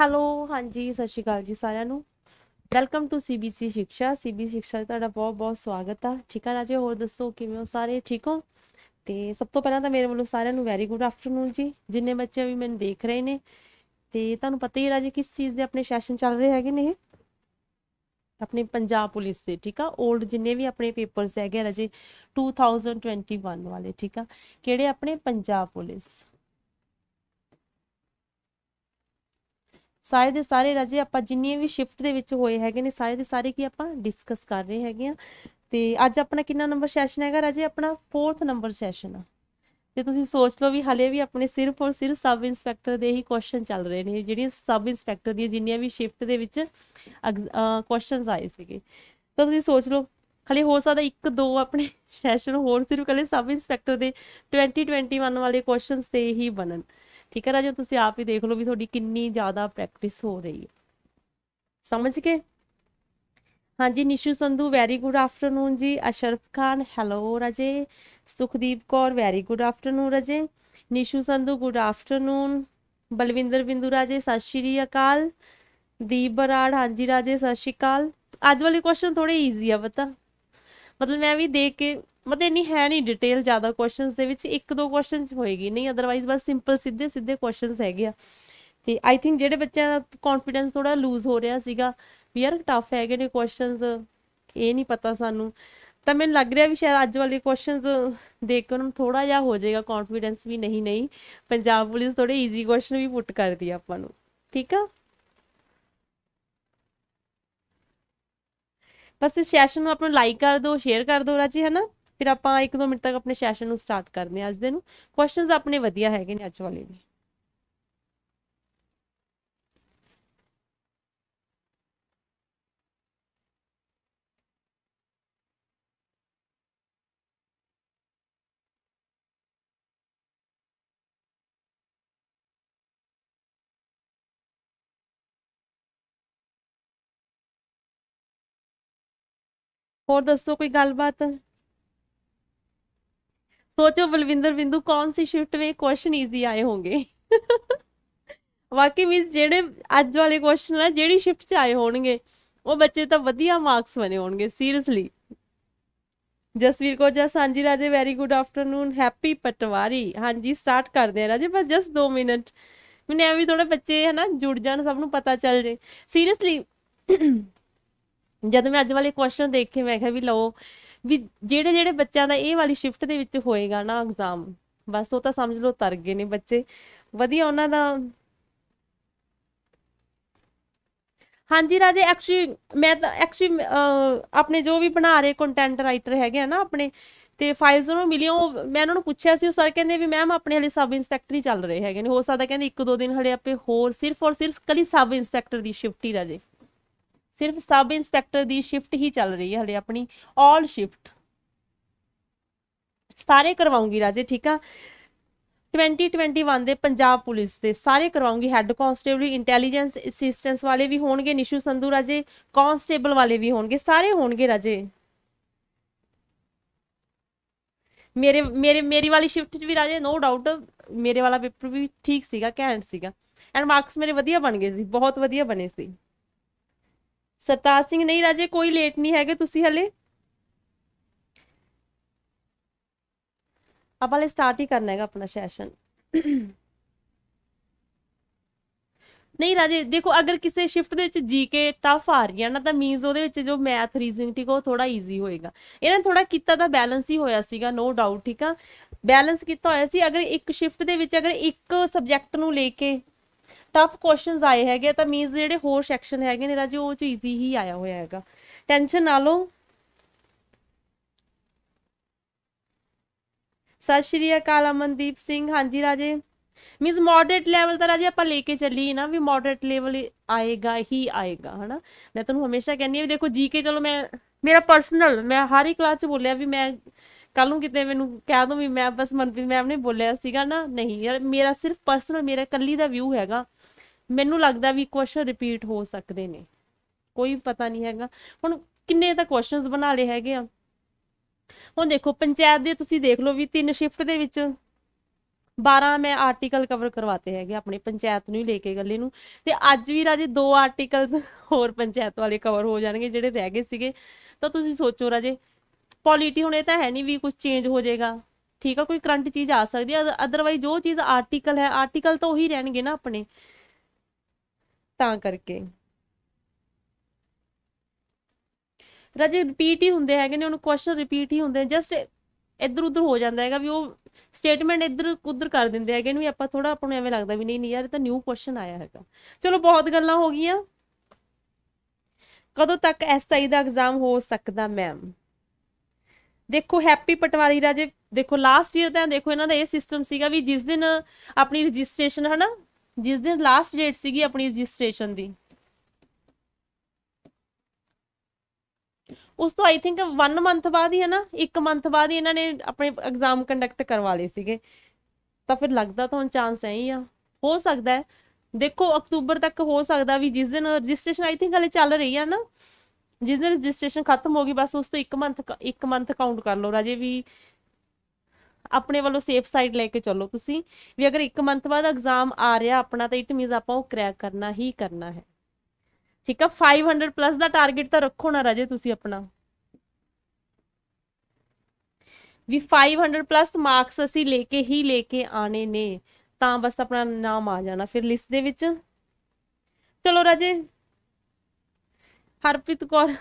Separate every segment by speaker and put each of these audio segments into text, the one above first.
Speaker 1: hello ਹਾਂਜੀ ਸਤਿ ਸ਼੍ਰੀ ਅਕਾਲ ਜੀ ਸਾਰਿਆਂ ਨੂੰ welcome to CBC Sikhya CBC Sikhya ਤੁਹਾਡਾ ਬਹੁਤ ਬਹੁਤ ਸਵਾਗਤ ਆ ਠੀਕ ਆ ਰਾਜੇ ਹੋਰ ਦੱਸੋ ਕਿਵੇਂ ਹੋ ਸਾਰੇ ਠੀਕ ਹੋ ਤੇ ਸਭ ਤੋਂ ਪਹਿਲਾਂ ਤਾਂ ਮੇਰੇ ਵੱਲੋਂ ਸਾਰਿਆਂ ਨੂੰ ਵੈਰੀ ਗੁੱਡ ਆਫਟਰਨੂਨ ਜੀ ਜਿੰਨੇ ਬੱਚੇ ਵੀ ਮੈਨੂੰ ਦੇਖ ਰਹੇ ਨੇ ਤੇ ਤੁਹਾਨੂੰ ਪਤਾ ਹੀ ਰਾਜੇ ਕਿਸ ਚੀਜ਼ ਦੇ ਆਪਣੇ ਸੈਸ਼ਨ ਚੱਲ ਰਹੇ ਹੈਗੇ ਨੇ ਇਹ ਆਪਣੇ ਪੰਜਾਬ ਪੁਲਿਸ ਦੇ ਠੀਕ ਆ 올ਡ ਜਿੰਨੇ ਵੀ ਆਪਣੇ ਪੇਪਰਸ ਹੈਗੇ ਰਾਜੇ 2021 ਵਾਲੇ ਠੀਕ ਆ ਕਿਹੜੇ ਆਪਣੇ ਪੰਜਾਬ ਪੁਲਿਸ ਸਾਰੇ ਦੇ ਸਾਰੇ ਰਾਜੇ ਆਪਾਂ ਜਿੰਨੀਆਂ ਵੀ ਸ਼ਿਫਟ ਦੇ ਵਿੱਚ ਹੋਏ ਹੈਗੇ ਨੇ ਸਾਰੇ ਦੇ ਸਾਰੇ ਕੀ ਆਪਾਂ ਡਿਸਕਸ ਕਰ ਰਹੇ ਹੈਗੇ ਆ ਤੇ ਅੱਜ ਆਪਣਾ ਕਿੰਨਾ ਨੰਬਰ ਸੈਸ਼ਨ ਹੈਗਾ ਰਾਜੇ ਆਪਣਾ 4th ਨੰਬਰ ਸੈਸ਼ਨ ਆ ਤੇ ਤੁਸੀਂ ਸੋਚ ਲਓ ਵੀ ਹਲੇ ਵੀ ਆਪਣੇ ਸਿਰਫ ਔਰ ਸਿਰਫ ਸਬ ਇੰਸਪੈਕਟਰ ਦੇ ਹੀ ਕੁਐਸਚਨ ਚੱਲ ਰਹੇ ਨੇ ਜਿਹੜੀਆਂ ਸਬ ਇੰਸਪੈਕਟਰ ਦੀਆਂ ਜਿੰਨੀਆਂ ਵੀ ਸ਼ਿਫਟ ਦੇ ਵਿੱਚ ਕੁਐਸਚਨਸ ਆਏ ਸੀਗੇ ਤਾਂ ਤੁਸੀਂ ਸੋਚ ਲਓ ਹਲੇ ਹੋ ਸਕਦਾ ਇੱਕ ਦੋ ਆਪਣੇ ਸੈਸ਼ਨ ਹੋਰ ਸਿਰਫ ਕੱਲੇ ਸਬ ਇੰਸਪੈਕਟਰ ਦੇ 2021 ਵਾਲੇ ਕੁਐਸਚਨਸ ਤੇ ਹੀ ਬਣਨ ਠੀਕ ਹੈ ਰਾਜੋ ਤੁਸੀਂ ਆਪ ਹੀ ਦੇਖ ਲਓ ਵੀ ਤੁਹਾਡੀ ਕਿੰਨੀ ਜ਼ਿਆਦਾ ਪ੍ਰੈਕਟਿਸ ਹੋ ਰਹੀ ਹੈ ਸਮਝ ਗਏ ਹਾਂਜੀ Nishu Sandhu very good afternoon ਜੀ ਅਸ਼ਰਫ ਖਾਨ ਹੈਲੋ ਰਾਜੇ Sukhdeep Kaur very good afternoon ਰਾਜੇ ਨਿਸ਼ੂ ਸੰਧੂ ਗੁੱਡ ਆਫਟਰਨੂਨ ਬਲਵਿੰਦਰ ਬਿੰਦੂ ਰਾਜੇ ਸਤਿ ਸ਼੍ਰੀ ਅਕਾਲ ਦੀਪ ਬਰਾੜ ਹਾਂਜੀ ਰਾਜੇ ਸਤਿ ਸ਼੍ਰੀ ਅਕਾਲ ਅੱਜ ਵਾਲੇ ਕੁਐਸਚਨ ਥੋੜੇ ਈਜ਼ੀ ਆ ਪਤਾ ਮਤਲਬ ਮੈਂ ਵੀ ਦੇਖ ਕੇ ਮਤੇ ਨਹੀਂ ਹੈ ਨਹੀਂ ਡਿਟੇਲ ਜ਼ਿਆਦਾ ਕੁਐਸਚਨਸ ਦੇ ਵਿੱਚ ਇੱਕ ਦੋ ਕੁਐਸਚਨਸ ਹੋਏਗੀ ਨਹੀਂ ਅਦਰਵਾਈਜ਼ ਬਸ ਸਿੰਪਲ ਸਿੱਧੇ ਸਿੱਧੇ ਕੁਐਸਚਨਸ ਹੈਗੇ ਆ ਤੇ ਆਈ ਥਿੰਕ ਜਿਹੜੇ ਬੱਚਿਆਂ ਦਾ ਕੌਨਫੀਡੈਂਸ ਥੋੜਾ ਲੂਜ਼ ਹੋ ਰਿਹਾ ਸੀਗਾ ਵੀ ਯਾਰ ਟਫ ਹੈਗੇ ਨੇ ਕੁਐਸਚਨਸ ਇਹ ਨਹੀਂ ਪਤਾ ਸਾਨੂੰ ਤਾਂ ਮੈਨੂੰ ਲੱਗ ਰਿਹਾ ਵੀ ਸ਼ਾਇਦ ਅੱਜ ਵਾਲੇ ਕੁਐਸਚਨਸ ਦੇਖ ਕੇ ਉਹਨਾਂ ਨੂੰ ਥੋੜਾ ਜਿਹਾ ਹੋ ਜਾਏਗਾ ਕੌਨਫੀਡੈਂਸ ਵੀ ਨਹੀਂ ਨਹੀਂ ਪੰਜਾਬ ਪੁਲਿਸ ਥੋੜੇ ਈਜ਼ੀ ਕੁਐਸਚਨ ਵੀ ਪੁੱਟ ਕਰਦੀ ਆ ਆਪਾਂ ਨੂੰ ਠੀਕ ਆ ਬਸ ਇਸ ਸੈਸ਼ਨ ਨੂੰ ਆਪਣਾ ਨੂੰ ਲਾਈਕ ਕਰ ਦਿਓ ਸ਼ੇਅਰ ਕਰ ਦਿਓ ਰਾਜੀ ਹੈ ਨਾ ਫਿਰ ਆਪਾਂ 1-2 ਮਿੰਟ ਤੱਕ ਆਪਣੇ ਸੈਸ਼ਨ ਨੂੰ ਸਟਾਰਟ ਕਰਦੇ ਹਾਂ ਅੱਜ ਦੇ ਨੂੰ ਕੁਐਸਚਨਸ ਆਪਣੇ ਵਧੀਆ ਹੈਗੇ ਨੇ ਅੱਜ ਵਾਲੇ ਵੀ ਹੋਰ ਦੱਸੋ ਕੋਈ ਗੱਲਬਾਤ ਸੋਚੋ ਬਲਵਿੰਦਰ ਬਿੰਦੂ ਕੌਣ ਸੀ ਸ਼ਿਫਟ ਵੇ ਕੁਐਸਚਨ ਈਜ਼ੀ ਆਏ होंगे ਵਾਕਈ ਮੀਨਸ ਜਿਹੜੇ ਅੱਜ ਵਾਲੇ ਕੁਐਸਚਨ ਆ ਜਿਹੜੀ ਸ਼ਿਫਟ 'ਚ ਆਏ ਹੋਣਗੇ ਉਹ ਬੱਚੇ ਤਾਂ ਵਧੀਆ ਮਾਰਕਸ ਬਣੇ ਹੋਣਗੇ ਸੀਰੀਅਸਲੀ ਜਸਵੀਰ ਜਸ ਸਾਂਜੀ ਰਾਜੇ ਵੈਰੀ ਗੁੱਡ ਆਫਟਰਨੂਨ ਹੈਪੀ ਪਟਵਾਰੀ ਹਾਂਜੀ ਸਟਾਰਟ ਕਰਦੇ ਆ ਰਾਜੇ ਬਸ ਜਸਟ 2 ਮਿੰਟ ਮੈਨੇ ਐਵੇਂ ਵੀ ਥੋੜੇ ਬੱਚੇ ਹਨਾ ਜੁੜ ਜਾਣ ਸਭ ਨੂੰ ਪਤਾ ਚੱਲ ਜੇ ਸੀਰੀਅਸਲੀ ਜਦ ਮੈਂ ਅੱਜ ਵਾਲੇ ਕੁਐਸਚਨ ਦੇਖੇ ਮੈਂ ਕਿਹਾ ਵੀ ਲਓ ਵੀ ਜਿਹੜੇ ਜਿਹੜੇ ਬੱਚਿਆਂ ਦਾ ਇਹ ਵਾਲੀ ਸ਼ਿਫਟ ਦੇ ਵਿੱਚ ਹੋਏਗਾ ਨਾ ਐਗਜ਼ਾਮ ਬਸ ਉਹ ਤਾਂ ਸਮਝ ਲਓ ਤਰ ਗਏ ਨੇ ਬੱਚੇ ਵਧੀਆ ਉਹਨਾਂ ਦਾ ਹਾਂਜੀ ਰਾਜੇ ਐਕਚੁਅਲੀ ਮੈਂ ਤਾਂ ਐਕਚੁਅਲੀ ਆਪਣੇ ਜੋ ਵੀ ਬਣਾ ਰਹੇ ਕੰਟੈਂਟ ਰਾਈਟਰ ਹੈਗੇ ਆ ਨਾ ਆਪਣੇ ਤੇ ਫਾਈਲਸ ਨੂੰ ਮਿਲੀ ਉਹ ਮੈਂ ਉਹਨਾਂ ਨੂੰ ਪੁੱਛਿਆ ਸੀ ਉਹ ਸਰ ਕਹਿੰਦੇ ਵੀ ਮੈਮ ਆਪਣੇ ਹਲੇ ਸਬ ਇੰਸਪੈਕਟਰ ਹੀ ਚੱਲ ਰਹੇ ਹੈਗੇ ਨੇ ਹੋ ਸਕਦਾ ਕਹਿੰਦੇ ਇੱਕ ਦੋ ਦਿਨ ਹਲੇ ਆਪੇ ਹੋਰ ਸਿਰਫ ਔਰ ਸਿਰਫ ਕਲੀ ਸਬ ਇੰਸਪੈਕਟਰ ਦੀ ਸ਼ਿਫਟ ਹੀ ਰਾਜੇ ਸਿਰਫ ਸਬ ਇੰਸਪੈਕਟਰ ਦੀ ਸ਼ਿਫਟ ਹੀ ਚੱਲ ਰਹੀ ਹੈ ਹਲੇ ਆਪਣੀ ਆਲ ਸ਼ਿਫਟ ਸਾਰੇ ਕਰਵਾਉਂਗੀ ਰਾਜੇ ਠੀਕ ਆ 2021 ਦੇ ਪੰਜਾਬ ਪੁਲਿਸ ਦੇ ਸਾਰੇ ਕਰਵਾਉਂਗੀ ਹੈੱਡ ਕਾਂਸਟੇਬਲ ਇੰਟੈਲੀਜੈਂਸ ਅਸਿਸਟੈਂਸ ਵਾਲੇ ਵੀ ਹੋਣਗੇ ਨਿਸ਼ੂ ਸੰਧੂ ਰਾਜੇ ਕਾਂਸਟੇਬਲ ਵਾਲੇ ਵੀ ਹੋਣਗੇ ਸਾਰੇ ਹੋਣਗੇ ਰਾਜੇ ਮੇਰੇ ਮੇਰੇ ਮੇਰੀ ਵਾਲੀ ਸ਼ਿਫਟ 'ਚ ਵੀ ਰਾਜੇ ਨੋ ਡਾਊਟ ਮੇਰੇ ਵਾਲਾ ਪੇਪਰ ਵੀ ਠੀਕ ਸੀਗਾ ਕੈਂਟ ਸੀਗਾ ਐਂਡ ਮਾਰਕਸ ਮੇਰੇ ਵਧੀਆ ਬਣ ਗਏ ਸੀ ਬਹੁਤ ਵਧੀਆ ਬਣੇ ਸੀ ਸਰਤਾਜ ਸਿੰਘ ਨਹੀਂ ਰਾਜੇ ਕੋਈ ਲੇਟ ਨਹੀਂ ਹੈਗੇ ਤੁਸੀਂ ਹਲੇ ਆਪਾਂ ਲੈ ਸਟਾਰਟ ਹੀ ਕਰਨਾ ਹੈਗਾ ਆਪਣਾ ਸੈਸ਼ਨ ਨਹੀਂ ਰਾਜੇ ਦੇਖੋ ਅਗਰ ਕਿਸੇ ਸ਼ਿਫਟ ਦੇ ਵਿੱਚ ਜੀਕੇ ਟਫ ਆ ਰਹੀ ਹੈ ਨਾ ਤਾਂ ਮੀਨਸ ਉਹਦੇ ਵਿੱਚ ਜੋ ਮੈਥ ਰੀਜ਼ਨਿੰਗ ਠੀਕ ਉਹ ਥੋੜਾ ਈਜ਼ੀ ਹੋਏਗਾ ਇਹਨਾਂ ਥੋੜਾ ਕੀਤਾ ਤਾਂ ਬੈਲੈਂਸ ਹੀ ਹੋਇਆ ਸੀਗਾ ਨੋ ਡਾਊਟ ਠੀਕ ਆ ਬੈਲੈਂਸ ਕੀਤਾ ਹੋਇਆ ਸੀ ਅਗਰ ਇੱਕ ਸ਼ਿਫਟ ਦੇ ਵਿੱਚ ਅਗਰ ਇੱਕ ਸਬਜੈਕਟ ਨੂੰ ਲੈ ਕੇ ਟਫ ਕੁਐਸਚਨਸ ਆਏ ਹੈਗੇ ਤਾਂ ਮੀਨਸ ਜਿਹੜੇ ਹੋਰ ਸੈਕਸ਼ਨ ਹੈਗੇ ਨੇ ਰਾਜੀ ਉਹ ਚ ਈਜ਼ੀ ਹੀ ਆਇਆ ਹੋਇਆ ਹੈਗਾ ਟੈਨਸ਼ਨ ਨਾ ਲਓ ਸਤਿ ਸ਼੍ਰੀ ਅਕਾਲ ਅਮਨਦੀਪ ਸਿੰਘ ਹਾਂਜੀ ਰਾਜੇ ਮੀਨਸ ਮੋਡਰੇਟ ਲੈਵਲ ਤਾਂ ਰਾਜੇ ਆਪਾਂ ਲੈ ਕੇ ਚੱਲੀ ਨਾ ਵੀ ਮੋਡਰੇਟ ਲੈਵਲ ਆਏਗਾ ਹੀ ਆਏਗਾ ਹਨਾ ਮੈਂ ਤੁਹਾਨੂੰ ਹਮੇਸ਼ਾ ਕਹਿੰਦੀ ਆ ਵੀ ਦੇਖੋ ਜੀਕੇ ਚਲੋ ਮੈਂ ਮੇਰਾ ਪਰਸਨਲ ਮੈਂ ਹਰ ਇੱਕ ਕਲਾਸ 'ਚ ਬੋਲਿਆ ਵੀ ਮੈਂ ਕੱਲ ਨੂੰ ਕਿਤੇ ਮੈਨੂੰ ਕਹਿ ਦੋ ਵੀ ਮੈਂ ਬਸ ਮਨਪ੍ਰੀਤ ਮੈਮ ਨੇ ਬੋਲਿਆ ਸੀਗਾ ਨਾ ਨਹੀਂ ਯਾਰ ਮੇਰਾ ਸਿਰਫ ਪਰਸਨਲ ਮੇਰਾ ਕੱਲੀ ਦਾ ਵਿਊ ਹੈਗਾ ਮੈਨੂੰ ਲੱਗਦਾ ਵੀ ਕੁਐਸਚਨ ਰਿਪੀਟ ਹੋ ਸਕਦੇ ਨੇ ਕੋਈ ਪਤਾ ਨਹੀਂ ਹੈਗਾ ਹੁਣ ਕਿੰਨੇ ਤਾਂ ਕੁਐਸਚਨਸ ਬਣਾ ਲਏ ਹੈਗੇ ਆ ਹੁਣ ਦੇਖੋ ਪੰਚਾਇਤ ਦੇ ਤੁਸੀਂ ਦੇਖ ਲਓ ਵੀ ਤਿੰਨ ਸ਼ਿਫਟ ਦੇ ਵਿੱਚ 12 ਮੈਂ ਆਰਟੀਕਲ ਕਵਰ ਕਰਵਾਤੇ ਹੈਗੇ ਆਪਣੇ ਪੰਚਾਇਤ ਨੂੰ ਹੀ ਲੈ ਕੇ ਗੱਲੇ ਨੂੰ ਤੇ ਅੱਜ ਵੀ ਰਾਜੇ ਦੋ ਆਰਟੀਕਲਸ ਹੋਰ ਪੰਚਾਇਤ ਵਾਲੇ ਕਵਰ ਹੋ ਜਾਣਗੇ ਜਿਹੜੇ ਰਹਿ ਗਏ ਸੀਗੇ ਤਾਂ ਤੁਸੀਂ ਸੋਚੋ ਰਾਜੇ ਪੋਲਿਟੀ ਹੁਣ ਇਹ ਤਾਂ ਹੈ ਨਹੀਂ ਵੀ ਕੁਝ ਚੇਂਜ ਹੋ ਜਾਏਗਾ ਠੀਕ ਆ ਕੋਈ ਕਰੰਟ ਚੀਜ਼ ਆ ਸਕਦੀ ਆ ਅਦਰਵਾਈਜ਼ ਜੋ ਚੀਜ਼ ਆਰਟੀਕਲ ਹੈ ਆਰਟੀਕਲ ਤਾਂ ਉਹੀ ਰਹਿਣਗੇ ਨਾ ਆਪਣੇ ਤਾਂ ਕਰਕੇ ਰਾਜੇ ਰਿਪੀਟ ਹੀ ਹੁੰਦੇ ਹੈਗੇ ਨੇ ਉਹਨੂੰ ਕੁਐਸਚਨ ਰਿਪੀਟ ਹੀ ਹੁੰਦੇ ਜਸਟ ਇੱਧਰ ਉੱਧਰ ਹੋ ਜਾਂਦਾ ਹੈਗਾ ਵੀ ਉਹ ਸਟੇਟਮੈਂਟ ਇੱਧਰ ਉੱਧਰ ਕਰ ਦਿੰਦੇ ਹੈਗੇ ਨੇ ਵੀ ਆਪਾਂ ਥੋੜਾ ਆਪਾਂ ਨੂੰ ਐਵੇਂ ਲੱਗਦਾ ਵੀ ਨਹੀਂ ਨਹੀਂ ਯਾਰ ਇਹ ਤਾਂ ਨਿਊ ਕੁਐਸਚਨ ਆਇਆ ਹੈਗਾ ਚਲੋ ਬਹੁਤ ਗੱਲਾਂ ਹੋ ਗਈਆਂ ਕਦੋਂ ਤੱਕ ਐਸਆਈ ਦਾ ਐਗਜ਼ਾਮ ਹੋ ਸਕਦਾ ਮੈਮ ਦੇਖੋ ਹੈਪੀ ਪਟਵਾਰੀ ਰਾਜੇ ਦੇਖੋ ਲਾਸਟ ਈਅਰ ਤਾਂ ਦੇਖੋ ਇਹਨਾਂ ਦਾ ਇਹ ਸਿਸਟਮ ਸੀਗਾ ਵੀ ਜਿਸ ਦਿਨ ਆਪਣੀ ਰਜਿਸਟ੍ਰੇਸ਼ਨ ਹਨਾ ਜਿਸ ਦਿਨ ਲਾਸਟ ਡੇਟ ਸੀਗੀ ਆਪਣੀ ਰਜਿਸਟ੍ਰੇਸ਼ਨ ਦੀ ਉਸ ਤੋਂ ਆਈ ਥਿੰਕ 1 ਮੰਥ ਬਾਅਦ ਹੀ ਹੈ ਨਾ 1 ਮੰਥ ਬਾਅਦ ਹੀ ਇਹਨਾਂ ਨੇ ਆਪਣੇ ਐਗਜ਼ਾਮ ਕੰਡਕਟ ਕਰਵਾ ਲਏ ਸੀਗੇ ਤਾਂ ਫਿਰ ਲੱਗਦਾ ਤਾਂ ਹੁਣ ਚਾਂਸ ਹੈ ਹੀ ਆ ਹੋ ਸਕਦਾ ਦੇਖੋ ਅਕਤੂਬਰ ਤੱਕ ਹੋ ਸਕਦਾ ਵੀ ਜਿਸ ਦਿਨ ਰਜਿਸਟ੍ਰੇਸ਼ਨ ਆਈ ਥਿੰਕ ਹਲੇ ਚੱਲ ਰਹੀ ਹੈ ਨਾ ਜਿਸ ਦਿਨ ਰਜਿਸਟ੍ਰੇਸ਼ਨ ਖਤਮ ਹੋ ਗਈ ਬਸ ਉਸ ਤੋਂ 1 ਮੰਥ 1 ਮੰਥ ਕਾਊਂਟ ਕਰ ਲਓ ਰਾਜੇ ਵੀ ਆਪਣੇ ਵੱਲੋਂ ਸੇਫ ਸਾਈਡ ਲੈ ਕੇ ਚੱਲੋ ਤੁਸੀਂ ਵੀ ਅਗਰ 1 ਮੰਥ ਬਾਅਦ ਐਗਜ਼ਾਮ ਆ ਰਿਹਾ ਆਪਣਾ ਤਾਂ ਇਟ ਮੀਨਸ ਆਪਾਂ ਉਹ ਕ੍ਰੈਕ ਕਰਨਾ ਹੀ ਕਰਨਾ ਹੈ ਠੀਕ ਆ 500 ਪਲੱਸ ਦਾ ਟਾਰਗੇਟ ਤਾਂ ਰੱਖੋ ਨਾ ਰਾਜੇ ਤੁਸੀਂ ਆਪਣਾ ਵੀ 500 ਪਲੱਸ ਮਾਰਕਸ ਅਸੀਂ ਲੈ ਕੇ ਹੀ ਲੈ ਕੇ ਆਣੇ ਨੇ ਤਾਂ ਬਸ ਆਪਣਾ ਨਾਮ ਆ ਜਾਣਾ ਫਿਰ ਲਿਸਟ ਦੇ ਵਿੱਚ ਚਲੋ ਰਾਜੇ ਹਰਪ੍ਰੀਤ ਕੌਰ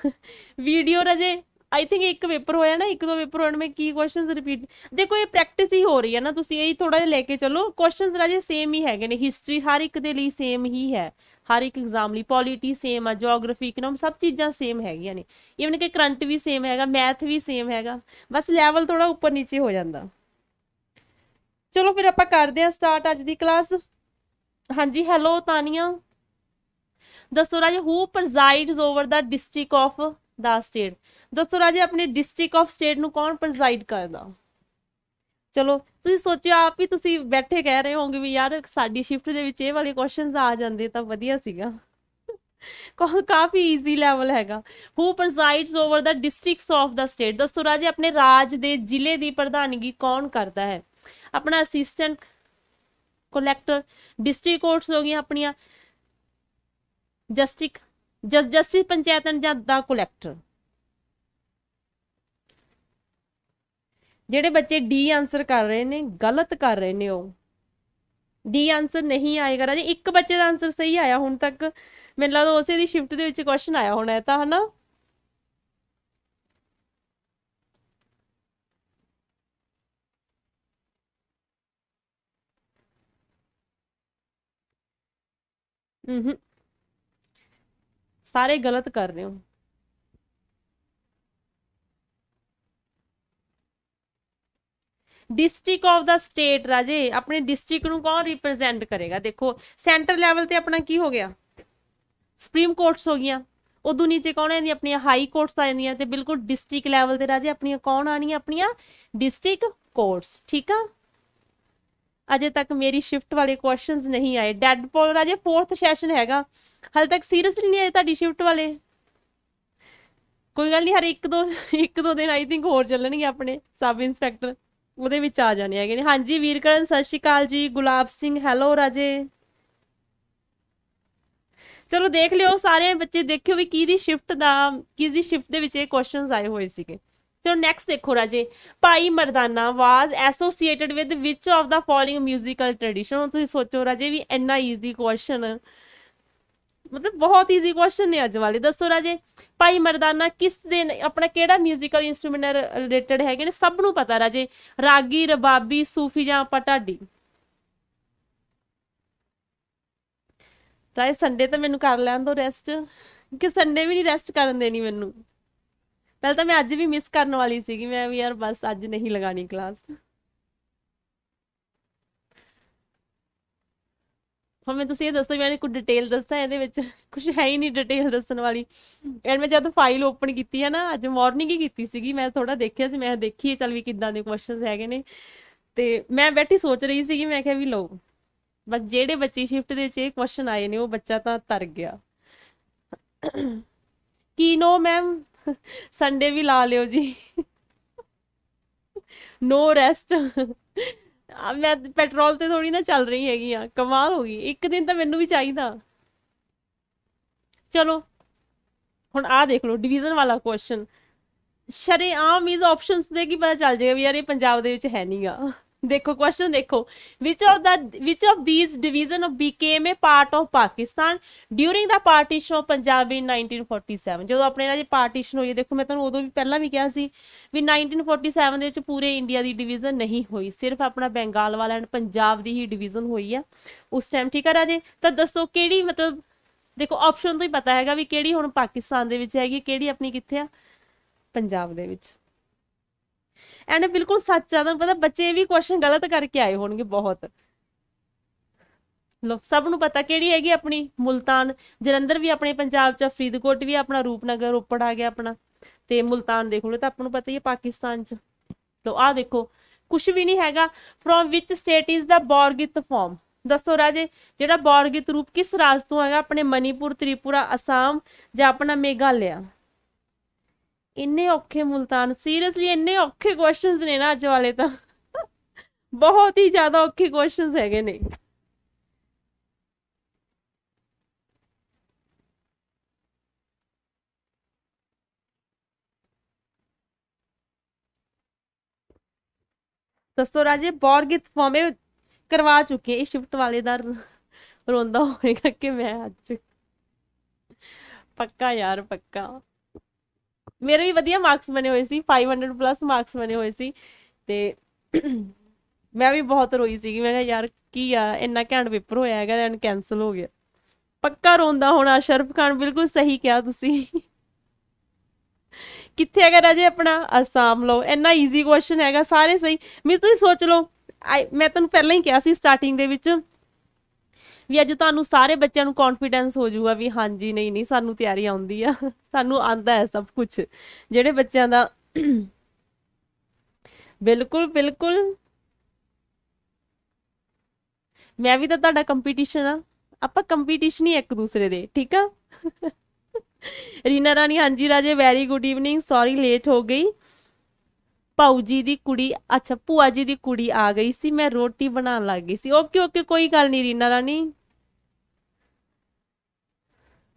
Speaker 1: ਵੀਡੀਓ ਰਾਜੇ ਆਈ ਥਿੰਕ ਇੱਕ ਪੇਪਰ ਹੋਇਆ ਨਾ ਇੱਕ ਦੋ ਪੇਪਰ ਹੋਣ ਮੇ ਕੀ ਕੁਐਸਚਨਸ ਰਿਪੀਟ ਦੇਖੋ ਇਹ ਪ੍ਰੈਕਟਿਸ ਹੀ ਹੋ ਰਹੀ ਹੈ ਨਾ ਤੁਸੀਂ ਇਹ ਥੋੜਾ ਜਿਹਾ ਲੈ ਕੇ ਚੱਲੋ ਕੁਐਸਚਨਸ ਰਾਜੇ ਸੇਮ ਹੀ ਹੈਗੇ ਨੇ ਹਿਸਟਰੀ ਹਰ ਇੱਕ ਦੇ ਲਈ ਸੇਮ ਹੀ ਹੈ ਹਰ ਇੱਕ ਐਗਜ਼ਾਮ ਲਈ ਪੋਲਿਟੀ ਸੇਮ ਆ ਜੀਓਗ੍ਰਾਫੀ ਇਕਨੋਮ ਸਭ ਚੀਜ਼ਾਂ ਸੇਮ ਹੈਗੀਆਂ ਨੇ ਇਵਨ ਕਿ ਕਰੰਟ ਵੀ ਸੇਮ ਹੈਗਾ ਮੈਥ ਵੀ ਸੇਮ ਹੈਗਾ ਬਸ ਲੈਵਲ ਥੋੜਾ ਉੱਪਰ ਨੀਚੇ ਹੋ ਜਾਂਦਾ ਚਲੋ ਫਿਰ ਆਪਾਂ ਕਰਦੇ ਹਾਂ ਸਟਾਰਟ ਅੱਜ ਦੀ ਕਲਾਸ ਹਾਂਜੀ ਹੈਲੋ ਤਾਨੀਆਂ ਦੱਸੋ ਰਾਜੇ who presides over the district of the state ਦੱਸੋ ਰਾਜੇ ਆਪਣੇ ਡਿਸਟ੍ਰਿਕਟ ਆਫ ਸਟੇਟ ਨੂੰ ਕੌਣ ਪ੍ਰੈਜ਼ਾਈਡ ਕਰਦਾ ਚਲੋ ਤੁਸੀਂ ਸੋਚਿਆ ਆਪ ਹੀ ਤੁਸੀਂ ਬੈਠੇ ਕਹਿ ਰਹੇ ਹੋਗੇ ਵੀ ਯਾਰ ਸਾਡੀ ਸ਼ਿਫਟ ਦੇ ਵਿੱਚ ਇਹ ਵਾਲੇ ਕੁਐਸਚਨਸ ਆ ਜਾਂਦੇ ਤਾਂ ਵਧੀਆ ਸੀਗਾ ਕਾਫੀ ਈਜ਼ੀ ਲੈਵਲ ਹੈਗਾ who presides over the districts of the state ਦੱਸੋ ਰਾਜੇ ਆਪਣੇ ਰਾਜ ਦੇ ਜ਼ਿਲ੍ਹੇ ਦੀ ਪ੍ਰਧਾਨਗੀ ਕੌਣ ਕਰਦਾ ਹੈ ਆਪਣਾ ਅਸਿਸਟੈਂਟ ਕਲੈਕਟਰ ਡਿਸਟ੍ਰਿਕਟ ਕੋਰਟਸ ਹੋ ਗਈਆਂ ਆਪਣੀਆਂ ਜਸਟਿਕ ਜਸਟਿਸ ਪੰਚਾਇਤਨ ਜਾਂ ਦਾ ਕਲੈਕਟਰ ਜਿਹੜੇ ਬੱਚੇ ਡੀ ਆਨਸਰ ਕਰ ਰਹੇ ਨੇ ਗਲਤ ਕਰ ਰਹੇ ਨੇ ਉਹ ਡੀ ਆਨਸਰ ਨਹੀਂ ਆਏਗਾ ਰਾਜੇ ਇੱਕ ਬੱਚੇ ਦਾ ਆਨਸਰ ਸਹੀ ਆਇਆ ਹੁਣ ਤੱਕ ਮੈਨੂੰ ਲੱਗਦਾ ਉਸੇ ਦੀ ਸ਼ਿਫਟ ਦੇ ਵਿੱਚ ਕੁਐਸਚਨ ਆਇਆ ਹੋਣਾ ਤਾਂ ਹਨਾ ਹੂੰ ਸਾਰੇ ਗਲਤ ਕਰ ਰਹੇ ਹੋ ਡਿਸਟ੍ਰਿਕਟ ਆਫ ਦਾ ਸਟੇਟ ਰਾਜੇ ਆਪਣੇ ਡਿਸਟ੍ਰਿਕਟ ਨੂੰ ਕੌਣ ਰਿਪਰੈਜ਼ੈਂਟ ਕਰੇਗਾ ਦੇਖੋ ਸੈਂਟਰ ਲੈਵਲ ਤੇ ਆਪਣਾ ਕੀ ਹੋ ਗਿਆ ਸੁਪਰੀਮ ਕੋਰਟਸ ਹੋ ਗਈਆਂ ਉਦੋਂ ਨੀਚੇ ਕੌਣ ਆਉਂਦੀ ਆਪਣੀਆਂ ਹਾਈ ਕੋਰਟਸ ਆ ਜਾਂਦੀਆਂ ਤੇ ਬਿਲਕੁਲ ਡਿਸਟ੍ਰਿਕਟ ਲੈਵਲ ਤੇ ਰਾਜੇ ਆਪਣੀਆਂ ਕੌਣ ਆਣੀਆਂ ਆਪਣੀਆਂ ਡਿਸਟ੍ਰਿਕਟ ਕੋਰਟਸ ਠੀਕ ਆ ਅਜੇ ਤੱਕ ਮੇਰੀ ਸ਼ਿਫਟ ਵਾਲੇ ਕੁਐਸਚਨਸ ਨਹੀਂ ਆਏ ਡੈਡ ਪੋਲ ਰਾਜੇ ਫੋਰਥ ਸੈਸ਼ਨ ਹੈਗਾ ਹਲ ਤੱਕ ਸੀਰੀਅਸਲੀ ਨਹੀਂ ਆਏ ਤੁਹਾਡੀ ਸ਼ਿਫਟ ਵਾਲੇ ਕੋਈ ਗੱਲ ਨਹੀਂ ਹਰ ਇੱਕ ਦੋ ਇੱਕ ਦੋ ਦਿਨ ਆਈ ਥਿੰਕ ਹੋਰ ਚੱਲਣਗੇ ਆਪਣੇ ਸਬ ਇੰਸਪੈਕਟਰ ਉਹਦੇ ਵਿੱਚ ਆ ਜਾਣੇ ਹੈਗੇ ਨੇ ਹਾਂਜੀ ਵੀਰਕਰਨ ਸਤਿ ਸ਼੍ਰੀ ਅਕਾਲ ਜੀ ਗੁਲਾਬ ਸਿੰਘ ਹੈਲੋ ਰਾਜੇ ਚਲੋ ਦੇਖ ਲਿਓ ਸਾਰੇ ਬੱਚੇ ਦੇਖਿਓ ਵੀ ਕੀ ਦੀ ਸ਼ਿਫਟ ਦਾ ਕਿਸ ਦੀ ਸ਼ਿਫਟ ਦੇ ਵਿੱਚ ਇਹ ਕੁਐਸਚਨਸ ਆਏ ਹੋਏ ਸੀਗੇ ਚਲੋ ਨੈਕਸਟ ਦੇਖੋ ਰਾਜੇ Bhai Mardana was associated with which of the following 뮤지컬 tradition ਤੁਸੀਂ ਸੋਚੋ ਰਾਜੇ ਵੀ ਇੰਨਾ ਈਜ਼ੀ ਕੁਐਸਚਨ ਮਤਲਬ ਬਹੁਤ ਈਜ਼ੀ ਕੁਐਸਚਨ ਨੇ ਅੱਜ ਵਾਲੇ ਦੱਸੋ ਰਾਜੇ ਭਾਈ ਮਰਦਾਨਾ ਕਿਸ ਦੇ ਆਪਣਾ ਕਿਹੜਾ 뮤지컬 ਇਨਸਟਰੂਮੈਂਟ ਰਿਲੇਟਡ ਹੈਗੇ ਨੇ ਸਭ ਨੂੰ ਪਤਾ ਰਾਜੇ ਰਾਗੀ ਰਬਾਬੀ ਸੂਫੀ ਜਾਂ ਪਟਾਡੀ ਰਾਜੇ ਸੰਡੇ ਤਾਂ ਮੈਨੂੰ ਕਰ ਲੈਣ ਦੋ ਰੈਸਟ ਕਿ ਸੰਡੇ ਵੀ ਨਹੀਂ ਰੈਸਟ ਕਰਨ ਦੇਣੀ ਮੈਨੂੰ ਪਹਿਲਾਂ ਤਾਂ ਮੈਂ ਅੱਜ ਵੀ ਮਿਸ ਕਰਨ ਵਾਲੀ ਸੀਗੀ ਮੈਂ ਵੀ ਯਾਰ ਬਸ ਅੱਜ ਨਹੀਂ ਲਗਾਣੀ ਕਲਾਸ ਹਾਂ ਮੈਂ ਤੁਸੀਂ ਇਹ ਦੱਸੋ ਮੈਂ ਕੋਈ ਡਿਟੇਲ ਦੱਸਾਂ ਇਹਦੇ ਵਿੱਚ ਕੁਝ ਹੈ ਹੀ ਨਹੀਂ ਡਿਟੇਲ ਦੱਸਣ ਵਾਲੀ ਐਂਡ ਮੈਂ ਜਦ ਫਾਈਲ ਓਪਨ ਕੀਤੀ ਹੈ ਨਾ ਅੱਜ ਮਾਰਨਿੰਗ ਹੀ ਕੀਤੀ ਸੀਗੀ ਮੈਂ ਥੋੜਾ ਦੇਖਿਆ ਸੀ ਮੈਂ ਦੇਖੀਏ ਚਲ ਵੀ ਕਿੱਦਾਂ ਦੇ ਕੁਐਸਚਨਸ ਹੈਗੇ ਨੇ ਤੇ ਮੈਂ ਬੈਠੀ ਸੋਚ ਰਹੀ ਸੀਗੀ ਮੈਂ ਕਿਹਾ ਵੀ ਲਓ ਬਸ ਜਿਹੜੇ ਬੱਚੇ ਸ਼ਿਫਟ ਦੇ ਚ ਇਹ ਕੁਐਸਚਨ ਆਏ ਨੇ ਉਹ ਬੱਚਾ ਤਾਂ ਤਰ ਗਿਆ ਕੀ ਨੋ ਮੈਮ ਸੰਡੇ ਵੀ ਲਾ ਲਿਓ ਜੀ ਨੋ ਰੈਸਟ ਮੈਂ ਪੈਟਰੋਲ ਤੇ ਥੋੜੀ ਨਾ ਚੱਲ ਰਹੀ ਹੈਗੀ ਆ ਕਮਾਲ ਹੋ ਗਈ ਇੱਕ ਦਿਨ ਤਾਂ ਮੈਨੂੰ ਵੀ ਚਾਹੀਦਾ ਚਲੋ ਹੁਣ ਆ ਦੇਖ ਲਓ ਡਿਵੀਜ਼ਨ ਵਾਲਾ ਕੁਐਸਚਨ ਸ਼ਰੇ ਆਮ ਇਸ ਆਪਸ਼ਨਸ ਦੇ ਕੀ ਪਤਾ ਚੱਲ ਜਾਏਗਾ ਵੀ ਯਾਰ ਇਹ ਪੰਜਾਬ ਦੇ ਵਿੱਚ ਹੈ ਨਹੀਂਗਾ ਦੇਖੋ ਕੁਐਸਚਨ ਦੇਖੋ which of the which of these division of became a part of Pakistan during the partition of Punjab in 1947 ਜਦੋਂ ਆਪਣੇ ਨਾਲ ਜੇ ਪਾਰਟੀਸ਼ਨ ਹੋਈ ਦੇਖੋ ਮੈਂ ਤੁਹਾਨੂੰ ਉਦੋਂ ਵੀ ਪਹਿਲਾਂ ਵੀ ਕਿਹਾ ਸੀ ਵੀ 1947 ਦੇ ਵਿੱਚ ਪੂਰੇ ਇੰਡੀਆ ਦੀ ਡਿਵੀਜ਼ਨ ਨਹੀਂ ਹੋਈ ਸਿਰਫ ਆਪਣਾ ਬੰਗਾਲ ਵਾਲਾ ਐਂਡ ਪੰਜਾਬ ਦੀ ਹੀ ਡਿਵੀਜ਼ਨ ਹੋਈ ਆ ਉਸ ਟਾਈਮ ਠੀਕ ਆ ਰਾਜੇ ਤਾਂ ਦੱਸੋ ਕਿਹੜੀ ਮਤਲਬ ਦੇਖੋ ਆਪਸ਼ਨ ਤੋਂ ਹੀ ਪਤਾ ਹੈਗਾ ਵੀ ਕਿਹੜੀ ਹੁਣ ਪਾਕਿਸਤਾਨ ਦੇ ਵਿੱਚ ਹੈਗੀ ਕਿਹੜੀ ਆਪਣੀ ਕਿੱਥੇ ਆ ਪੰਜਾਬ ਦੇ ਵਿੱਚ ਐਂਡ ਬਿਲਕੁਲ ਸੱਚ ਆ ਤੁਹਾਨੂੰ ਪਤਾ ਬੱਚੇ ਵੀ ਕੁਐਸਚਨ ਗਲਤ ਕਰਕੇ ਆਏ ਹੋਣਗੇ ਬਹੁਤ ਲੋ ਸਭ ਨੂੰ ਪਤਾ ਕਿਹੜੀ ਹੈਗੀ ਆਪਣੀ ਮੁਲਤਾਨ ਜਲੰਧਰ ਵੀ ਆਪਣੇ ਪੰਜਾਬ ਚ ਫਰੀਦਕੋਟ ਵੀ ਆਪਣਾ ਰੂਪਨਗਰ ਉੱਪਰ ਆ ਗਿਆ ਆਪਣਾ ਤੇ ਮੁਲਤਾਨ ਦੇਖ ਲਓ ਤਾਂ ਆਪਾਂ ਨੂੰ ਪਤਾ ਹੀ ਹੈ ਪਾਕਿਸਤਾਨ ਚ ਲੋ ਆ ਦੇਖੋ ਕੁਝ ਵੀ ਨਹੀਂ ਹੈਗਾ from which state is the Borgeet form ਦੱਸੋ ਰਾਜੇ ਜਿਹੜਾ ਬੋਰਗਿਤ ਰੂਪ ਕਿਸ ਰਾਜ ਤੋਂ ਹੈਗਾ ਆਪਣੇ ਮਨੀਪੁਰ ਤ੍ਰਿਪੁਰਾ ਅਸਾਮ ਜਾਂ ਆਪਣਾ ਮੇਘਾਲਿਆ ਇੰਨੇ ਔਖੇ ਮੁਲਤਾਨ ਸੀਰੀਅਸਲੀ ਇੰਨੇ ਔਖੇ ਕੁਐਸਚਨਸ ਨੇ ਨਾ ਅੱਜ ਵਾਲੇ ਤਾਂ ਬਹੁਤ ਹੀ ਜ਼ਿਆਦਾ ਔਖੇ ਕੁਐਸਚਨਸ ਹੈਗੇ ਨੇ ਦੱਸੋ ਰਾਜੇ ਬੋਰਗਿਤ ਫਾਰਮੇ ਕਰਵਾ ਚੁੱਕੇ ਇਹ ਸ਼ਿਫਟ ਵਾਲੇ ਦਾ ਰੋਂਦਾ ਹੋਏਗਾ ਕਿ ਮੈਂ ਅੱਜ ਪੱਕਾ ਯਾਰ ਪੱਕਾ ਮੇਰੇ ਵੀ ਵਧੀਆ ਮਾਰਕਸ ਬਣੇ ਹੋਏ ਸੀ 500 ਪਲੱਸ ਮਾਰਕਸ ਬਣੇ ਹੋਏ ਸੀ ਤੇ ਮੈਂ ਵੀ ਬਹੁਤ ਰੋਈ ਸੀ ਕਿ ਮੈਂ ਕਿਹਾ ਯਾਰ ਕੀ ਆ ਇੰਨਾ ਘੈਂਟ ਪੇਪਰ ਹੋਇਆ ਹੈਗਾ ਐਂਡ ਕੈਨਸਲ ਹੋ ਗਿਆ ਪੱਕਾ ਰੋਂਦਾ ਹੋਣਾ ਸ਼ਰਫ ਖਾਨ ਬਿਲਕੁਲ ਸਹੀ ਕਿਹਾ ਤੁਸੀਂ ਕਿੱਥੇ ਹੈਗਾ ਰਾਜੇ ਆਪਣਾ ਅਸਾਮ ਲਓ ਇੰਨਾ ਈਜ਼ੀ ਕੁਐਸਚਨ ਹੈਗਾ ਸਾਰੇ ਸਹੀ ਮੈਂ ਤੁਸੀਂ ਸੋਚ ਲਓ ਮੈਂ ਤੁਹਾਨੂੰ ਪਹਿਲਾਂ ਹੀ ਕਿਹਾ ਸੀ ਸਟਾਰਟਿੰਗ ਦੇ ਵਿੱਚ ਵੀ ਅੱਜ ਤੁਹਾਨੂੰ ਸਾਰੇ ਬੱਚਿਆਂ ਨੂੰ ਕੌਨਫੀਡੈਂਸ ਹੋ ਜਾਊਗਾ ਵੀ ਹਾਂਜੀ ਨਹੀਂ ਨਹੀਂ ਸਾਨੂੰ ਤਿਆਰੀ ਆਉਂਦੀ ਆ ਸਾਨੂੰ ਆਂਦਾ ਹੈ ਸਭ ਕੁਝ ਜਿਹੜੇ ਬੱਚਿਆਂ ਦਾ ਬਿਲਕੁਲ ਬਿਲਕੁਲ ਮੈਂ ਵੀ ਤਾਂ ਤੁਹਾਡਾ ਕੰਪੀਟੀਸ਼ਨ ਆ ਆਪਾਂ ਕੰਪੀਟੀਸ਼ਨ ਹੀ ਇੱਕ ਦੂਸਰੇ ਦੇ ਠੀਕ ਆ ਰੀਨਾ ਰਾਣੀ ਹਾਂਜੀ ਰਾਜੇ very good evening sorry late ਹੋ ਗਈ ਪਾਉ ਜੀ ਦੀ ਕੁੜੀ ਅੱਛਾ ਭੂਆ ਜੀ ਦੀ ਕੁੜੀ ਆ ਗਈ ਸੀ ਮੈਂ ਰੋਟੀ ਬਣਾਉਣ ਲੱਗ ਗਈ ਸੀ ਓਕੇ ਓਕੇ ਕੋਈ ਗੱਲ ਨਹੀਂ ਰੀਨਾ ਰਾਣੀ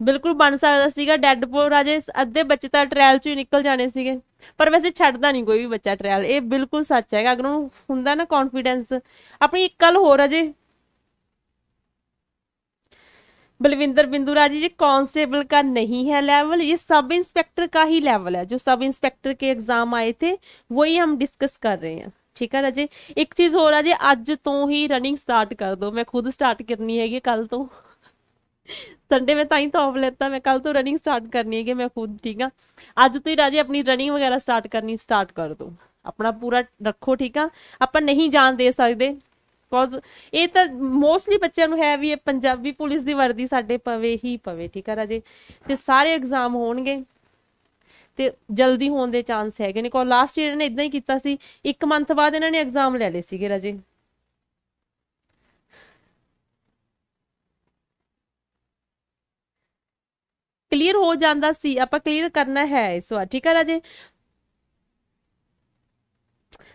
Speaker 1: ਬਿਲਕੁਲ ਬਣ ਸਕਦਾ ਸੀਗਾ ਡੈਡ ਰਾਜੇ ਅੱਧੇ ਬੱਚੇ ਤਾਂ ਟ੍ਰੈਲ ਚੋਂ ਹੀ ਨਿਕਲ ਜਾਣੇ ਸੀਗੇ ਪਰ ਵੈਸੇ ਛੱਡਦਾ ਨਹੀਂ ਕੋਈ ਵੀ ਬੱਚਾ ਟ੍ਰੈਲ ਇਹ ਬਿਲਕੁਲ ਸੱਚ ਹੈਗਾ ਅਗਰ ਉਹਨੂੰ ਹੁੰਦਾ ਨਾ ਕੌਨਫੀਡੈਂਸ ਆਪਣੀ ਇੱਕ ਗੱਲ ਹੋਰ ਅਜੇ बलविंदर बिंदू राजी जी कांस्टेबल का नहीं है लेवल ये सब इंस्पेक्टर का ही लेवल है जो सब इंस्पेक्टर के एग्जाम आए थे वही हम डिस्कस कर रहे हैं ठीक है राजे एक चीज हो राजे अज तो ही रनिंग स्टार्ट कर दो मैं खुद स्टार्ट करनी है कल तो संडे में ताई तो लेता मैं कल तो रनिंग स्टार्ट करनी है मैं खुद ठीक है अज तो ही राजे अपनी रनिंग वगैरह स्टार्ट करनी स्टार्ट कर दो अपना पूरा रखो ठीक है अपन नहीं जान दे सकते ਬਿਕੋਜ਼ ਇਹ ਤਾਂ ਮੋਸਟਲੀ ਬੱਚਿਆਂ ਨੂੰ ਹੈ ਵੀ ਇਹ ਪੰਜਾਬੀ ਪੁਲਿਸ ਦੀ ਵਰਦੀ ਸਾਡੇ ਪਵੇ ਹੀ ਪਵੇ ਠੀਕ ਹੈ ਰਾਜੇ ਤੇ ਸਾਰੇ ਐਗਜ਼ਾਮ ਹੋਣਗੇ ਤੇ ਜਲਦੀ ਹੋਣ ਦੇ ਚਾਂਸ ਹੈਗੇ ਨੇ ਕੋ ਲਾਸਟ ਈਅਰ ਨੇ ਇਦਾਂ ਹੀ ਕੀਤਾ ਸੀ ਇੱਕ ਮੰਥ ਬਾਅਦ ਇਹਨਾਂ ਨੇ ਐਗਜ਼ਾਮ ਲੈ ਲਏ ਸੀਗੇ ਰਾਜੇ ਕਲੀਅਰ ਹੋ ਜਾਂਦਾ ਸੀ ਆਪਾਂ ਕਲੀਅਰ ਕਰਨਾ ਹੈ ਇਸ ਵਾਰ ਠੀਕ ਹੈ ਰਾਜੇ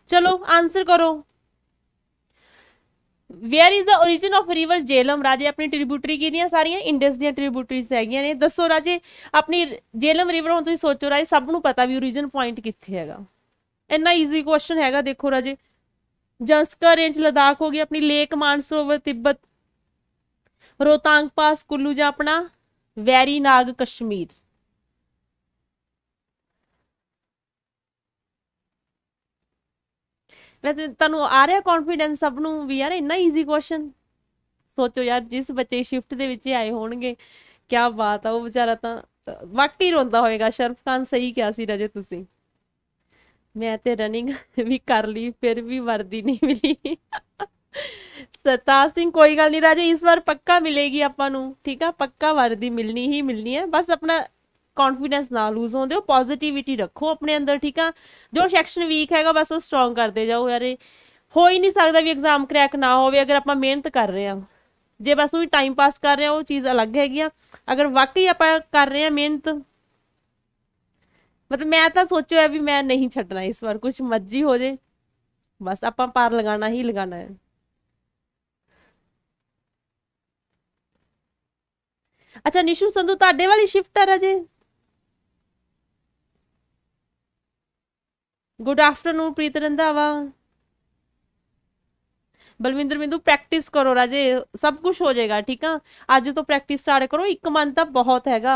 Speaker 1: ਚਲੋ ਆਨਸਰ ਕਰੋ where is the origin of river Jhelum ਰਾਜੇ ਆਪਣੀ ਟ੍ਰਿਬਿਊਟਰੀ ਕਿਹਦੀਆਂ ਸਾਰੀਆਂ ਇੰਡਸ ਦੀਆਂ ਟ੍ਰਿਬਿਊਟਰੀਜ਼ ਹੈਗੀਆਂ ਨੇ ਦੱਸੋ ਰਾਜੇ ਆਪਣੀ ਜੇਲਮ ਰਿਵਰ ਹੁਣ ਤੁਸੀਂ ਸੋਚੋ ਰਾਜੇ ਸਭ ਨੂੰ ਪਤਾ ਵੀ origin ਪੁਆਇੰਟ ਕਿੱਥੇ ਹੈਗਾ ਇੰਨਾ ਈਜ਼ੀ ਕੁਐਸਚਨ ਹੈਗਾ ਦੇਖੋ ਰਾਜੇ ਜੰਸਕਰ ਰੇਂਜ ਲਦਾਖ ਹੋ ਗਈ ਆਪਣੀ ਲੇਕ ਮਾਨਸਰੋਵਰ ਤਿੱਬਤ ਰੋਤਾਂਗ ਪਾਸ ਕੁੱਲੂ ਜਾਂ ਆਪਣਾ ਵੈਰੀ ਨਾਗ ਕਸ਼ਮੀਰ ਵੈਸੇ ਤੁਹਾਨੂੰ ਆ ਰਿਹਾ ਕੌਨਫੀਡੈਂਸ ਸਭ ਨੂੰ ਵੀ ਯਾਰ ਇੰਨਾ ਈਜ਼ੀ ਕੁਐਸਚਨ ਸੋਚੋ ਯਾਰ ਜਿਸ ਬੱਚੇ ਸ਼ਿਫਟ ਦੇ ਵਿੱਚ ਆਏ ਹੋਣਗੇ ਕੀ ਬਾਤ ਆ ਉਹ ਵਿਚਾਰਾ ਤਾਂ ਵਾਕਈ ਰੋਂਦਾ ਹੋਵੇਗਾ ਸ਼ਰਫ ਖਾਨ ਸਹੀ ਕਿਹਾ ਸੀ ਰਜੇ ਤੁਸੀਂ ਮੈਂ ਤੇ ਰਨਿੰਗ ਵੀ ਕਰ ਲਈ ਫਿਰ ਵੀ ਵਰਦੀ ਨਹੀਂ ਮਿਲੀ ਸਤਾ ਸਿੰਘ ਕੋਈ ਗੱਲ ਨਹੀਂ ਰਾਜੇ ਇਸ ਵਾਰ ਪੱਕਾ ਮਿਲੇਗੀ ਆਪਾਂ ਨੂੰ ਠੀਕ ਆ ਪੱਕਾ ਵਰਦੀ ਮਿਲਣੀ ਹੀ ਮਿਲਣੀ ਹੈ ਬਸ ਆਪਣਾ ਕੌਨਫੀਡੈਂਸ ਨਾ ਲੂਜ਼ ਹੋਣ ਦਿਓ ਪੋਜ਼ਿਟਿਵਿਟੀ ਰੱਖੋ ਆਪਣੇ ਅੰਦਰ ਠੀਕ ਆ ਜੋ ਸੈਕਸ਼ਨ ਵੀਕ ਹੈਗਾ ਬਸ ਉਹ ਸਟਰੋਂਗ ਕਰਦੇ ਜਾਓ ਯਾਰੇ ਹੋ ਹੀ ਨਹੀਂ ਸਕਦਾ ਵੀ ਐਗਜ਼ਾਮ ਕ੍ਰੈਕ ਨਾ ਹੋਵੇ ਅਗਰ ਆਪਾਂ ਮਿਹਨਤ ਕਰ ਰਹੇ ਆ ਜੇ ਬਸ ਉਹੀ ਟਾਈਮ ਪਾਸ ਕਰ ਰਹੇ ਆ ਉਹ ਚੀਜ਼ ਅਲੱਗ ਹੈਗੀ ਆ ਅਗਰ ਵਾਕਈ ਆਪਾਂ ਕਰ ਰਹੇ ਆ ਮਿਹਨਤ ਮਤਲਬ ਮੈਂ ਤਾਂ ਸੋਚਿਆ ਵੀ ਮੈਂ ਨਹੀਂ ਛੱਡਣਾ ਇਸ ਵਾਰ ਕੁਝ ਮਰਜ਼ੀ ਹੋ ਜੇ ਬਸ ਆਪਾਂ ਪਾਰ ਲਗਾਣਾ ਹੀ ਲਗਾਣਾ ਹੈ ਅੱਛਾ ਨਿਸ਼ੂ ਸੰਧੂ ਤੁਹਾਡੇ ਵਾਲੀ ਸ਼ਿਫਟ ਆ ਰਜੇ good afternoon Preet Randhawa Balwinder Mindu practice ਕਰੋ ਰਾਜੇ ਸਭ ਕੁਝ ਹੋ ਜਾਏਗਾ ਠੀਕ ਆ ਅੱਜ ਤੋਂ ਪ੍ਰੈਕਟਿਸ ਸਟਾਰਟ ਕਰੋ ਇੱਕ ਮੰਥ ਤਾਂ ਬਹੁਤ ਹੈਗਾ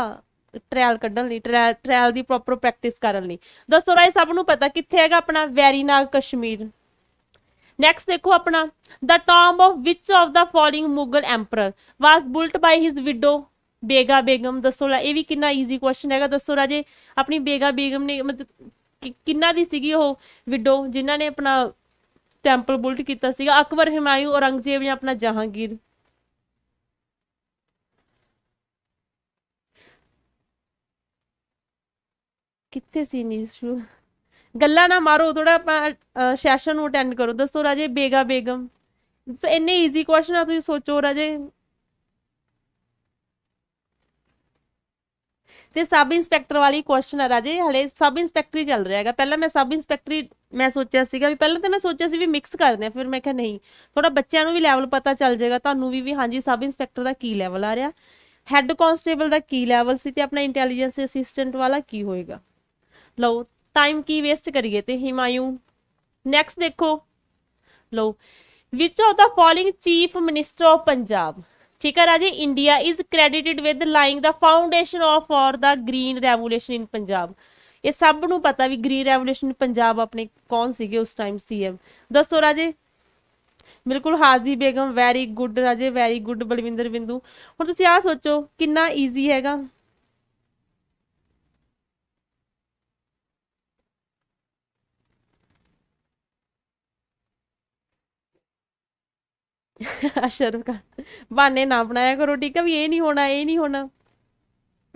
Speaker 1: ਟ੍ਰਾਇਲ ਕੱਢਣ ਲਈ ਟ੍ਰਾਇਲ ਦੀ ਪ੍ਰੋਪਰ ਪ੍ਰੈਕਟਿਸ ਕਰਨ ਲਈ ਦੱਸੋ ਰਾਏ ਸਭ ਨੂੰ ਪਤਾ ਕਿੱਥੇ ਹੈਗਾ ਆਪਣਾ ਵੈਰੀਨਾਗ ਕਸ਼ਮੀਰ ਨੈਕਸਟ ਦੇਖੋ ਆਪਣਾ the tomb of which of the following Mughal emperor was built by his widow ਬੇਗਾ ਬੇਗਮ ਦੱਸੋ ਲਾ ਇਹ ਵੀ ਕਿੰਨਾ ਈਜ਼ੀ ਕੁਐਸਚਨ ਹੈਗਾ ਦੱਸੋ ਰਾਜੇ ਆਪਣੀ ਬੇਗਾ ਬੇਗਮ ਨੇ ਮਤਲਬ ਕਿੰਨਾ ਦੀ ਸੀਗੀ ਉਹ ਵਿਡੋ ਜਿਨ੍ਹਾਂ ਨੇ ਆਪਣਾ ਟੈਂਪਲ ਬੁਲਟ ਕੀਤਾ ਸੀਗਾ ਅਕਬਰ ਹਮਾਇਉ ਔਰੰਗਜ਼ੇਬ ਜਾਂ ਆਪਣਾ ਜਹਾਂਗੀਰ ਕਿੱਥੇ ਸੀ ਨੀਸ਼ੂ ਗੱਲਾਂ ਨਾ ਮਾਰੋ ਥੋੜਾ ਆਪਣਾ ਸੈਸ਼ਨ ਨੂੰ ਅਟੈਂਡ ਕਰੋ ਦੱਸੋ ਰਾਜੇ ਬੇਗਾ ਬੇਗਮ ਸੋ ਇੰਨੇ ਈਜ਼ੀ ਕੁਐਸਚਨ ਆ ਤੁਸੀਂ ਸੋਚੋ ਰਾਜੇ ਤੇ ਸਬ ਇੰਸਪੈਕਟਰ ਵਾਲੀ ਕੁਐਸਚਨ ਆ ਰਾਜੇ ਹਲੇ ਸਬ ਇੰਸਪੈਕਟਰੀ ਚੱਲ ਰਿਹਾ ਹੈਗਾ ਪਹਿਲਾਂ ਮੈਂ ਸਬ ਇੰਸਪੈਕਟਰੀ ਮੈਂ ਸੋਚਿਆ ਸੀਗਾ ਵੀ ਪਹਿਲਾਂ ਤਾਂ ਮੈਂ ਸੋਚਿਆ ਸੀ ਵੀ ਮਿਕਸ ਕਰਦੇ ਆ ਫਿਰ ਮੈਂ ਕਿਹਾ ਨਹੀਂ ਥੋੜਾ ਬੱਚਿਆਂ ਨੂੰ ਵੀ ਲੈਵਲ ਪਤਾ ਚੱਲ ਜਾਏਗਾ ਤੁਹਾਨੂੰ ਵੀ ਵੀ ਹਾਂਜੀ ਸਬ ਇੰਸਪੈਕਟਰ ਦਾ ਕੀ ਲੈਵਲ ਆ ਰਿਹਾ ਹੈੱਡ ਕਨਸਟੇਬਲ ਦਾ ਕੀ ਲੈਵਲ ਸੀ ਤੇ ਆਪਣਾ ਇੰਟੈਲੀਜੈਂਸ ਅਸਿਸਟੈਂਟ ਵਾਲਾ ਕੀ ਹੋਏਗਾ ਲਓ ਟਾਈਮ ਕੀ ਵੇਸਟ ਕਰੀਏ ਤੇ ਹਿਮਾਯੂ ਨੈਕਸਟ ਦੇਖੋ ਲਓ which of the following chief minister of Punjab ਠੀਕ ਹੈ ਰਾਜੇ India is credited with laying the foundation of for the green revolution in Punjab ਇਹ ਸਭ ਨੂੰ ਪਤਾ ਵੀ ਗ੍ਰੀਨ ਰੈਵੋਲੂਸ਼ਨ ਪੰਜਾਬ ਆਪਣੇ ਕੌਣ ਸੀਗੇ ਉਸ ਟਾਈਮ ਸੀਐਮ ਦੱਸੋ ਰਾਜੇ ਬਿਲਕੁਲ ਹਾਜ਼ੀ ਬੇਗਮ ਵੈਰੀ ਗੁੱਡ ਰਾਜੇ ਵੈਰੀ ਗੁੱਡ ਬਲਵਿੰਦਰ ਬਿੰਦੂ ਹੁਣ ਤੁਸੀਂ ਆ ਸੋਚੋ ਕਿੰਨਾ ਈਜ਼ੀ ਹੈਗਾ शर्म ਕਾ ਬਾਨੇ ਨਾ ਬਣਾਇਆ ਕਰੋ ਠੀਕ ਹੈ ਵੀ ਇਹ ਨਹੀਂ ਹੋਣਾ ਇਹ ਨਹੀਂ ਹੋਣਾ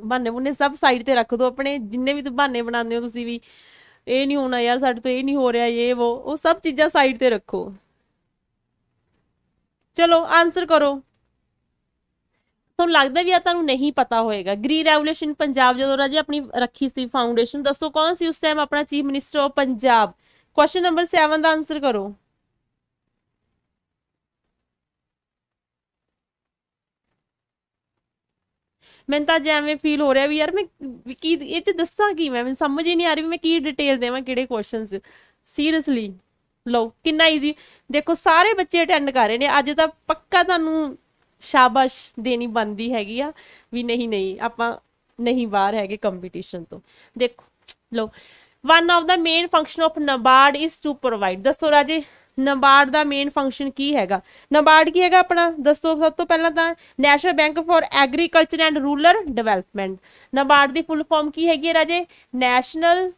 Speaker 1: ਬਹਾਨੇ ਬੁਨੇ ਸਭ ਸਾਈਡ ਤੇ ਰੱਖ ਦੋ ਆਪਣੇ ਜਿੰਨੇ ਵੀ ਬਹਾਨੇ ਬਣਾਉਂਦੇ ਹੋ ਤੁਸੀਂ ਵੀ ਇਹ ਨਹੀਂ ਹੋਣਾ ਯਾਰ ਸਾਡੇ ਤੋਂ ਇਹ ਨਹੀਂ ਹੋ ਰਿਹਾ ਇਹ ਉਹ ਉਹ ਸਭ ਚੀਜ਼ਾਂ ਸਾਈਡ ਤੇ ਰੱਖੋ ਚਲੋ ਆਨਸਰ ਕਰੋ ਤੁਹਾਨੂੰ ਲੱਗਦਾ ਵੀ ਆ ਤੁਹਾਨੂੰ ਨਹੀਂ ਪਤਾ ਹੋਏਗਾ ਗ੍ਰੀਨ ਰੈਵੋਲੂਸ਼ਨ ਪੰਜਾਬ ਜਦੋਂ ਰਾਜੇ ਆਪਣੀ ਰੱਖੀ ਸੀ ਫਾਊਂਡੇਸ਼ਨ ਦੱਸੋ ਕੌਣ ਸੀ ਉਸ ਟਾਈਮ ਆਪਣਾ chief minister of Punjab question number 7 ਦਾ ਆਨਸਰ ਕਰੋ ਮੈਨੂੰ ਤਾਂ ਜਿਵੇਂ ਫੀਲ ਹੋ ਰਿਹਾ ਵੀ ਯਾਰ ਮੈਂ ਕੀ ਇਹ ਚ ਦੱਸਾਂ ਕੀ ਮੈਂ ਮੈਨੂੰ ਸਮਝ ਹੀ ਨਹੀਂ ਆ ਰਹੀ ਮੈਂ ਕੀ ਡਿਟੇਲ ਦੇਵਾਂ ਕਿਹੜੇ ਕੁਐਸਚਨਸ ਸੀਰੀਅਸਲੀ ਲਓ ਕਿੰਨਾ ਈਜ਼ੀ ਦੇਖੋ ਸਾਰੇ ਬੱਚੇ ਅਟੈਂਡ ਕਰ ਰਹੇ ਨੇ ਅੱਜ ਤਾਂ ਪੱਕਾ ਤੁਹਾਨੂੰ ਸ਼ਾਬਾਸ਼ ਦੇਣੀ ਬੰਦੀ ਹੈਗੀ ਆ ਵੀ ਨਹੀਂ ਨਹੀਂ ਆਪਾਂ ਨਹੀਂ ਬਾਹਰ ਹੈਗੇ ਕੰਪੀਟੀਸ਼ਨ ਤੋਂ ਦੇਖੋ ਲਓ one of the main function of NABARD is to provide ਦੱਸੋ ਰਾਜੇ ਨਬਾਰਡ ਦਾ ਮੇਨ ਫੰਕਸ਼ਨ ਕੀ ਹੈਗਾ ਨਬਾਰਡ ਕੀ ਹੈਗਾ ਆਪਣਾ ਦੱਸੋ ਸਭ ਤੋਂ ਪਹਿਲਾਂ ਤਾਂ national bank for agriculture and rural development NABARD ਦੀ ਫੁੱਲ ਫਾਰਮ ਕੀ ਹੈਗੀ ਹੈ ਰਾਜੇ ਨੈਸ਼ਨਲ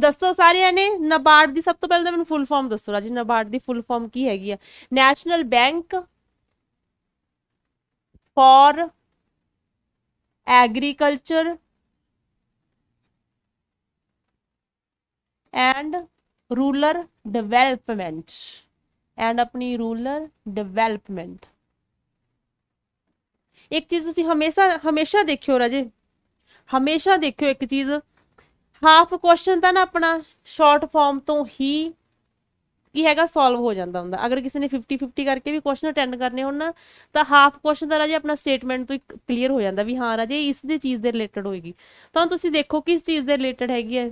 Speaker 1: ਦੱਸੋ ਸਾਰਿਆਂ ਨੇ ਨਬਾਰਡ ਦੀ ਸਭ ਤੋਂ ਪਹਿਲਾਂ ਤਾਂ ਮੈਨੂੰ ਫੁੱਲ ਫਾਰਮ ਦੱਸੋ ਰਾਜੇ ਨਬਾਰਡ ਦੀ ਫੁੱਲ ਫਾਰਮ ਕੀ ਹੈਗੀ ਹੈ national bank for agriculture and rural development and ਆਪਣੀ ਰੂਰਲ ਡਿਵੈਲਪਮੈਂਟ ਇੱਕ ਚੀਜ਼ ਤੁਸੀਂ ਹਮੇਸ਼ਾ ਹਮੇਸ਼ਾ ਦੇਖਿਓ ਰਾਜੇ ਹਮੇਸ਼ਾ ਦੇਖਿਓ ਇੱਕ ਚੀਜ਼ ਹਾਫ ਕੁਐਸਚਨ ਤਾਂ ਨਾ ਆਪਣਾ ਸ਼ਾਰਟ ਫਾਰਮ ਤੋਂ ਹੀ ਕੀ ਹੈਗਾ ਸੋਲਵ ਹੋ ਜਾਂਦਾ ਹੁੰਦਾ ਅਗਰ ਕਿਸੇ ਨੇ 50 50 ਕਰਕੇ ਵੀ ਕੁਐਸਚਨ ਅਟੈਂਡ ਕਰਨੇ ਹੋਣ ਨਾ ਤਾਂ ਹਾਫ ਕੁਐਸਚਨ ਦਾ ਰਾਜੇ ਆਪਣਾ ਸਟੇਟਮੈਂਟ ਤੋਂ ਕਲੀਅਰ ਹੋ ਜਾਂਦਾ ਵੀ ਹਾਂ ਰਾਜੇ ਇਸ ਦੇ ਚੀਜ਼ ਦੇ ਰਿਲੇਟਡ ਹੋਏਗੀ ਤਾਂ ਤੁਸੀਂ ਦੇਖੋ ਕਿਸ ਚੀਜ਼ ਦੇ ਰਿਲੇਟਡ ਹੈਗੀ ਹੈ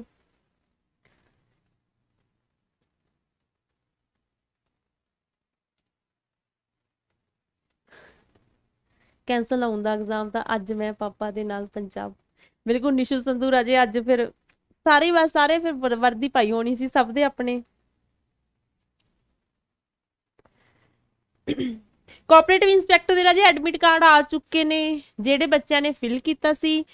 Speaker 1: ਕੈਨਸਲ ਆਉਂਦਾ ਐਗਜ਼ਾਮ ਤਾਂ ਅੱਜ ਮੈਂ ਪਾਪਾ ਦੇ ਨਾਲ ਪੰਜਾਬ ਬਿਲਕੁਲ ਨਿਸ਼ੂ ਸੰਧੂ ਰਾਜੇ ਅੱਜ ਫਿਰ ਸਾਰੇ ਬਸ ਸਾਰੇ ਫਿਰ ਵਰਦੀ ਪਾਈ ਹੋਣੀ ਸੀ ਸਭ ਦੇ ਆਪਣੇ ਕੋਆਪਰੇਟਿਵ ਇੰਸਪੈਕਟਰ ਦੇ ਰਾਜੇ ਐਡਮਿਟ ਕਾਰਡ ਆ ਚੁੱਕੇ ਨੇ ਜਿਹੜੇ ਬੱਚਿਆਂ ਨੇ ਫਿਲ ਕੀਤਾ ਸੀ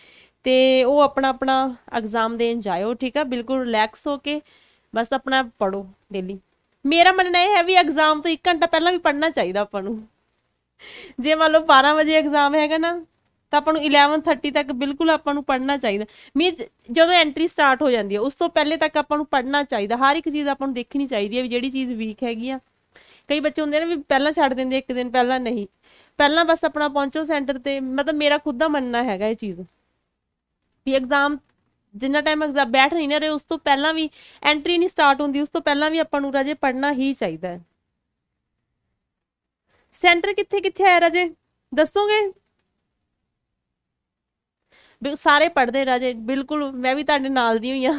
Speaker 1: ਤੇ ਉਹ ਆਪਣਾ ਆਪਣਾ ਐਗਜ਼ਾਮ ਦੇਣ ਜਾਇਓ ਠੀਕ ਆ ਬਿਲਕੁਲ ਰਿਲੈਕਸ ਹੋ ਕੇ ਬਸ ਆਪਣਾ ਪੜੋ ਡੇਲੀ ਮੇਰਾ ਮੰਨਣਾ ਇਹ ਹੈ ਵੀ ਐਗਜ਼ਾਮ ਤੋਂ 1 ਘੰਟਾ ਪਹਿਲਾਂ ਵੀ ਪੜਨਾ ਚਾਹੀਦਾ ਆਪਾਂ ਨੂੰ ਜੇ ਮੰਨ ਲਓ 12 ਵਜੇ ਐਗਜ਼ਾਮ ਹੈਗਾ ਨਾ ਤਾਂ ਆਪਾਂ ਨੂੰ 11:30 ਤੱਕ ਬਿਲਕੁਲ ਆਪਾਂ ਨੂੰ ਪੜ੍ਹਨਾ ਚਾਹੀਦਾ ਮੀਨਸ ਜਦੋਂ ਐਂਟਰੀ ਸਟਾਰਟ ਹੋ ਜਾਂਦੀ ਹੈ ਉਸ ਤੋਂ ਪਹਿਲੇ ਤੱਕ ਆਪਾਂ ਨੂੰ ਪੜ੍ਹਨਾ ਚਾਹੀਦਾ ਹਰ ਇੱਕ ਚੀਜ਼ ਆਪਾਂ ਨੂੰ ਦੇਖਣੀ ਚਾਹੀਦੀ ਹੈ ਵੀ ਜਿਹੜੀ ਚੀਜ਼ ਵੀਕ ਹੈਗੀ ਆ ਕਈ ਬੱਚੇ ਹੁੰਦੇ ਨੇ ਵੀ ਪਹਿਲਾਂ ਛੱਡ ਦਿੰਦੇ ਇੱਕ ਦਿਨ ਪਹਿਲਾਂ ਨਹੀਂ ਪਹਿਲਾਂ ਬਸ ਆਪਣਾ ਪਹੁੰਚੋ ਸੈਂਟਰ ਤੇ ਮਤਲਬ ਮੇਰਾ ਖੁਦ ਦਾ ਮੰਨਣਾ ਹੈਗਾ ਇਹ ਚੀਜ਼ ਵੀ ਐਗਜ਼ਾਮ ਜਿੰਨਾ ਟਾਈਮ ਐਗਜ਼ਾਮ ਬੈਠ ਨਹੀਂ ਨਾ ਰਹੇ ਉਸ ਤੋਂ ਪਹਿਲਾਂ ਵੀ ਐਂਟਰੀ ਨਹੀਂ ਸਟਾਰਟ ਹੁੰਦੀ ਉਸ ਤੋਂ ਪਹਿਲਾਂ ਵੀ ਆਪਾਂ ਨੂੰ ਰਾਜੇ ਪੜ੍ਹਨਾ ਹੀ ਚਾਹੀਦਾ ਹੈ ਸੈਂਟਰ ਕਿੱਥੇ ਕਿੱਥੇ ਆਇਆ ਰਾਜੇ ਦੱਸੋਗੇ ਸਾਰੇ ਪੜਦੇ ਰਾਜੇ ਬਿਲਕੁਲ ਮੈਂ ਵੀ ਤੁਹਾਡੇ ਨਾਲ ਦੀ ਹੋਈ ਆ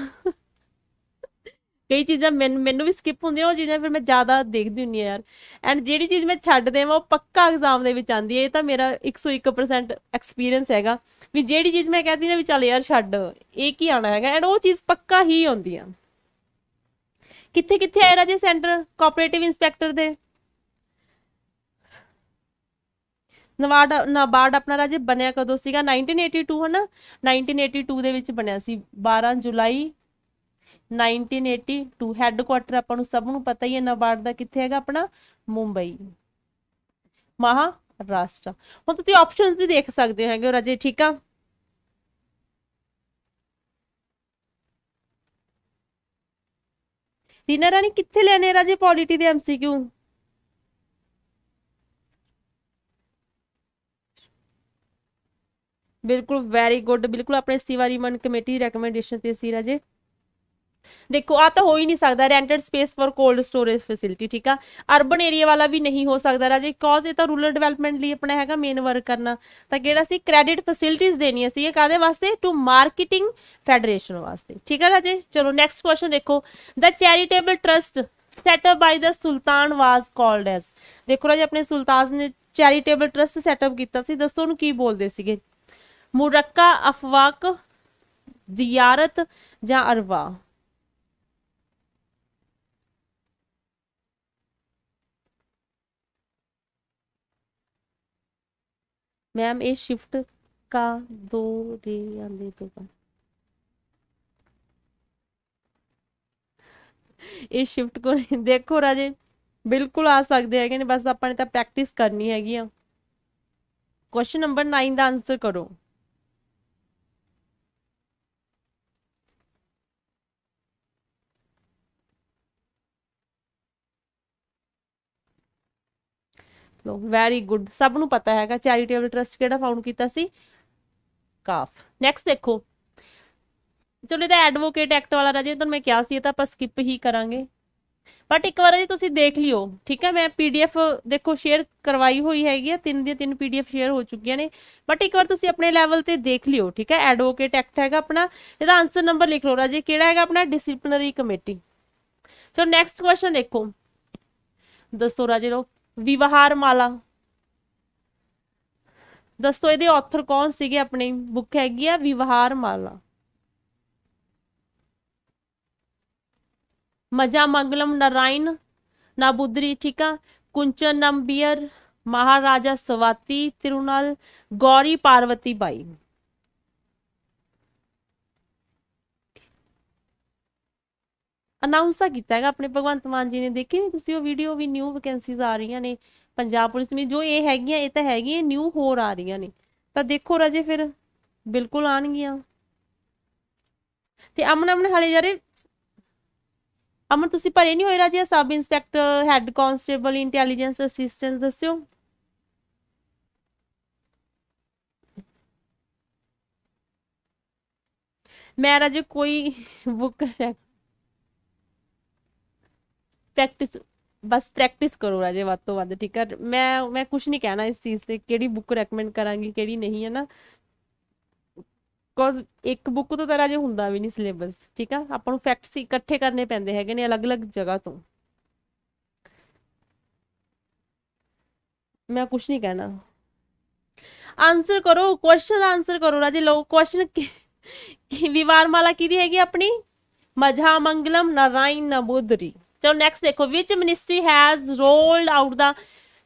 Speaker 1: ਕਈ ਚੀਜ਼ਾਂ ਮੈਨੂੰ ਵੀ ਸਕਿਪ ਹੁੰਦੀਆਂ ਉਹ ਚੀਜ਼ਾਂ ਫਿਰ ਮੈਂ ਜ਼ਿਆਦਾ ਦੇਖਦੀ ਹੁੰਨੀ ਆ ਯਾਰ ਐਂਡ ਜਿਹੜੀ ਚੀਜ਼ ਮੈਂ ਛੱਡ ਦੇਵਾਂ ਉਹ ਪੱਕਾ ਐਗਜ਼ਾਮ ਦੇ ਵਿੱਚ ਆਂਦੀ ਹੈ ਇਹ ਤਾਂ ਮੇਰਾ 101% ਐਕਸਪੀਰੀਅੰਸ ਹੈਗਾ ਵੀ ਜਿਹੜੀ ਚੀਜ਼ ਮੈਂ ਕਹਦੀ ਨਾ ਵੀ ਚੱਲ ਯਾਰ ਛੱਡ ਇਹ ਕੀ ਆਣਾ ਹੈਗਾ ਐਂਡ ਉਹ ਚੀਜ਼ ਪੱਕਾ ਹੀ ਆਉਂਦੀ ਆ ਕਿੱਥੇ ਕਿੱਥੇ ਆਇਆ ਰਾਜੇ ਸੈਂਟਰ ਕੋਆਪਰੇਟਿਵ ਇਨਸਪੈਕਟਰ ਦੇ ਨਵਾਰਡ ਨਾਬਾਰਡ ਆਪਣਾ ਰਾਜੇ ਬਣਿਆ ਕਦੋਂ ਸੀਗਾ 1982 ਹਨਾ 1982 ਦੇ ਵਿੱਚ ਬਣਿਆ ਸੀ 12 ਜੁਲਾਈ 1982 ਹੈੱਡਕੁਆਟਰ ਆਪਾਂ ਨੂੰ ਸਭ ਨੂੰ ਪਤਾ ਹੀ ਹੈ ਨਾਬਾਰਡ ਦਾ ਕਿੱਥੇ ਹੈਗਾ ਆਪਣਾ ਮੁੰਬਈ ਮਹਾ ਰਾਸ਼ਟਰ ਹੁਣ ਤੁਸੀਂ ਆਪਸ਼ਨਸ ਵੀ ਦੇਖ ਸਕਦੇ ਹੋ ਹੈਗੇ ਰਾਜੇ ਠੀਕ ਆ ਰੀਨਾ ਰਾਣੀ ਕਿੱਥੇ ਲੈਣੇ ਰਾਜੇ ਪੋਲਿਟੀ ਦੇ ਐਮਸੀਕਿਊ ਬਿਲਕੁਲ ਵੈਰੀ ਗੁੱਡ ਬਿਲਕੁਲ ਆਪਣੇ ਸਿਵਾ ਕਮੇਟੀ ਦੀ ਰეკਮੈਂਡੇਸ਼ਨ ਤੇ ਸੀ ਰਾਜੇ ਦੇਖੋ ਆ ਤਾਂ ਹੋ ਹੀ ਨਹੀਂ ਸਕਦਾ rented space for cold storage facility ਠੀਕ ਆ ਅਰਬਨ ਏਰੀਆ ਵਾਲਾ ਵੀ ਨਹੀਂ ਹੋ ਸਕਦਾ ਰਾਜੇ ਕੌਜ਼ ਇਹ ਤਾਂ ਰੂਰਲ ਡਿਵੈਲਪਮੈਂਟ ਲਈ ਆਪਣਾ ਹੈਗਾ ਮੇਨ ਵਰਕ ਕਰਨਾ ਤਾਂ ਕਿਹੜਾ ਸੀ ਕ੍ਰੈਡਿਟ ਫੈਸਿਲਿਟੀਆਂ ਦੇਣੀਆਂ ਸੀ ਇਹ ਕਾਦੇ ਵਾਸਤੇ ਟੂ ਮਾਰਕੀਟਿੰਗ ਫੈਡਰੇਸ਼ਨ ਵਾਸਤੇ ਠੀਕ ਆ ਰਾਜੇ ਚਲੋ ਨੈਕਸਟ ਕੁਐਸਚਨ ਦੇਖੋ the charitable trust set up by the sultan was called as ਦੇਖੋ ਰਾਜੇ ਆਪਣੇ ਸੁਲਤਾਨ ਨੇ ਚੈਰੀਟੇਬਲ ਟਰਸਟ ਅਪ ਕੀਤਾ ਸੀ ਦੱਸੋ ਉਹਨੂੰ ਕੀ ਬੋਲਦੇ ਸੀਗੇ मुरक्का अफवाक जियारत या अरवा मैम ये शिफ्ट का दो दे ये शिफ्ट को देखो राजे बिल्कुल आ सकते हैं बस अपने प्रैक्टिस तो करनी है क्वेश्चन नंबर नाइन का आंसर करो ਲੋ ਵੈਰੀ ਗੁੱਡ ਸਭ ਨੂੰ ਪਤਾ ਹੈਗਾ ਚੈਰੀਟੇਬਲ ਟਰਸਟ ਕਿਹੜਾ ਫਾਊਂਡ ਕੀਤਾ ਸੀ ਕਾਫ ਨੈਕਸਟ ਦੇਖੋ ਚਲੋ ਇਹਦਾ ਐਡਵੋਕੇਟ ਐਕਟ ਵਾਲਾ ਰਾਜੇ ਤੁਹਾਨੂੰ ਮੈਂ ਕਿਹਾ ਸੀ ਇਹ ਤਾਂ ਆਪਾਂ ਸਕਿਪ ਹੀ ਕਰਾਂਗੇ ਬਟ ਇੱਕ ਵਾਰ ਜੀ ਤੁਸੀਂ ਦੇਖ ਲਿਓ ਠੀਕ ਹੈ ਮੈਂ ਪੀਡੀਐਫ ਦੇਖੋ ਸ਼ੇਅਰ ਕਰਵਾਈ ਹੋਈ ਹੈਗੀ ਆ ਤਿੰਨ ਦੀ ਤਿੰਨ ਪੀਡੀਐਫ ਸ਼ੇਅਰ ਹੋ ਚੁੱਕੀਆਂ ਨੇ ਬਟ ਇੱਕ ਵਾਰ ਤੁਸੀਂ ਆਪਣੇ ਲੈਵਲ ਤੇ ਦੇਖ ਲਿਓ ਠੀਕ ਹੈ ਐਡਵੋਕੇਟ ਐਕਟ ਹੈਗਾ ਆਪਣਾ ਇਹਦਾ ਆਨਸਰ ਨੰਬਰ ਲਿਖ ਲਓ ਰਾਜੇ ਕਿਹੜਾ ਹੈਗਾ ਆਪਣਾ disciplinary committee so next question ਦੇਖੋ ਦੱਸੋ ਰਾਜੇ ਲੋ ਵਿਵਹਾਰ ਮਾਲਾ ਦੱਸੋ ਇਹਦੇ ਆਥਰ ਕੌਣ ਸੀਗੇ ਆਪਣੀ ਬੁੱਕ ਹੈਗੀ ਆ ਵਿਵਹਾਰ ਮਾਲਾ ਮਜਾ ਮੰਗਲਮ ਨਰਾਇਣ ਨਾਬੁਦਰੀ ਠੀਕਾ ਕੁੰਚਨ ਨੰਬੀਅਰ ਮਹਾਰਾਜਾ ਸਵਾਤੀ ਤਿਰੁਨਲ ਗੌਰੀ ਪਾਰਵਤੀ ਬਾਈ ਅਨਾਉਂਸ ਤਾਂ ਕੀਤਾ ਹੈਗਾ ਆਪਣੇ ਭਗਵੰਤ ਮਾਨ ਜੀ ਨੇ ਦੇਖੀ ਨਹੀਂ ਤੁਸੀਂ ਉਹ ਵੀਡੀਓ ਵੀ ਨਿਊ ਵੈਕੈਂਸੀਜ਼ ਆ ਰਹੀਆਂ ਨੇ ਪੰਜਾਬ ਪੁਲਿਸ ਵਿੱਚ ਜੋ ਇਹ ਹੈਗੀਆਂ ਇਹ ਤਾਂ ਹੈਗੀਆਂ ਨਿਊ ਹੋਰ ਆ ਰਹੀਆਂ ਨੇ ਤਾਂ ਦੇਖੋ ਰਾਜੇ ਫਿਰ ਬਿਲਕੁਲ ਆਣਗੀਆਂ ਤੇ ਅਮਨ ਅਮਨ ਹਾਲੇ ਜਾਰੇ ਅਮਨ ਤੁਸੀਂ ਭਰੇ ਨਹੀਂ ਹੋਏ ਰਾਜੇ sub inspector head constable intelligence assistant ਦੱਸਿਓ ਮੈਂ ਰਾਜੇ ਕੋਈ ਬੁੱਕ ਰੈਕ ਪ੍ਰੈਕਟਿਸ ਬਸ ਪ੍ਰੈਕਟਿਸ ਕਰੋ ਰਾਜੇ ਵੱਧ ਤੋਂ ਵੱਧ ਠੀਕ ਹੈ ਮੈਂ ਮੈਂ ਕੁਝ ਨਹੀਂ ਕਹਿਣਾ ਇਸ ਚੀਜ਼ ਤੇ ਕਿਹੜੀ ਬੁੱਕ ਰეკਮੈਂਡ ਕਰਾਂਗੀ ਕਿਹੜੀ ਨਹੀਂ ਹੈ ਨਾ ਬਿਕੋਜ਼ ਇੱਕ ਬੁੱਕ ਤੋਂ ਤਾਂ ਰਾਜੇ ਹੁੰਦਾ ਵੀ ਨਹੀਂ ਸਿਲੇਬਸ ਠੀਕ ਹੈ ਆਪਾਂ ਨੂੰ ਫੈਕਟਸ ਇਕੱਠੇ ਕਰਨੇ ਪੈਂਦੇ ਹੈਗੇ ਨੇ ਅਲੱਗ-ਅਲੱਗ ਜਗ੍ਹਾ ਤੋਂ ਮੈਂ ਕੁਝ ਨਹੀਂ ਕਹਿਣਾ ਆਨਸਰ ਕਰੋ ਕੁਐਸਚਨ ਆਨਸਰ ਕਰੋ ਰਾਜੇ ਲੋ ਕੁਐਸਚਨ ਕੀ ਵਿਵਾਰ ਮਾਲਾ ਦੀ ਹੈਗੀ ਆਪਣੀ ਮਝਾ ਮੰਗਲਮ ਨਾਰਾਇਣ ਨਬੋਦਰੀ चलो नैक्सट देखो which ministry has rolled out the